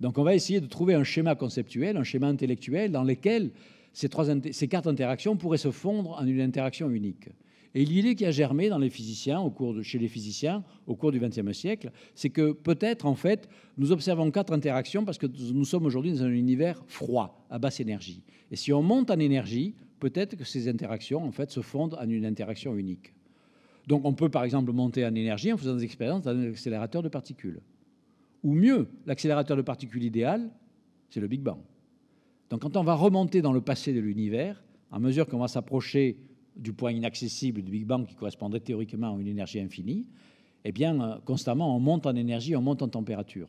Donc on va essayer de trouver un schéma conceptuel, un schéma intellectuel dans lequel ces, trois, ces quatre interactions pourraient se fondre en une interaction unique. Et l'idée qui a germé dans les physiciens, chez les physiciens, au cours du XXe siècle, c'est que peut-être, en fait, nous observons quatre interactions parce que nous sommes aujourd'hui dans un univers froid, à basse énergie. Et si on monte en énergie, peut-être que ces interactions, en fait, se fondent en une interaction unique. Donc on peut par exemple monter en énergie en faisant des expériences dans un accélérateur de particules. Ou mieux, l'accélérateur de particules idéal, c'est le Big Bang. Donc quand on va remonter dans le passé de l'univers, à mesure qu'on va s'approcher du point inaccessible du Big Bang qui correspondrait théoriquement à une énergie infinie, eh bien euh, constamment on monte en énergie, on monte en température.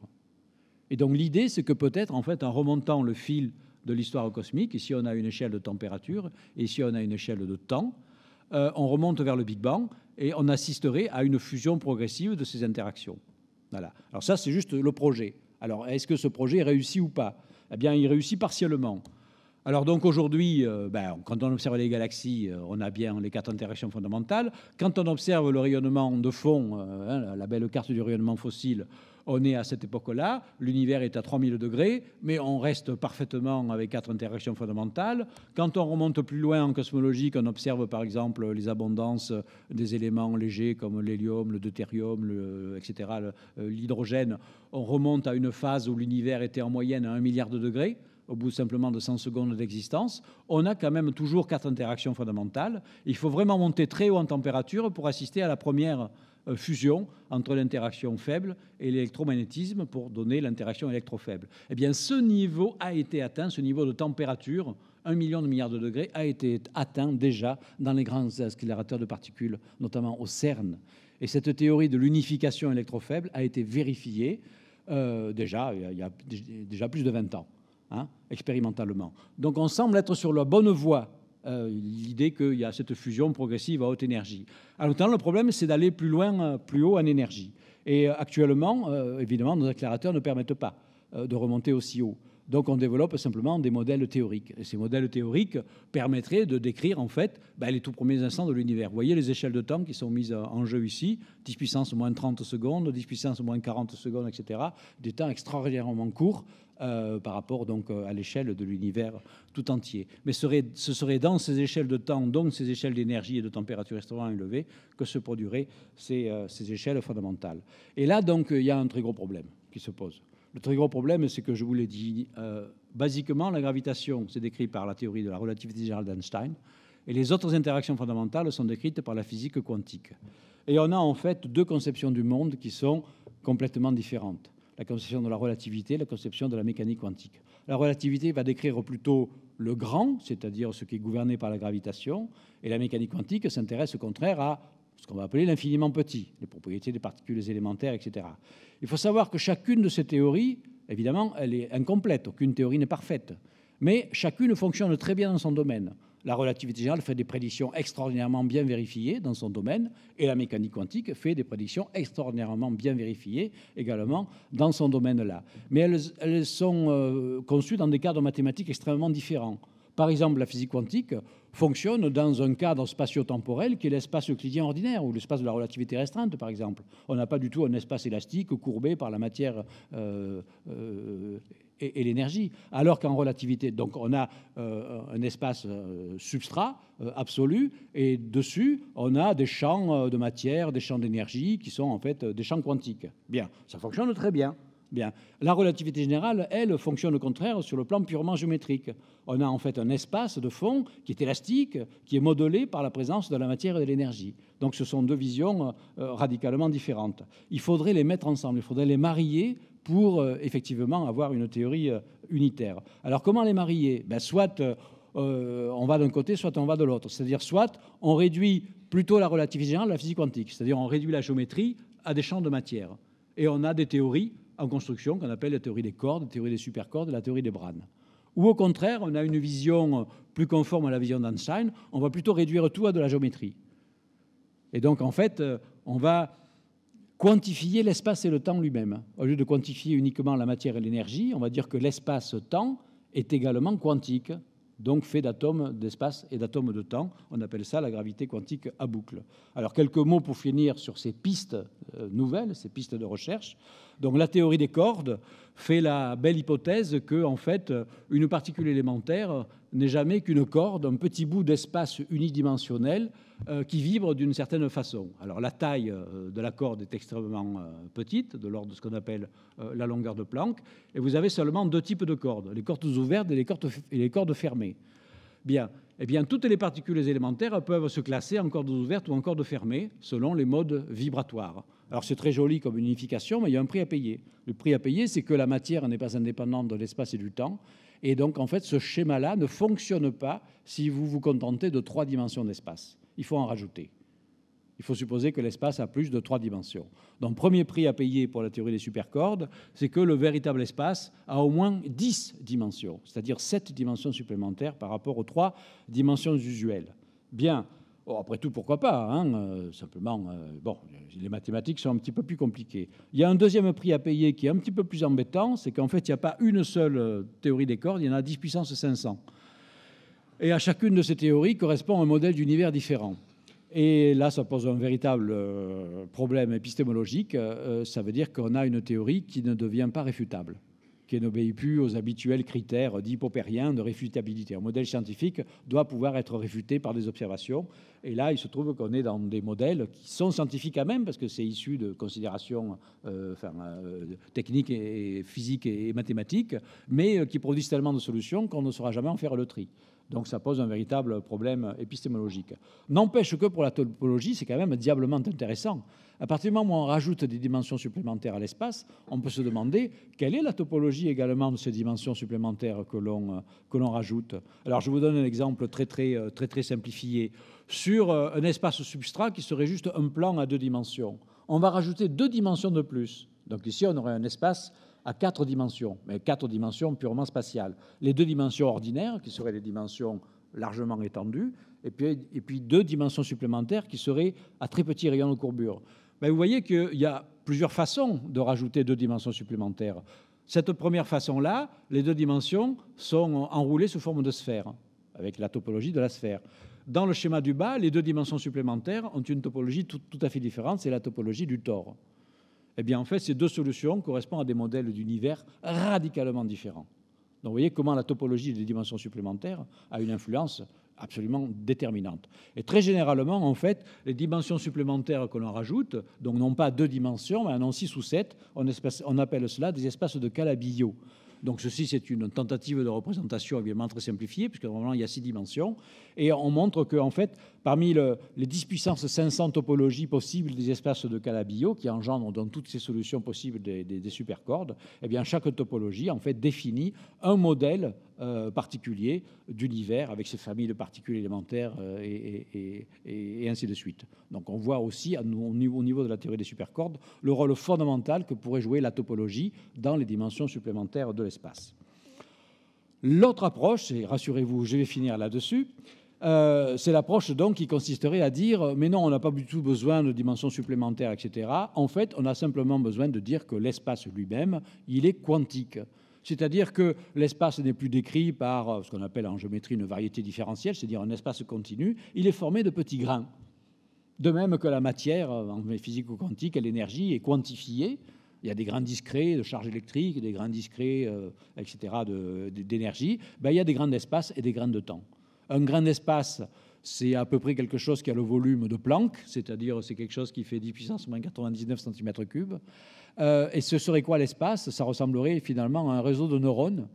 Et donc l'idée, c'est que peut-être en fait en remontant le fil de l'histoire cosmique, si on a une échelle de température, et ici on a une échelle de temps, euh, on remonte vers le Big Bang, et on assisterait à une fusion progressive de ces interactions. Alors ça, c'est juste le projet. Alors, est-ce que ce projet réussit ou pas Eh bien, il réussit partiellement. Alors donc aujourd'hui, euh, ben, quand on observe les galaxies, euh, on a bien les quatre interactions fondamentales. Quand on observe le rayonnement de fond, euh, hein, la belle carte du rayonnement fossile, on est à cette époque-là, l'univers est à 3000 degrés, mais on reste parfaitement avec quatre interactions fondamentales. Quand on remonte plus loin en cosmologie, qu'on observe par exemple les abondances des éléments légers comme l'hélium, le deutérium, euh, etc., euh, l'hydrogène, on remonte à une phase où l'univers était en moyenne à 1 milliard de degrés au bout simplement de 100 secondes d'existence, on a quand même toujours quatre interactions fondamentales. Il faut vraiment monter très haut en température pour assister à la première euh, fusion entre l'interaction faible et l'électromagnétisme pour donner l'interaction électrofaible. Eh bien, ce niveau a été atteint, ce niveau de température, 1 million de milliards de degrés, a été atteint déjà dans les grands accélérateurs de particules, notamment au CERN. Et cette théorie de l'unification électrofaible a été vérifiée euh, déjà il y a déjà plus de 20 ans, hein, expérimentalement. Donc on semble être sur la bonne voie euh, l'idée qu'il y a cette fusion progressive à haute énergie. même temps, le problème, c'est d'aller plus loin, euh, plus haut en énergie. Et euh, actuellement, évidemment, nos accélérateurs ne permettent pas de remonter aussi haut. Donc on développe simplement des modèles théoriques. Et ces modèles théoriques permettraient de décrire en fait bah, les tout premiers instants de l'univers. Vous voyez les échelles de temps qui sont mises en jeu ici, 10 puissance moins 30 secondes, 10 puissance moins 40 secondes, etc. Des temps extraordinairement courts euh, par rapport donc euh, à l'échelle de l'univers tout entier. Mais ce serait dans ces échelles de temps, donc ces échelles d'énergie et de température extrêmement élevées, que se produiraient euh, ces, échelles fondamentales. Et là, donc, il y a un très gros problème qui se pose. Le très gros problème, c'est que je vous l'ai dit, basiquement, la gravitation, c'est décrit par la théorie de la relativité générale d'Einstein, et les autres interactions fondamentales sont décrites par la physique quantique. Et on a en fait deux conceptions du monde qui sont complètement différentes la conception de la relativité, la conception de la mécanique quantique. La relativité va décrire plutôt le grand, c'est-à-dire ce qui est gouverné par la gravitation, et la mécanique quantique s'intéresse au contraire à ce qu'on va appeler l'infiniment petit, les propriétés des particules élémentaires, etc. Il faut savoir que chacune de ces théories, évidemment, elle est incomplète, aucune théorie n'est parfaite, mais chacune fonctionne très bien dans son domaine la relativité générale fait des prédictions extraordinairement bien vérifiées dans son domaine, et la mécanique quantique fait des prédictions extraordinairement bien vérifiées également dans son domaine-là. Mais elles, sont euh, conçues dans des cadres mathématiques extrêmement différents. Par exemple, la physique quantique fonctionne dans un cadre spatio-temporel qui est l'espace euclidien ordinaire ou l'espace de la relativité restreinte, par exemple. On n'a pas du tout un espace élastique courbé par la matière euh, euh et, l'énergie, alors qu'en relativité, donc on a euh, un espace euh, substrat euh, absolu, et dessus, on a des champs de matière, des champs d'énergie, qui sont en fait des champs quantiques. Bien, ça fonctionne très bien. Bien. La relativité générale, elle, fonctionne au contraire sur le plan purement géométrique. On a en fait un espace de fond qui est élastique, qui est modelé par la présence de la matière et de l'énergie. Donc ce sont deux visions radicalement différentes. Il faudrait les mettre ensemble, il faudrait les marier pour euh, effectivement avoir une théorie euh, unitaire. Alors comment les marier ben, Soit euh, on va d'un côté, soit on va de l'autre. C'est-à-dire soit on réduit plutôt la relativité générale à la physique quantique, c'est-à-dire on réduit la géométrie à des champs de matière. Et on a des théories en construction qu'on appelle la théorie des cordes, la théorie des supercordes, la théorie des branes. Ou au contraire, on a une vision plus conforme à la vision d'Einstein, on va plutôt réduire tout à de la géométrie. Et donc en fait, on va quantifier l'espace et le temps lui-même. Au lieu de quantifier uniquement la matière et l'énergie, on va dire que l'espace-temps est également quantique, donc fait d'atomes d'espace et d'atomes de temps. On appelle ça la gravité quantique à boucle. Alors quelques mots pour finir sur ces pistes euh, nouvelles, ces pistes de recherche. Donc la théorie des cordes fait la belle hypothèse que en fait une particule élémentaire n'est jamais qu'une corde, un petit bout d'espace unidimensionnel euh, qui vibrent d'une certaine façon. Alors la taille euh, de la corde est extrêmement euh, petite, de l'ordre de ce qu'on appelle la longueur de Planck, et vous avez seulement deux types de cordes, les cordes ouvertes et les cordes, les cordes fermées. Bien, eh bien, toutes les particules élémentaires peuvent se classer en cordes ouvertes ou en cordes fermées selon les modes vibratoires. Alors c'est très joli comme unification, mais il y a un prix à payer. Le prix à payer, c'est que la matière n'est pas indépendante de l'espace et du temps. Et donc, en fait, ce schéma-là ne fonctionne pas si vous vous contentez de trois dimensions d'espace il faut en rajouter. Il faut supposer que l'espace a plus de trois dimensions. Donc, premier prix à payer pour la théorie des supercordes, c'est que le véritable espace a au moins dix dimensions, c'est-à-dire sept dimensions supplémentaires par rapport aux trois dimensions usuelles. Bien, oh, après tout, pourquoi pas hein, euh, Simplement, euh, bon, les mathématiques sont un petit peu plus compliquées. Il y a un deuxième prix à payer qui est un petit peu plus embêtant, c'est qu'en fait, il n'y a pas une seule euh, théorie des cordes, il y en a 10 puissance 500. Et à chacune de ces théories correspond un modèle d'univers différent. Et là, ça pose un véritable euh, problème épistémologique. Euh, euh, ça veut dire qu'on a une théorie qui ne devient pas réfutable, qui n'obéit plus aux habituels critères d'hypopérien de réfutabilité. Un modèle scientifique doit pouvoir être réfuté par des observations. Et là, il se trouve qu'on est dans des modèles qui sont scientifiques à même, parce que c'est issu de considérations techniques et physiques et mathématiques, mais qui produisent tellement de solutions qu'on ne saura jamais en faire le tri. Donc ça pose un véritable problème épistémologique. N'empêche que pour la topologie, c'est quand même diablement intéressant. À partir du moment où on rajoute des dimensions supplémentaires à l'espace, on peut se demander quelle est la topologie également de ces dimensions supplémentaires que l'on, que l'on rajoute. Alors je vous donne un exemple très très, très, très simplifié. Sur euh, un espace substrat qui serait juste un plan à deux dimensions, on va rajouter deux dimensions de plus. Donc ici, on aurait un espace à quatre dimensions, mais quatre dimensions purement spatiales. Les deux dimensions ordinaires, qui seraient des dimensions largement étendues, et puis, et puis deux dimensions supplémentaires qui seraient à très petits rayons de courbure. Mais vous voyez qu'il y a plusieurs façons de rajouter deux dimensions supplémentaires. Cette première façon-là, les deux dimensions sont enroulées sous forme de sphère, avec la topologie de la sphère. Dans le schéma du bas, les deux dimensions supplémentaires ont une topologie tout, à fait différente, c'est la topologie du tore. Eh bien, en fait, ces deux solutions correspondent à des modèles d'univers radicalement différents. Donc, vous voyez comment la topologie des dimensions supplémentaires a une influence absolument déterminante. Et très généralement, en fait, les dimensions supplémentaires que l'on rajoute, donc non pas deux dimensions, mais en six ou sept, on, appelle cela des espaces de calabi Donc ceci, c'est une tentative de représentation évidemment très simplifiée, puisque normalement, il y a six dimensions. Et on montre que, en fait, Parmi les 10 puissances 500 topologies possibles des espaces de Calabio, qui engendrent dans toutes ces solutions possibles des, supercordes, eh bien, chaque topologie en fait définit un modèle euh, particulier d'univers avec ses familles de particules élémentaires euh, et, ainsi de suite. Donc on voit aussi au niveau de la théorie des supercordes le rôle fondamental que pourrait jouer la topologie dans les dimensions supplémentaires de l'espace. L'autre approche, et rassurez-vous, je vais finir là-dessus, euh, c'est l'approche donc qui consisterait à dire euh, mais non, on n'a pas du tout besoin de dimensions supplémentaires, etc. En fait, on a simplement besoin de dire que l'espace lui-même, il est quantique. C'est-à-dire que l'espace n'est plus décrit par euh, ce qu'on appelle en géométrie une variété différentielle, c'est-à-dire un espace continu, il est formé de petits grains. De même que la matière, en physique quantique, l'énergie est quantifiée. Il y a des grains discrets de charge électrique, des grains discrets, etc., d'énergie. Ben, il y a des grains d'espace et des grains de temps. Un grain d'espace, c'est à peu près quelque chose qui a le volume de Planck, c'est-à-dire c'est quelque chose qui fait 10 puissance moins 99 cm3. Euh, et ce serait quoi l'espace Ça ressemblerait finalement à un réseau de neurones,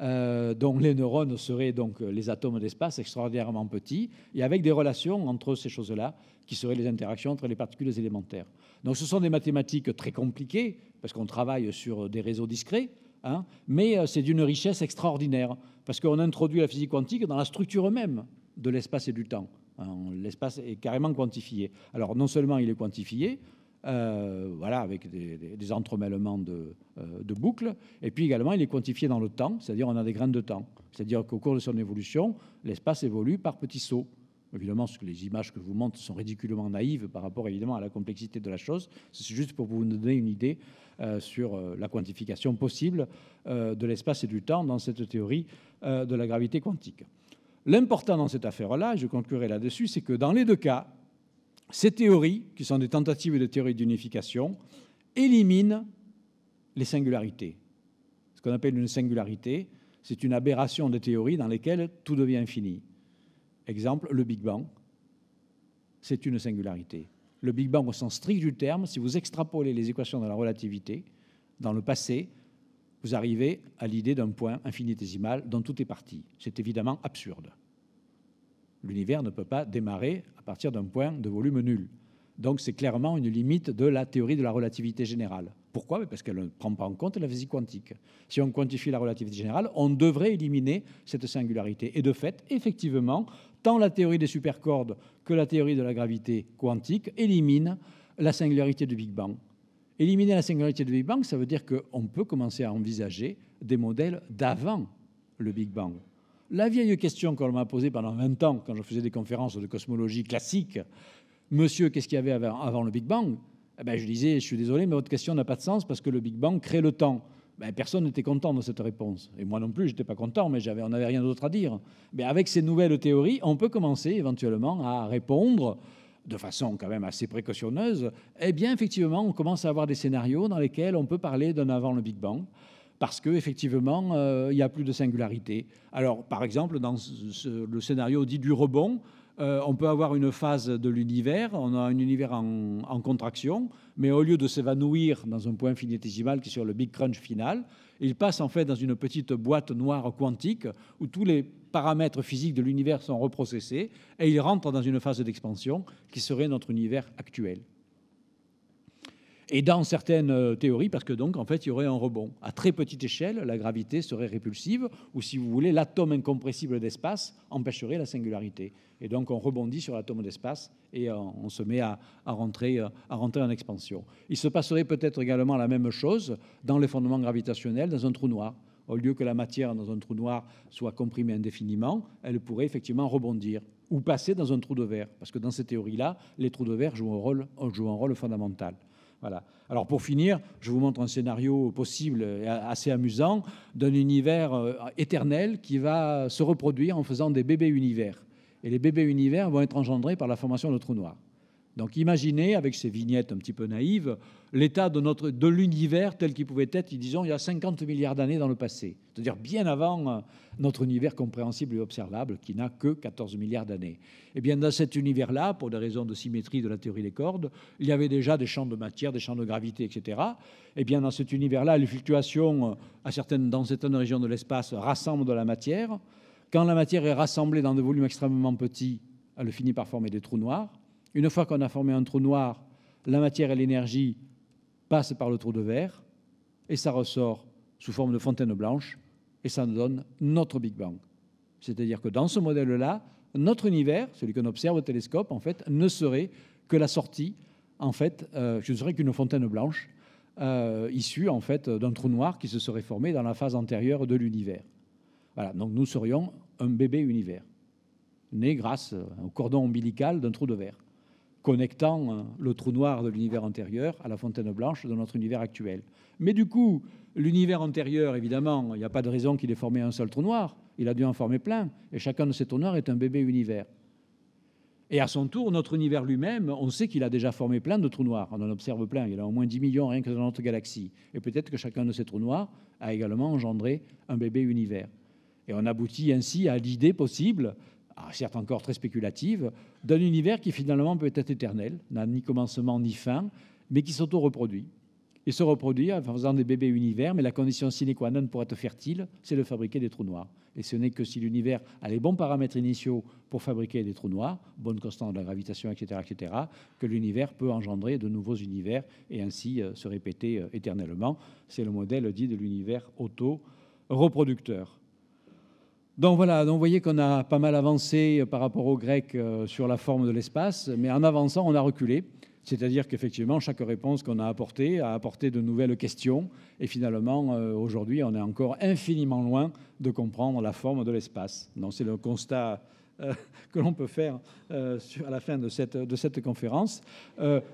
euh, dont les neurones seraient donc les atomes d'espace extraordinairement petits, et avec des relations entre ces choses-là, qui seraient les interactions entre les particules élémentaires. Donc ce sont des mathématiques très compliquées, parce qu'on travaille sur des réseaux discrets, hein, mais euh, c'est d'une richesse extraordinaire parce qu'on introduit la physique quantique dans la structure même de l'espace et du temps. Hein, l'espace est carrément quantifié. Alors non seulement il est quantifié, euh, voilà, avec des, entremêlements euh, de, boucles. Et puis également, il est quantifié dans le temps, c'est-à-dire on a des grains de temps. C'est-à-dire qu'au cours de son évolution, l'espace évolue par petits sauts. Évidemment, ce que les images que je vous montre sont ridiculement naïves par rapport évidemment à la complexité de la chose. C'est juste pour vous donner une idée euh, sur euh, la quantification possible euh, de l'espace et du temps dans cette théorie de la gravité quantique. L'important dans cette affaire-là, je conclurai là-dessus, c'est que dans les deux cas, ces théories, qui sont des tentatives de théorie d'unification, éliminent les singularités. Ce qu'on appelle une singularité, c'est une aberration de théories dans lesquelles tout devient infini. Exemple, le Big Bang, c'est une singularité. Le Big Bang au sens strict du terme, si vous extrapolez les équations de la relativité dans le passé, vous arrivez à l'idée d'un point infinitésimal dont tout est parti. C'est évidemment absurde. L'univers ne peut pas démarrer à partir d'un point de volume nul. Donc c'est clairement une limite de la théorie de la relativité générale. Pourquoi Parce qu'elle ne prend pas en compte la physique quantique. Si on quantifie la relativité générale, on devrait éliminer cette singularité. Et de fait, effectivement, tant la théorie des supercordes que la théorie de la gravité quantique éliminent la singularité du Big Bang. Éliminer la singularité du Big Bang, ça veut dire qu'on peut commencer à envisager des modèles d'avant le Big Bang. La vieille question qu'on m'a posée pendant 20 ans, quand je faisais des conférences de cosmologie classique, Monsieur, qu'est-ce qu'il y avait avant, le Big Bang eh ben, Je disais, je suis désolé, mais votre question n'a pas de sens parce que le Big Bang crée le temps. Ben, personne n'était content de cette réponse. Et moi non plus, je n'étais pas content, mais on n'avait rien d'autre à dire. Mais avec ces nouvelles théories, on peut commencer éventuellement à répondre de façon quand même assez précautionneuse. Eh bien, effectivement, on commence à avoir des scénarios dans lesquels on peut parler d'un avant le Big Bang, parce qu'effectivement, euh, il n'y a plus de singularité. Alors, par exemple, dans le scénario dit du rebond, euh, on peut avoir une phase de l'univers, on a un univers en, contraction, mais au lieu de s'évanouir dans un point infinitésimal qui est sur le Big Crunch final, il passe en fait dans une petite boîte noire quantique où tous les paramètres physiques de l'univers sont reprocessés et il rentre dans une phase d'expansion qui serait notre univers actuel. Et dans certaines euh, théories, parce que donc, en fait, il y aurait un rebond. À très petite échelle, la gravité serait répulsive, ou si vous voulez, l'atome incompressible d'espace empêcherait la singularité. Et donc, on rebondit sur l'atome d'espace et euh, on, se met à, euh, à, rentrer, en expansion. Il se passerait peut-être également la même chose dans les fondements gravitationnels, dans un trou noir au lieu que la matière dans un trou noir soit comprimée indéfiniment, elle pourrait effectivement rebondir ou passer dans un trou de verre, parce que dans ces théories-là, les trous de verre jouent rôle, jouent un rôle fondamental. Alors pour finir, je vous montre un scénario possible et assez amusant d'un univers euh, éternel qui va se reproduire en faisant des bébés univers. Et les bébés univers vont être engendrés par la formation de trous noirs. Donc imaginez, avec ces vignettes un petit peu naïves, l'état de, notre, de l'univers tel qu'il pouvait être, disons, il y a 50 milliards d'années dans le passé, c'est-à-dire bien avant euh, notre univers compréhensible et observable, qui n'a que 14 milliards d'années. Et eh bien dans cet univers-là, pour des raisons de symétrie de la théorie des cordes, il y avait déjà des champs de matière, des champs de gravité, etc. Et eh bien dans cet univers-là, les fluctuations euh, à certaines, dans certaines régions de l'espace rassemblent de la matière. Quand la matière est rassemblée dans des volumes extrêmement petits, elle finit par former des trous noirs. Une fois qu'on a formé un trou noir, la matière et l'énergie passent par le trou de verre et ça ressort sous forme de fontaine blanche et ça nous donne notre Big Bang. C'est-à-dire que dans ce modèle-là, notre univers, celui qu'on observe au télescope, en fait, ne serait que la sortie, en fait, euh, je ne qu'une fontaine blanche euh, issue en fait d'un trou noir qui se serait formé dans la phase antérieure de l'univers. Voilà, donc nous serions un bébé univers, né grâce au cordon ombilical d'un trou de verre connectant hein, le trou noir de l'univers antérieur à la fontaine blanche de notre univers actuel. Mais du coup, l'univers antérieur, évidemment, il n'y a pas de raison qu'il ait formé un seul trou noir, il a dû en former plein, et chacun de ces trous noirs est un bébé univers. Et à son tour, notre univers lui-même, on sait qu'il a déjà formé plein de trous noirs. On en observe plein. Il y en a au moins 10 millions rien que dans notre galaxie. Et peut-être que chacun de ces trous noirs a également engendré un bébé univers. Et on aboutit ainsi à l'idée possible ah, certes encore très spéculative, d'un univers qui finalement peut être éternel, n'a ni commencement ni fin, mais qui s'auto-reproduit. Et se reproduit en faisant des bébés univers, mais la condition sine qua non pour être fertile, c'est de fabriquer des trous noirs. Et ce n'est que si l'univers a les bons paramètres initiaux pour fabriquer des trous noirs, bonne constante de la gravitation, etc., etc., que l'univers peut engendrer de nouveaux univers et ainsi euh, se répéter euh, éternellement. C'est le modèle dit de l'univers auto-reproducteur. Donc voilà, donc vous voyez qu'on a pas mal avancé euh, par rapport aux Grecs euh, sur la forme de l'espace, mais en avançant, on a reculé. C'est-à-dire qu'effectivement, chaque réponse qu'on a apportée a apporté de nouvelles questions. Et finalement, euh, aujourd'hui, on est encore infiniment loin de comprendre la forme de l'espace. Donc c'est le constat que l'on peut faire à la fin de cette, de cette conférence.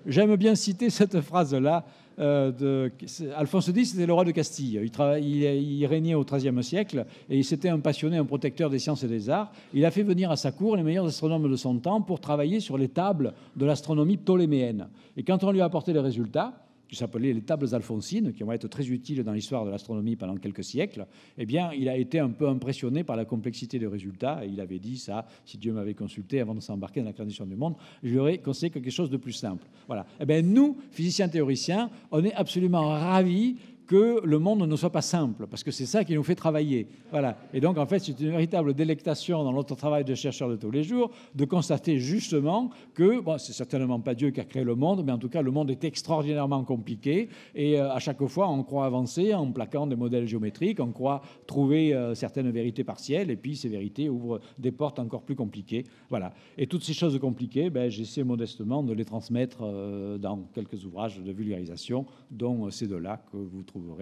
J'aime bien citer cette phrase-là euh, Alphonse X, c'était le roi de Castille. Il, régnait au XIIIe siècle et il c'était un passionné, un protecteur des sciences et des arts. Il a fait venir à sa cour les meilleurs astronomes de son temps pour travailler sur les tables de l'astronomie ptoléméenne. Et quand on lui a apporté les résultats, qui s'appelait les tables alphonsines, qui vont être très utiles dans l'histoire de l'astronomie pendant quelques siècles, eh bien, il a été un peu impressionné par la complexité des résultats. Et il avait dit ça, si Dieu m'avait consulté avant de s'embarquer dans la création du monde, je lui aurais conseillé quelque chose de plus simple. Voilà. Eh bien, nous, physiciens théoriciens, on est absolument ravis que le monde ne soit pas simple, parce que c'est ça qui nous fait travailler. Voilà. Et donc, en fait, c'est une véritable délectation dans notre travail de chercheur de tous les jours de constater justement que, bon, c'est certainement pas Dieu qui a créé le monde, mais en tout cas, le monde est extraordinairement compliqué. Et euh, à chaque fois, on croit avancer en plaquant des modèles géométriques, on croit trouver euh, certaines vérités partielles, et puis ces vérités ouvrent des portes encore plus compliquées. Voilà. Et toutes ces choses compliquées, ben, j'essaie modestement de les transmettre euh, dans quelques ouvrages de vulgarisation, dont c'est de là que vous trouvez vous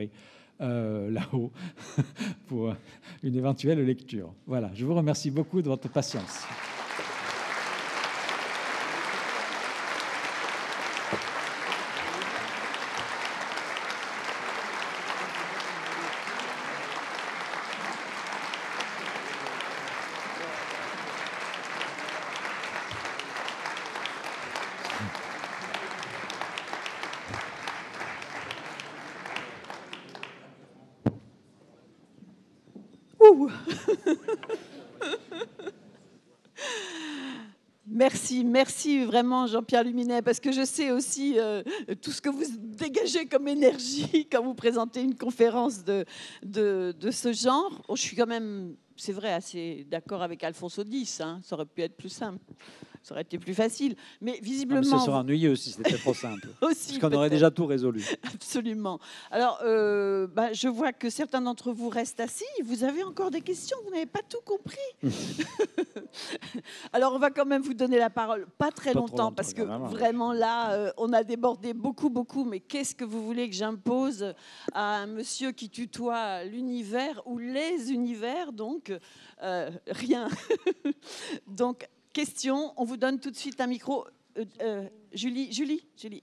euh, là-haut pour une éventuelle lecture. Voilà, je vous remercie beaucoup de votre patience. vraiment Jean-Pierre Luminet, parce que je sais aussi euh, tout ce que vous dégagez comme énergie quand vous présentez une conférence de, de, ce genre. Oh, je suis quand même, c'est vrai, assez d'accord avec Alphonse Audis, hein. ça aurait pu être plus simple. Ça aurait été plus facile. Mais ah, visiblement. ce serait ennuyeux si c'était trop simple. aussi, parce qu'on aurait déjà tout résolu. Absolument. Alors, euh, bah, je vois que certains d'entre vous restent assis. Vous avez encore des questions, vous n'avez pas tout compris. Alors, on va quand même vous donner la parole, pas très longtemps, parce que vraiment, là, euh, on a débordé beaucoup, beaucoup. Mais qu'est-ce que vous voulez que j'impose à un monsieur qui tutoie l'univers ou les univers, donc euh, rien. donc, Question, on vous donne tout de suite un micro. Euh, euh, Julie, Julie, Julie,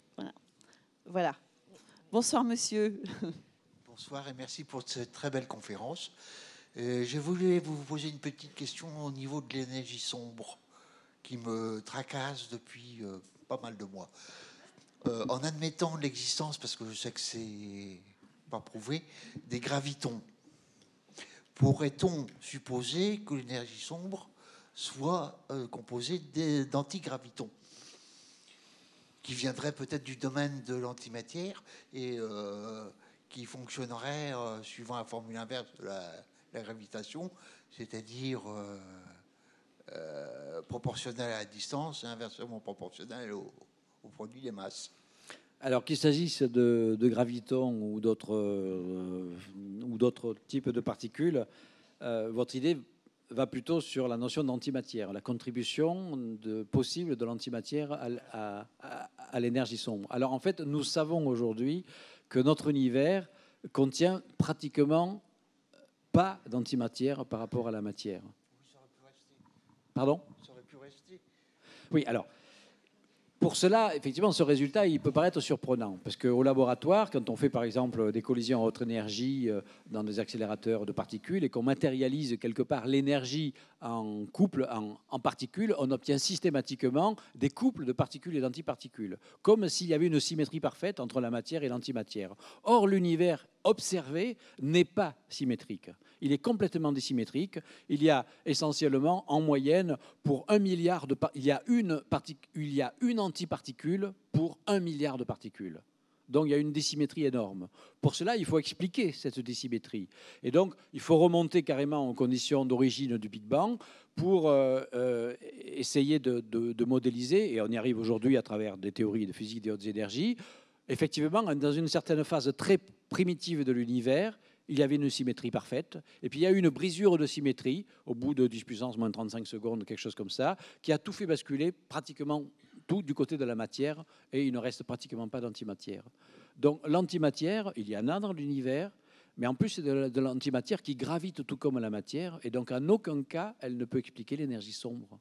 voilà. Bonsoir, monsieur. Bonsoir et merci pour cette très belle conférence. je voulais vous poser une petite question au niveau de l'énergie sombre qui me tracasse depuis euh, pas mal de mois. en admettant l'existence, parce que je sais que c'est pas prouvé, des gravitons, pourrait-on supposer que l'énergie sombre soit euh, composé d'antigravitons, qui viendraient peut-être du domaine de l'antimatière et euh, qui fonctionneraient euh, suivant la formule inverse de la, gravitation, c'est-à-dire proportionnelle à la distance et inversement proportionnelle au, produit des masses. Alors qu'il s'agisse de, de, gravitons ou d'autres types de particules, votre idée va plutôt sur la notion d'antimatière, la contribution de, possible de l'antimatière à, l'énergie sombre. Alors en fait, nous savons aujourd'hui que notre univers contient pratiquement pas d'antimatière par rapport à la matière. Pardon Oui, alors pour cela, effectivement, ce résultat, il peut paraître surprenant, parce qu'au laboratoire, quand on fait par exemple des collisions à haute énergie euh, dans des accélérateurs de particules et qu'on matérialise quelque part l'énergie en couple, en, en, particules, on obtient systématiquement des couples de particules et d'antiparticules, comme s'il y avait une symétrie parfaite entre la matière et l'antimatière. Or, l'univers observé n'est pas symétrique. Il est complètement désymétrique. Il y a essentiellement, en moyenne, pour un milliard de il y a une il y a une antiparticule pour un milliard de particules. Donc il y a une désymétrie énorme. Pour cela, il faut expliquer cette désymétrie. Et donc, il faut remonter carrément aux conditions d'origine du Big Bang pour euh, euh, essayer de, de, modéliser, et on y arrive aujourd'hui à travers des théories de physique des hautes énergies, effectivement, dans une certaine phase très primitive de l'univers, il y avait une symétrie parfaite. Et puis il y a eu une brisure de symétrie au bout de 10 puissance moins 35 secondes, quelque chose comme ça, qui a tout fait basculer, pratiquement tout du côté de la matière, et il ne reste pratiquement pas d'antimatière. Donc l'antimatière, il y en a dans l'univers, mais en plus c'est de l'antimatière qui gravite tout comme la matière, et donc en aucun cas elle ne peut expliquer l'énergie sombre.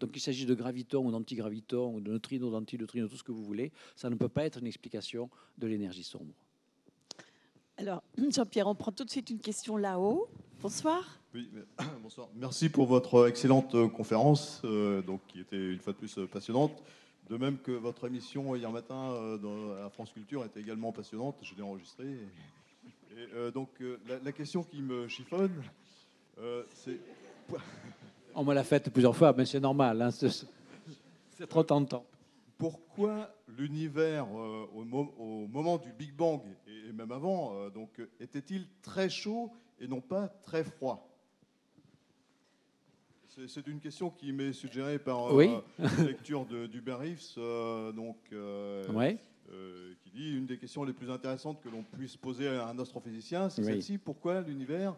Donc qu'il s'agit de gravitons ou d'antigravitons ou de neutrinos, d'antineutrinos, tout ce que vous voulez. Ça ne peut pas être une explication de l'énergie sombre. Alors, Jean-Pierre, on prend tout de suite une question là-haut. Bonsoir. Oui, bonsoir. Merci pour votre excellente euh, conférence, euh, donc, qui était une fois de plus euh, passionnante. De même que votre émission hier matin dans, à France Culture était également passionnante. Je l'ai enregistrée. Et, donc, la, question qui me chiffonne, c'est. On me l'a faite plusieurs fois, mais c'est normal. Hein, c'est trop temps. Pourquoi l'univers, euh, au, moment du Big Bang et, même avant, euh, donc, était-il très chaud et non pas très froid c'est une question qui m'est suggérée par euh, la lecture de, du donc, qui dit une des questions les plus intéressantes que l'on puisse poser à un astrophysicien, c'est celle-ci pourquoi l'univers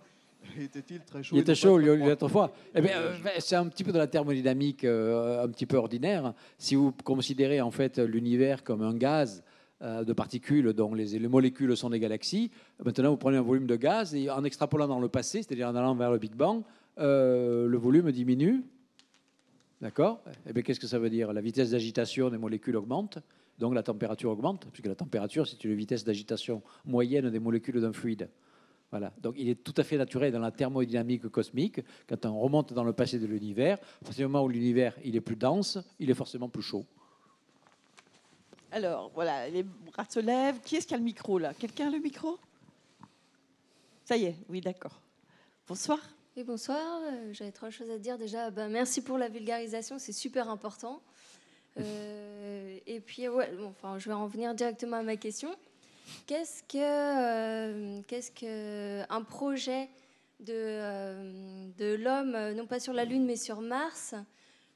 il était très chaud Il était chaud, il froid. Eh euh, c'est un petit peu de la thermodynamique euh, un petit peu ordinaire. Si vous considérez en fait l'univers comme un gaz euh, de particules dont les, molécules sont des galaxies, maintenant vous prenez un volume de gaz et en extrapolant dans le passé, c'est-à-dire en allant vers le Big Bang, le volume diminue. D'accord eh qu'est-ce que ça veut dire La vitesse d'agitation des molécules augmente. Donc la température augmente, puisque la température, c'est une vitesse d'agitation moyenne des molécules d'un fluide. Voilà. Donc il est tout à fait naturel dans la thermodynamique cosmique, quand on remonte dans le passé de l'univers, forcément moment où l'univers il est plus dense, il est forcément plus chaud. Alors voilà, les bras se lèvent. Qui est-ce qui a le micro là Quelqu'un a le micro Ça y est, oui d'accord. Bonsoir. Et bonsoir, euh, j'avais trois choses à dire. Déjà, ben, merci pour la vulgarisation, c'est super important. Euh, et puis, ouais, enfin, je vais en venir directement à ma question. Qu'est-ce que, euh, qu'est-ce que un projet de, euh, de l'homme, euh, non pas sur la Lune, mais sur Mars,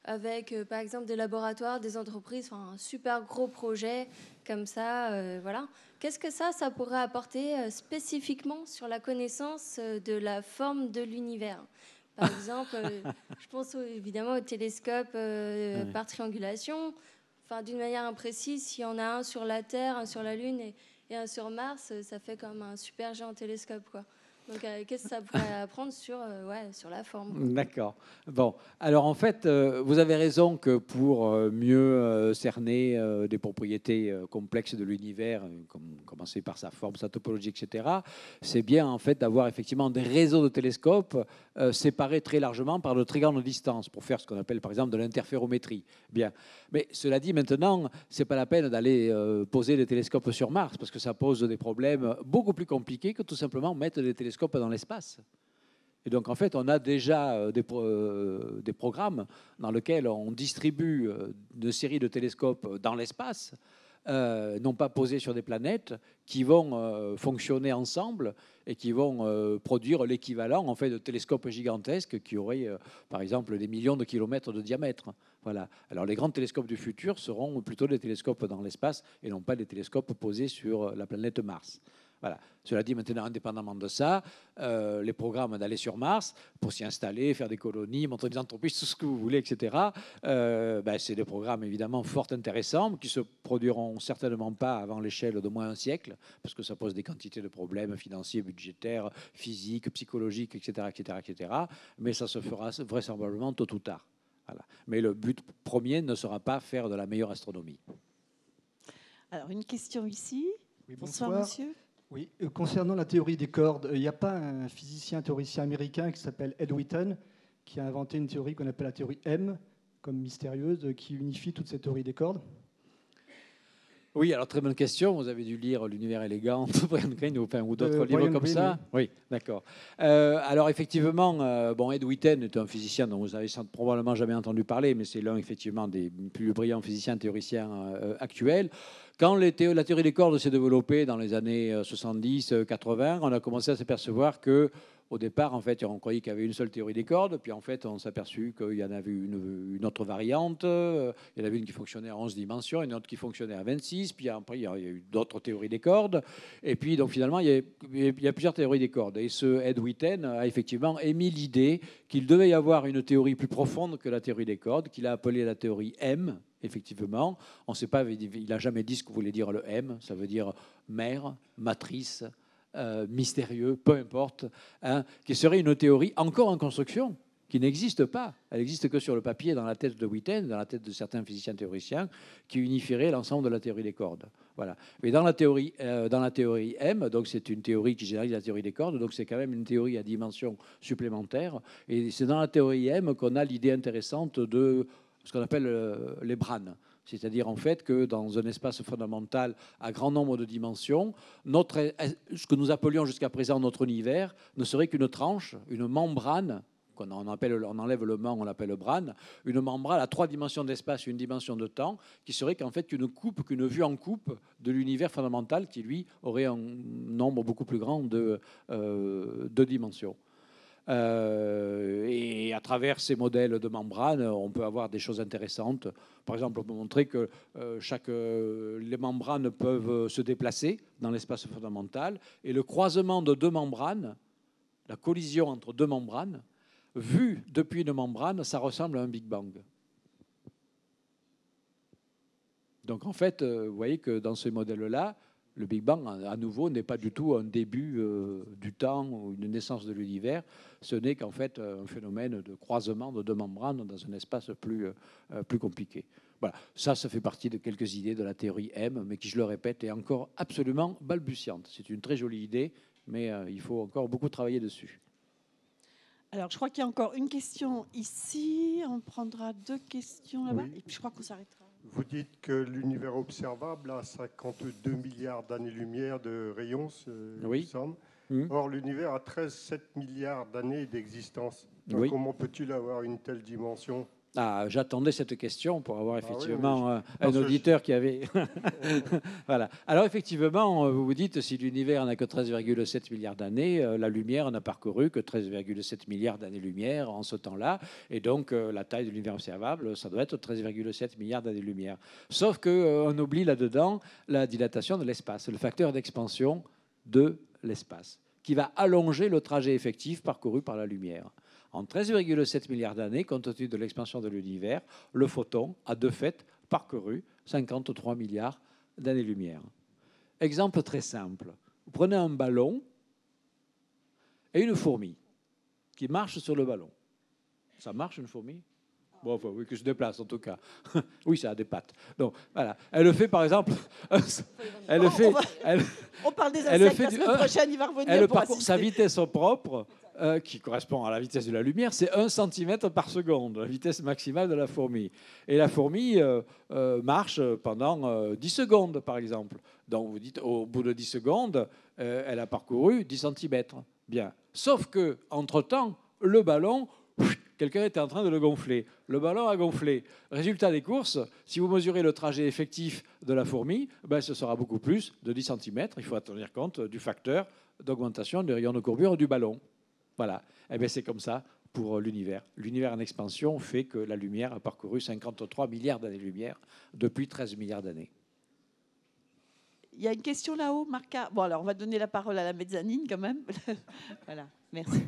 avec par exemple des laboratoires, des entreprises, enfin, un super gros projet comme ça, voilà. Qu'est-ce que ça, ça pourrait apporter spécifiquement sur la connaissance de la forme de l'univers Par exemple, je pense évidemment au télescope par triangulation. Enfin, d'une manière imprécise, s'il y en a un sur la Terre, un sur la Lune, et et sur Mars, euh, ça fait comme un super géant télescope. Quoi. Donc, euh, qu'est-ce que ça pourrait apprendre sur, euh, ouais, sur la forme D'accord. Bon, alors en fait, euh, vous avez raison que pour mieux cerner des propriétés complexes de l'univers, comme commencer par sa forme, sa topologie, etc., c'est bien en fait d'avoir effectivement des réseaux de télescopes séparés très largement par de très grandes distances pour faire ce qu'on appelle par exemple de l'interférométrie. Bien. Mais cela dit, maintenant, c'est pas la peine d'aller poser des télescopes sur Mars parce que ça pose des problèmes beaucoup plus compliqués que tout simplement mettre des télescopes dans l'espace. Et donc, en fait, on a déjà euh, euh, des, programmes dans lesquels on distribue euh, une série de télescopes dans l'espace, non pas posés sur des planètes, qui vont fonctionner ensemble et qui vont produire l'équivalent, en fait, de télescopes gigantesques qui auraient, par exemple, des millions de kilomètres de diamètre. Voilà. Alors, les grands télescopes du futur seront plutôt des télescopes dans l'espace et non pas des télescopes posés sur la planète Mars. Voilà. Cela dit, maintenant, indépendamment de ça, euh, les programmes d'aller sur Mars pour s'y installer, faire des colonies, montrer des entreprises, tout ce que vous voulez, etc., euh, ben, c'est des programmes évidemment fort intéressants qui se produiront certainement pas avant l'échelle de moins un siècle, parce que ça pose des quantités de problèmes financiers, budgétaires, physiques, psychologiques, etc., etc., etc. Mais ça se fera vraisemblablement tôt ou tard. Voilà. Mais le but premier ne sera pas faire de la meilleure astronomie. Alors, une question ici. bonsoir, monsieur. Oui, euh, concernant la théorie des cordes, euh, il n'y a pas un physicien théoricien américain qui s'appelle Ed Witten qui a inventé une théorie qu'on appelle la théorie M, comme mystérieuse, euh, qui unifie toutes ces théories des cordes oui, alors très bonne question. Vous avez dû lire L'univers élégant de Brian Greene ou, d'autres livres comme ça. Oui, d'accord. alors effectivement, bon, Ed Witten est un physicien dont vous n'avez probablement jamais entendu parler, mais c'est l'un effectivement des plus brillants physiciens théoriciens actuels. Quand la théorie des cordes s'est développée dans les années 70-80, euh, euh, on a commencé à s'apercevoir que au départ, en fait, on croyait qu'il y avait une seule théorie des cordes, puis en fait, on s'est aperçu qu'il y en avait une, une, autre variante, euh, il y en avait une qui fonctionnait à 11 dimensions, une autre qui fonctionnait à 26, puis après, il y a, eu d'autres théories des cordes, et puis, donc, finalement, il y, a, plusieurs théories des cordes. Et ce Ed Witten a effectivement émis l'idée qu'il devait y avoir une théorie plus profonde que la théorie des cordes, qu'il a appelée la théorie M, effectivement. On sait pas, il n'a jamais dit ce que voulait dire le M, ça veut dire mère, matrice, euh, mystérieux, peu importe, hein, qui serait une théorie encore en construction, qui n'existe pas. Elle n'existe que sur le papier, dans la tête de Witten, dans la tête de certains physiciens théoriciens, qui unifieraient l'ensemble de la théorie des cordes. Voilà. Mais dans la théorie, euh, dans la théorie M, donc c'est une théorie qui généralise la théorie des cordes, donc c'est quand même une théorie à dimension supplémentaire. Et c'est dans la théorie M qu'on a l'idée intéressante de ce qu'on appelle euh, les branes. C'est-à-dire en fait que dans un espace fondamental à grand nombre de dimensions, ce que nous appelions jusqu'à présent notre univers ne serait qu'une tranche, une membrane qu'on on enlève le man, on l'appelle brane, une membrane à trois dimensions d'espace et une dimension de temps, qui serait qu'en fait une coupe, qu'une vue en coupe de l'univers fondamental qui, lui, aurait un nombre beaucoup plus grand de euh, dimensions. Euh, et à travers ces modèles de membranes on peut avoir des choses intéressantes. Par exemple, on peut montrer que euh, chaque, euh, les membranes peuvent se déplacer dans l'espace fondamental. Et le croisement de deux membranes, la collision entre deux membranes, vue depuis une membrane, ça ressemble à un Big Bang. Donc en fait, vous voyez que dans ces modèles-là, le Big Bang, à nouveau, n'est pas du tout un début euh, du temps ou une naissance de l'univers. Ce n'est qu'en fait euh, un phénomène de croisement de deux membranes dans un espace plus, euh, plus compliqué. Voilà, ça, ça fait partie de quelques idées de la théorie M, mais qui, je le répète, est encore absolument balbutiante. C'est une très jolie idée, mais il faut encore beaucoup travailler dessus. Alors, je crois qu'il y a encore une question ici. On prendra deux questions là-bas, et puis je crois qu'on s'arrêtera. Vous dites que l'univers observable a 52 milliards d'années-lumière de rayons, oui. Hmm. Or, l'univers a 13,7 milliards d'années d'existence. Comment peut-il avoir une telle dimension ah, j'attendais cette question pour avoir ah effectivement euh, un auditeur qui avait. voilà. Alors, effectivement, euh, vous vous dites, si l'univers n'a que 13,7 milliards d'années, euh, la lumière n'a parcouru que 13,7 milliards d'années-lumière en ce temps-là. Et donc, la taille de l'univers observable, ça doit être 13,7 milliards d'années-lumière. Sauf qu'on oublie là-dedans la dilatation de l'espace, le facteur d'expansion de l'espace, qui va allonger le trajet effectif parcouru par la lumière. En 13,7 milliards d'années, compte tenu de l'expansion de l'univers, le photon a de fait parcouru 53 milliards d'années-lumière. Exemple très simple. Vous prenez un ballon et une fourmi qui marche sur le ballon. Ça marche une fourmi Bon, enfin, oui, que se déplace en tout cas. oui, ça a des pattes. Donc, voilà. Elle le fait par exemple. elle fait. On, parle des insectes. Elle fait il va Elle pour parcourt sa vitesse propre euh, qui correspond à la vitesse de la lumière, c'est 1 cm par seconde, la vitesse maximale de la fourmi. Et la fourmi euh, euh, marche pendant 10 secondes, par exemple. Donc vous dites, au bout de 10 secondes, elle a parcouru 10 cm. Bien. Sauf que, entre-temps, le ballon, quelqu'un était en train de le gonfler. Le ballon a gonflé. Résultat des courses, si vous mesurez le trajet effectif de la fourmi, ben, ce sera beaucoup plus de 10 cm. Il faut tenir compte du facteur d'augmentation des rayons de courbure du ballon. Voilà. Eh bien, c'est comme ça pour euh, l'univers. L'univers en expansion fait que la lumière a parcouru 53 milliards d'années-lumière depuis 13 milliards d'années. Il y a une question là-haut, Marca. Bon, alors on va donner la parole à la mezzanine quand même. voilà, merci.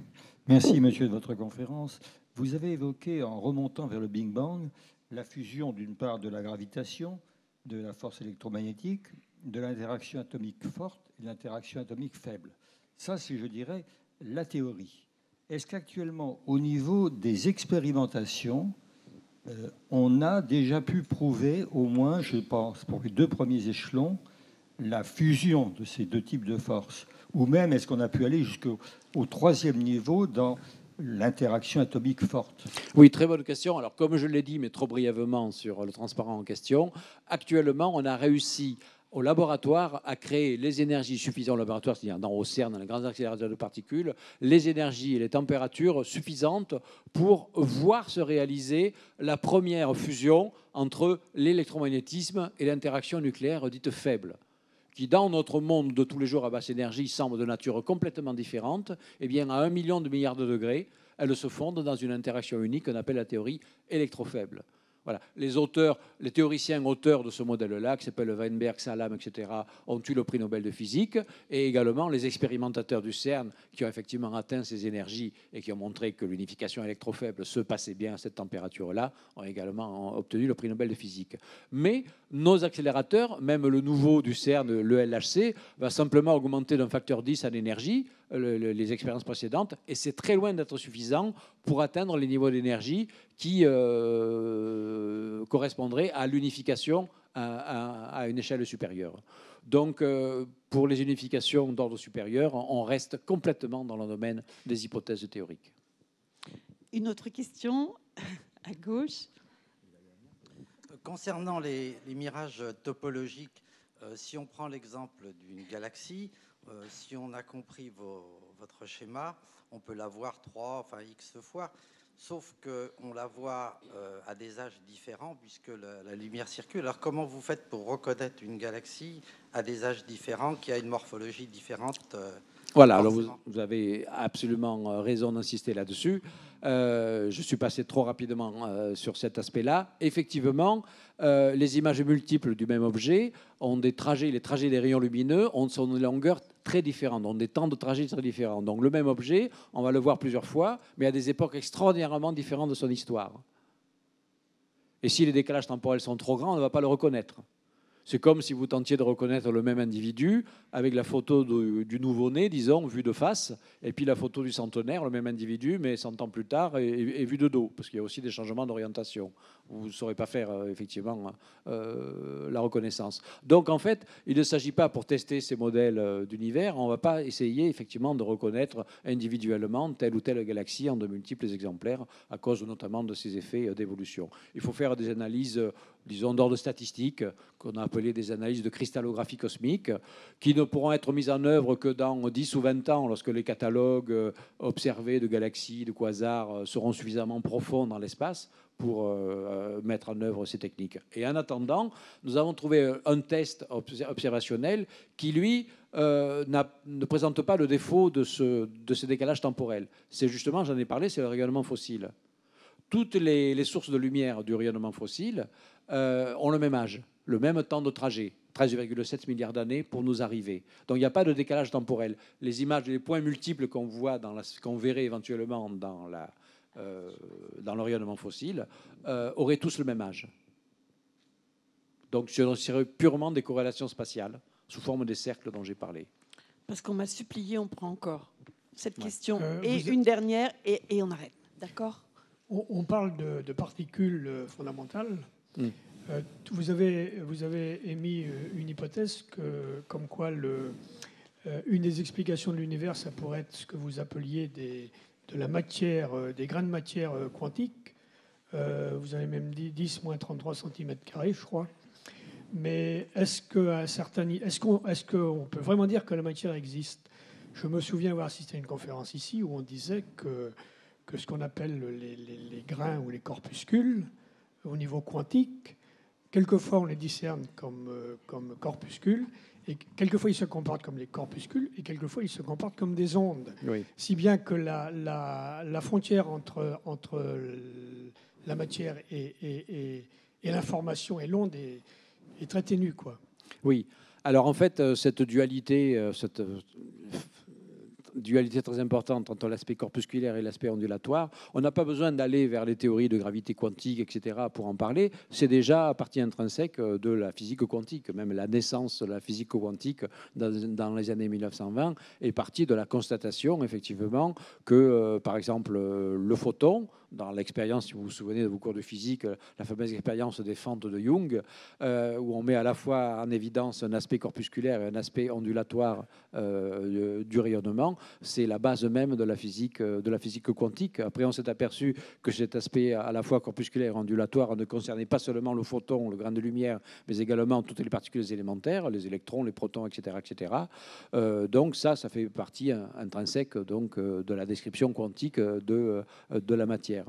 Merci, monsieur, de votre conférence. Vous avez évoqué, en remontant vers le Big Bang, la fusion d'une part de la gravitation, de la force électromagnétique, de l'interaction atomique forte et de l'interaction atomique faible. Ça, c'est, je dirais, la théorie. Est-ce qu'actuellement, au niveau des expérimentations, euh, on a déjà pu prouver, au moins, je pense, pour les deux premiers échelons, la fusion de ces deux types de forces Ou même, est-ce qu'on a pu aller jusqu'au troisième niveau dans l'interaction atomique forte Oui, très bonne question. Alors, comme je l'ai dit, mais trop brièvement sur le transparent en question, actuellement, on a réussi au laboratoire à créer les énergies suffisantes au laboratoire, c'est-à-dire dans au CERN, dans les grands accélérateurs de particules, les énergies et les températures suffisantes pour voir se réaliser la première fusion entre l'électromagnétisme et l'interaction nucléaire dite faible qui, dans notre monde de tous les jours à basse énergie, semble de nature complètement différente, et eh bien, à un million de milliards de degrés, elle se fonde dans une interaction unique qu'on appelle la théorie électrofaible. Voilà. Les auteurs, les théoriciens auteurs de ce modèle-là, qui s'appellent Weinberg, Salam, etc., ont eu le prix Nobel de physique, et également les expérimentateurs du CERN qui ont effectivement atteint ces énergies et qui ont montré que l'unification électrofaible se passait bien à cette température-là, ont également obtenu le prix Nobel de physique. Mais nos accélérateurs, même le nouveau du CERN, le LHC, va simplement augmenter d'un facteur 10 à l'énergie, les expériences précédentes, et c'est très loin d'être suffisant pour atteindre les niveaux d'énergie qui euh, correspondraient à l'unification à, une échelle supérieure. Donc, euh, pour les unifications d'ordre supérieur, on, reste complètement dans le domaine des hypothèses théoriques. Une autre question à gauche. Concernant les, mirages topologiques, euh, si on prend l'exemple d'une galaxie, euh, si on a compris votre schéma, on peut la voir trois, enfin x fois, sauf qu'on la voit euh, à des âges différents puisque la, lumière circule. Alors comment vous faites pour reconnaître une galaxie à des âges différents qui a une morphologie différente euh, voilà, alors vous, avez absolument raison d'insister là-dessus. Euh, je suis passé trop rapidement euh, sur cet aspect-là. Effectivement, euh, les images multiples du même objet ont des trajets, les trajets des rayons lumineux ont des longueurs très différentes, ont des temps de trajet très différents. Donc le même objet, on va le voir plusieurs fois, mais à des époques extraordinairement différentes de son histoire. Et si les décalages temporels sont trop grands, on ne va pas le reconnaître. C'est comme si vous tentiez de reconnaître le même individu avec la photo du nouveau-né, disons, vue de face, et puis la photo du centenaire, le même individu, mais 100 ans plus tard, et, vue de dos, parce qu'il y a aussi des changements d'orientation. Vous ne saurez pas faire, euh, effectivement, euh, la reconnaissance. Donc, en fait, il ne s'agit pas, pour tester ces modèles euh, d'univers, on ne va pas essayer, effectivement, de reconnaître individuellement telle ou telle galaxie en de multiples exemplaires, à cause notamment de ces effets d'évolution. Il faut faire des analyses, disons, d'ordre statistique, qu'on a des analyses de cristallographie cosmique, qui ne pourront être mises en œuvre que dans 10 ou 20 ans, lorsque les catalogues euh, observés de galaxies, de quasars euh, seront suffisamment profonds dans l'espace pour euh, mettre en œuvre ces techniques. Et en attendant, nous avons trouvé un test observationnel qui, lui, ne présente pas le défaut de ce, de ce décalage temporel. C'est justement, j'en ai parlé, c'est le rayonnement fossile. Toutes les, sources de lumière du rayonnement fossile ont le même âge le même temps de trajet, 13,7 milliards d'années pour nous arriver. Donc il n'y a pas de décalage temporel. Les images, les points multiples qu'on voit, qu'on verrait éventuellement dans, la, euh, fossile, euh, auraient tous le même âge. Donc ce serait purement des corrélations spatiales sous forme des cercles dont j'ai parlé. Parce qu'on m'a supplié, on prend encore cette question. Euh, et une dernière, et, on arrête. D'accord on, parle de, particules fondamentales. Hmm. Euh, vous, avez, émis euh, une hypothèse que, comme quoi le, euh, une des explications de l'univers, ça pourrait être ce que vous appeliez des, de la matière, des grains de matière quantique. vous avez même dit 10 moins 33 cm, je crois. Mais est-ce qu'on est est qu'on peut vraiment dire que la matière existe Je me souviens avoir assisté à une conférence ici où on disait que, ce qu'on appelle les, grains ou les corpuscules, au niveau quantique, Quelquefois, on les discerne comme, euh, comme corpuscules, et quelquefois, ils se comportent comme des corpuscules, et quelquefois, ils se comportent comme des ondes. Si bien que la, la, la, frontière entre, entre la matière et, et, l'information et l'onde est, est, très ténue. Quoi. Oui. Alors, en fait, euh, cette dualité, euh, cette dualité très importante entre l'aspect corpusculaire et l'aspect ondulatoire. On n'a pas besoin d'aller vers les théories de gravité quantique, etc., pour en parler. C'est déjà partie intrinsèque euh, de la physique quantique. Même la naissance de la physique quantique dans, les années 1920 est partie de la constatation, effectivement, que, euh, par exemple, euh, le photon, dans l'expérience, si vous vous souvenez de vos cours de physique, euh, la fameuse expérience des fentes de Young, euh, où on met à la fois en évidence un aspect corpusculaire et un aspect ondulatoire euh, du rayonnement, c'est la base même de la physique, de la physique quantique. Après, on s'est aperçu que cet aspect à la fois corpusculaire et ondulatoire ne concernait pas seulement le photon, le grain de lumière, mais également toutes les particules élémentaires, les électrons, les protons, etc., etc. donc ça, ça fait partie intrinsèque donc de la description quantique de, de la matière.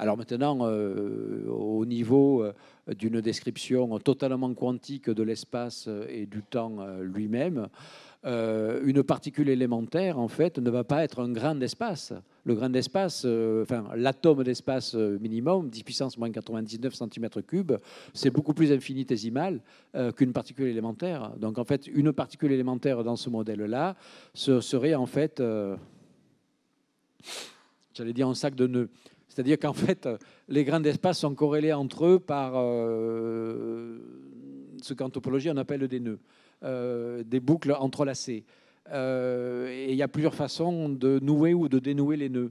Alors maintenant, euh, au niveau euh, d'une description totalement quantique de l'espace euh, et du temps lui-même, une particule élémentaire, en fait, ne va pas être un grain d'espace. Le grain d'espace, enfin, l'atome d'espace minimum, 10 puissance moins 99 cm3, c'est beaucoup plus infinitésimal qu'une particule élémentaire. Donc, en fait, une particule élémentaire dans ce modèle-là, serait en fait, j'allais dire, un sac de nœuds. C'est-à-dire qu'en fait, euh, les grains d'espace sont corrélés entre eux par euh, ce qu'en topologie on appelle des nœuds, euh, des boucles entrelacées. et il y a plusieurs façons de nouer ou de dénouer les nœuds.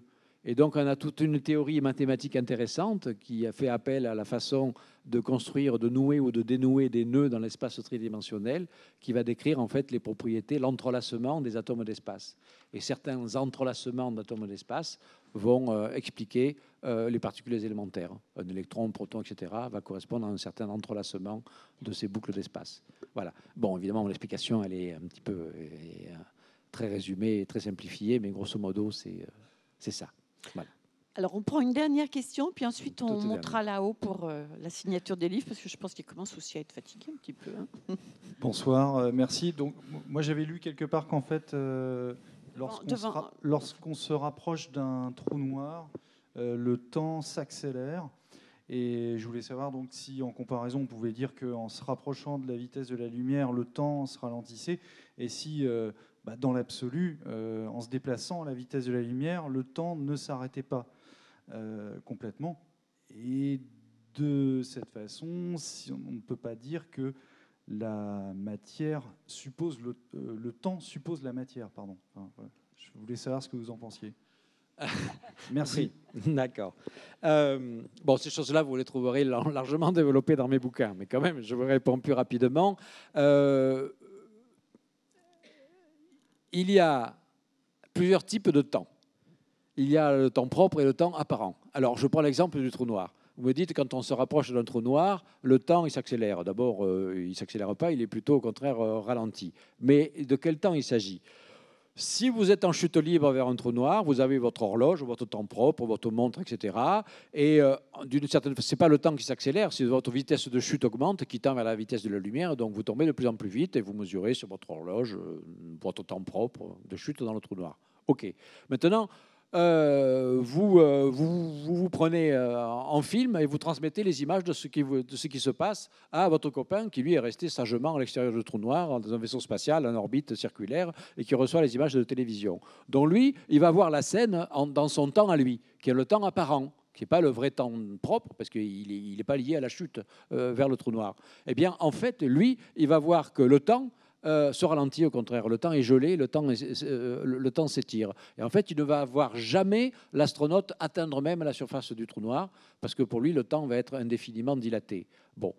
Et donc, on a toute une théorie mathématique intéressante qui a fait appel à la façon de construire, de nouer ou de dénouer des nœuds dans l'espace tridimensionnel, qui va décrire en fait les propriétés, l'entrelacement des atomes d'espace. Et certains entrelacements d'atomes d'espace vont euh, expliquer euh, les particules élémentaires. Un électron, un proton, etc. va correspondre à un certain entrelacement de ces boucles d'espace. Voilà. Bon, évidemment, l'explication, elle est un petit peu euh, très résumée, très simplifiée, mais grosso modo, c'est c'est ça. Alors, on prend une dernière question, puis ensuite on montera là-haut pour euh, la signature des livres, parce que je pense qu'il commence aussi à être fatigué un petit peu. Hein. Bonsoir, euh, merci. Donc, moi, j'avais lu quelque part qu'en fait, euh, lorsqu'on se, se, rapproche d'un trou noir, le temps s'accélère. Et je voulais savoir donc si, en comparaison, on pouvait dire qu'en se rapprochant de la vitesse de la lumière, le temps se ralentissait, et si bah, dans l'absolu, euh, en se déplaçant à la vitesse de la lumière, le temps ne s'arrêtait pas euh, complètement. Et de cette façon, si on ne peut pas dire que la matière suppose le, euh, temps suppose la matière. Pardon. Je voulais savoir ce que vous en pensiez. Merci. D'accord. bon, ces choses-là, vous les trouverez largement développées dans mes bouquins, mais quand même, je vous réponds plus rapidement. Euh, il y a plusieurs types de temps. Il y a le temps propre et le temps apparent. Alors, je prends l'exemple du trou noir. Vous me dites, quand on se rapproche d'un trou noir, le temps, il s'accélère. D'abord, euh, il ne s'accélère pas, il est plutôt au contraire euh, ralenti. Mais de quel temps il s'agit si vous êtes en chute libre vers un trou noir, vous avez votre horloge, votre temps propre, votre montre, etc. Et euh, d'une certaine, c'est pas le temps qui s'accélère, c'est votre vitesse de chute augmente, qui tend vers la vitesse de la lumière. Donc vous tombez de plus en plus vite et vous mesurez sur votre horloge euh, votre temps propre de chute dans le trou noir. Ok. Maintenant, euh, euh, vous, vous, prenez euh, en film et vous transmettez les images de ce, qui, de ce qui se passe à votre copain qui, lui, est resté sagement à l'extérieur du trou noir, dans un vaisseau spatial, en orbite circulaire, et qui reçoit les images de télévision. Donc, lui, il va voir la scène dans son temps à lui, qui est le temps apparent qui n'est pas le vrai temps propre, parce qu'il n'est pas lié à la chute vers le trou noir. Eh bien, en fait, lui, il va voir que le temps, euh, se ralentit au contraire. Le temps est gelé, le temps, euh, s'étire. Et en fait, il ne va voir jamais l'astronaute atteindre même la surface du trou noir, parce que pour lui, le temps va être indéfiniment dilaté. Bon.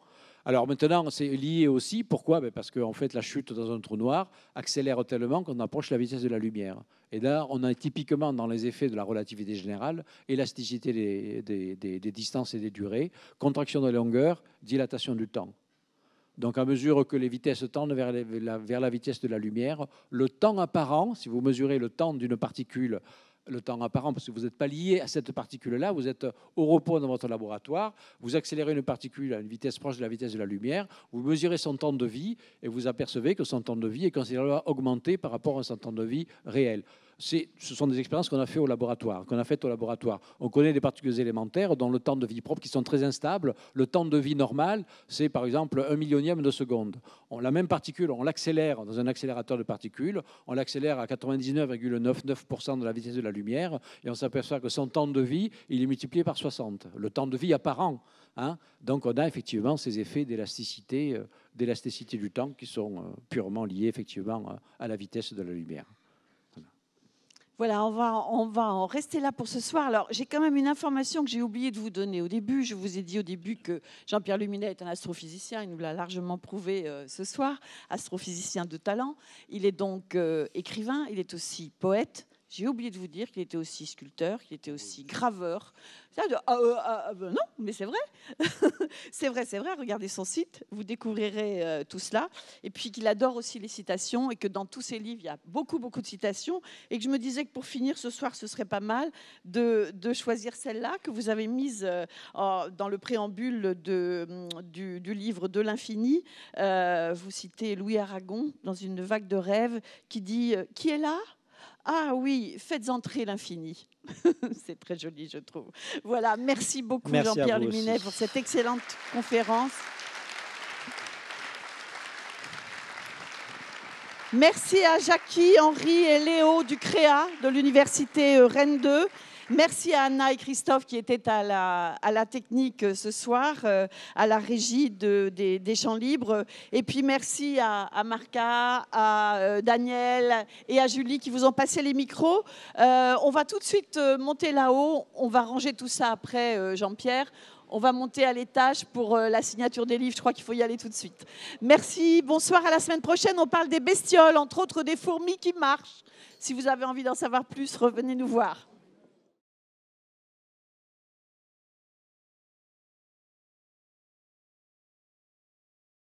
Alors maintenant, c'est lié aussi. Pourquoi ben Parce qu'en fait, la chute dans un trou noir accélère tellement qu'on approche la vitesse de la lumière. Et là, on est typiquement dans les effets de la relativité générale, élasticité des, des distances et des durées, contraction de la longueur, dilatation du temps. Donc, à mesure que les vitesses tendent vers, vers la vitesse de la lumière, le temps apparent, si vous mesurez le temps d'une particule, le temps apparent, parce que vous n'êtes pas lié à cette particule-là, vous êtes au repos dans votre laboratoire, vous accélérez une particule à une vitesse proche de la vitesse de la lumière, vous mesurez son temps de vie et vous apercevez que son temps de vie est considérablement augmenté par rapport à son temps de vie réel ce sont des expériences qu'on a fait au laboratoire, qu'on a faites au laboratoire. On connaît des particules élémentaires dont le temps de vie propre qui sont très instables. Le temps de vie normal, c'est par exemple un millionième de seconde. la même particule, on l'accélère dans un accélérateur de particules, on l'accélère à 99,99% de la vitesse de la lumière, et on s'aperçoit que son temps de vie, il est multiplié par 60. Le temps de vie apparent. Hein. Donc on a effectivement ces effets d'élasticité, euh, du temps qui sont euh, purement liés effectivement euh, à la vitesse de la lumière. Voilà, on va, on va en rester là pour ce soir. Alors, j'ai quand même une information que j'ai oublié de vous donner au début. Je vous ai dit au début que Jean-Pierre Luminet est un astrophysicien. Il nous l'a largement prouvé euh, ce soir. Astrophysicien de talent. Il est donc euh, écrivain. Il est aussi poète. J'ai oublié de vous dire qu'il était aussi sculpteur, qu'il était aussi graveur. Ah, euh, ah, ah, ben non, mais c'est vrai. c'est vrai, c'est vrai. Regardez son site, vous découvrirez euh, tout cela. Et puis qu'il adore aussi les citations et que dans tous ses livres, il y a beaucoup, beaucoup de citations. Et que je me disais que pour finir ce soir, ce serait pas mal de, choisir celle-là que vous avez mise euh, dans le préambule de, mm, du, du, livre De l'infini. vous citez Louis Aragon dans Une vague de rêve qui dit Qui est là ah oui, faites entrer l'infini. C'est très joli, je trouve. Voilà, merci beaucoup Jean-Pierre Luminet pour cette excellente conférence. Merci à Jackie, Henri et Léo du CREA de l'Université Rennes 2. Merci à Anna et Christophe qui étaient à la, technique euh, ce soir, euh, à la régie des, Champs Libres. Et puis merci à, à Marca, à euh, Daniel et à Julie qui vous ont passé les micros. on va tout de suite monter là-haut. On va ranger tout ça après, Jean-Pierre. On va monter à l'étage pour la signature des livres. Je crois qu'il faut y aller tout de suite. Merci. Bonsoir. À la semaine prochaine. On parle des bestioles, entre autres des fourmis qui marchent. Si vous avez envie d'en savoir plus, revenez nous voir.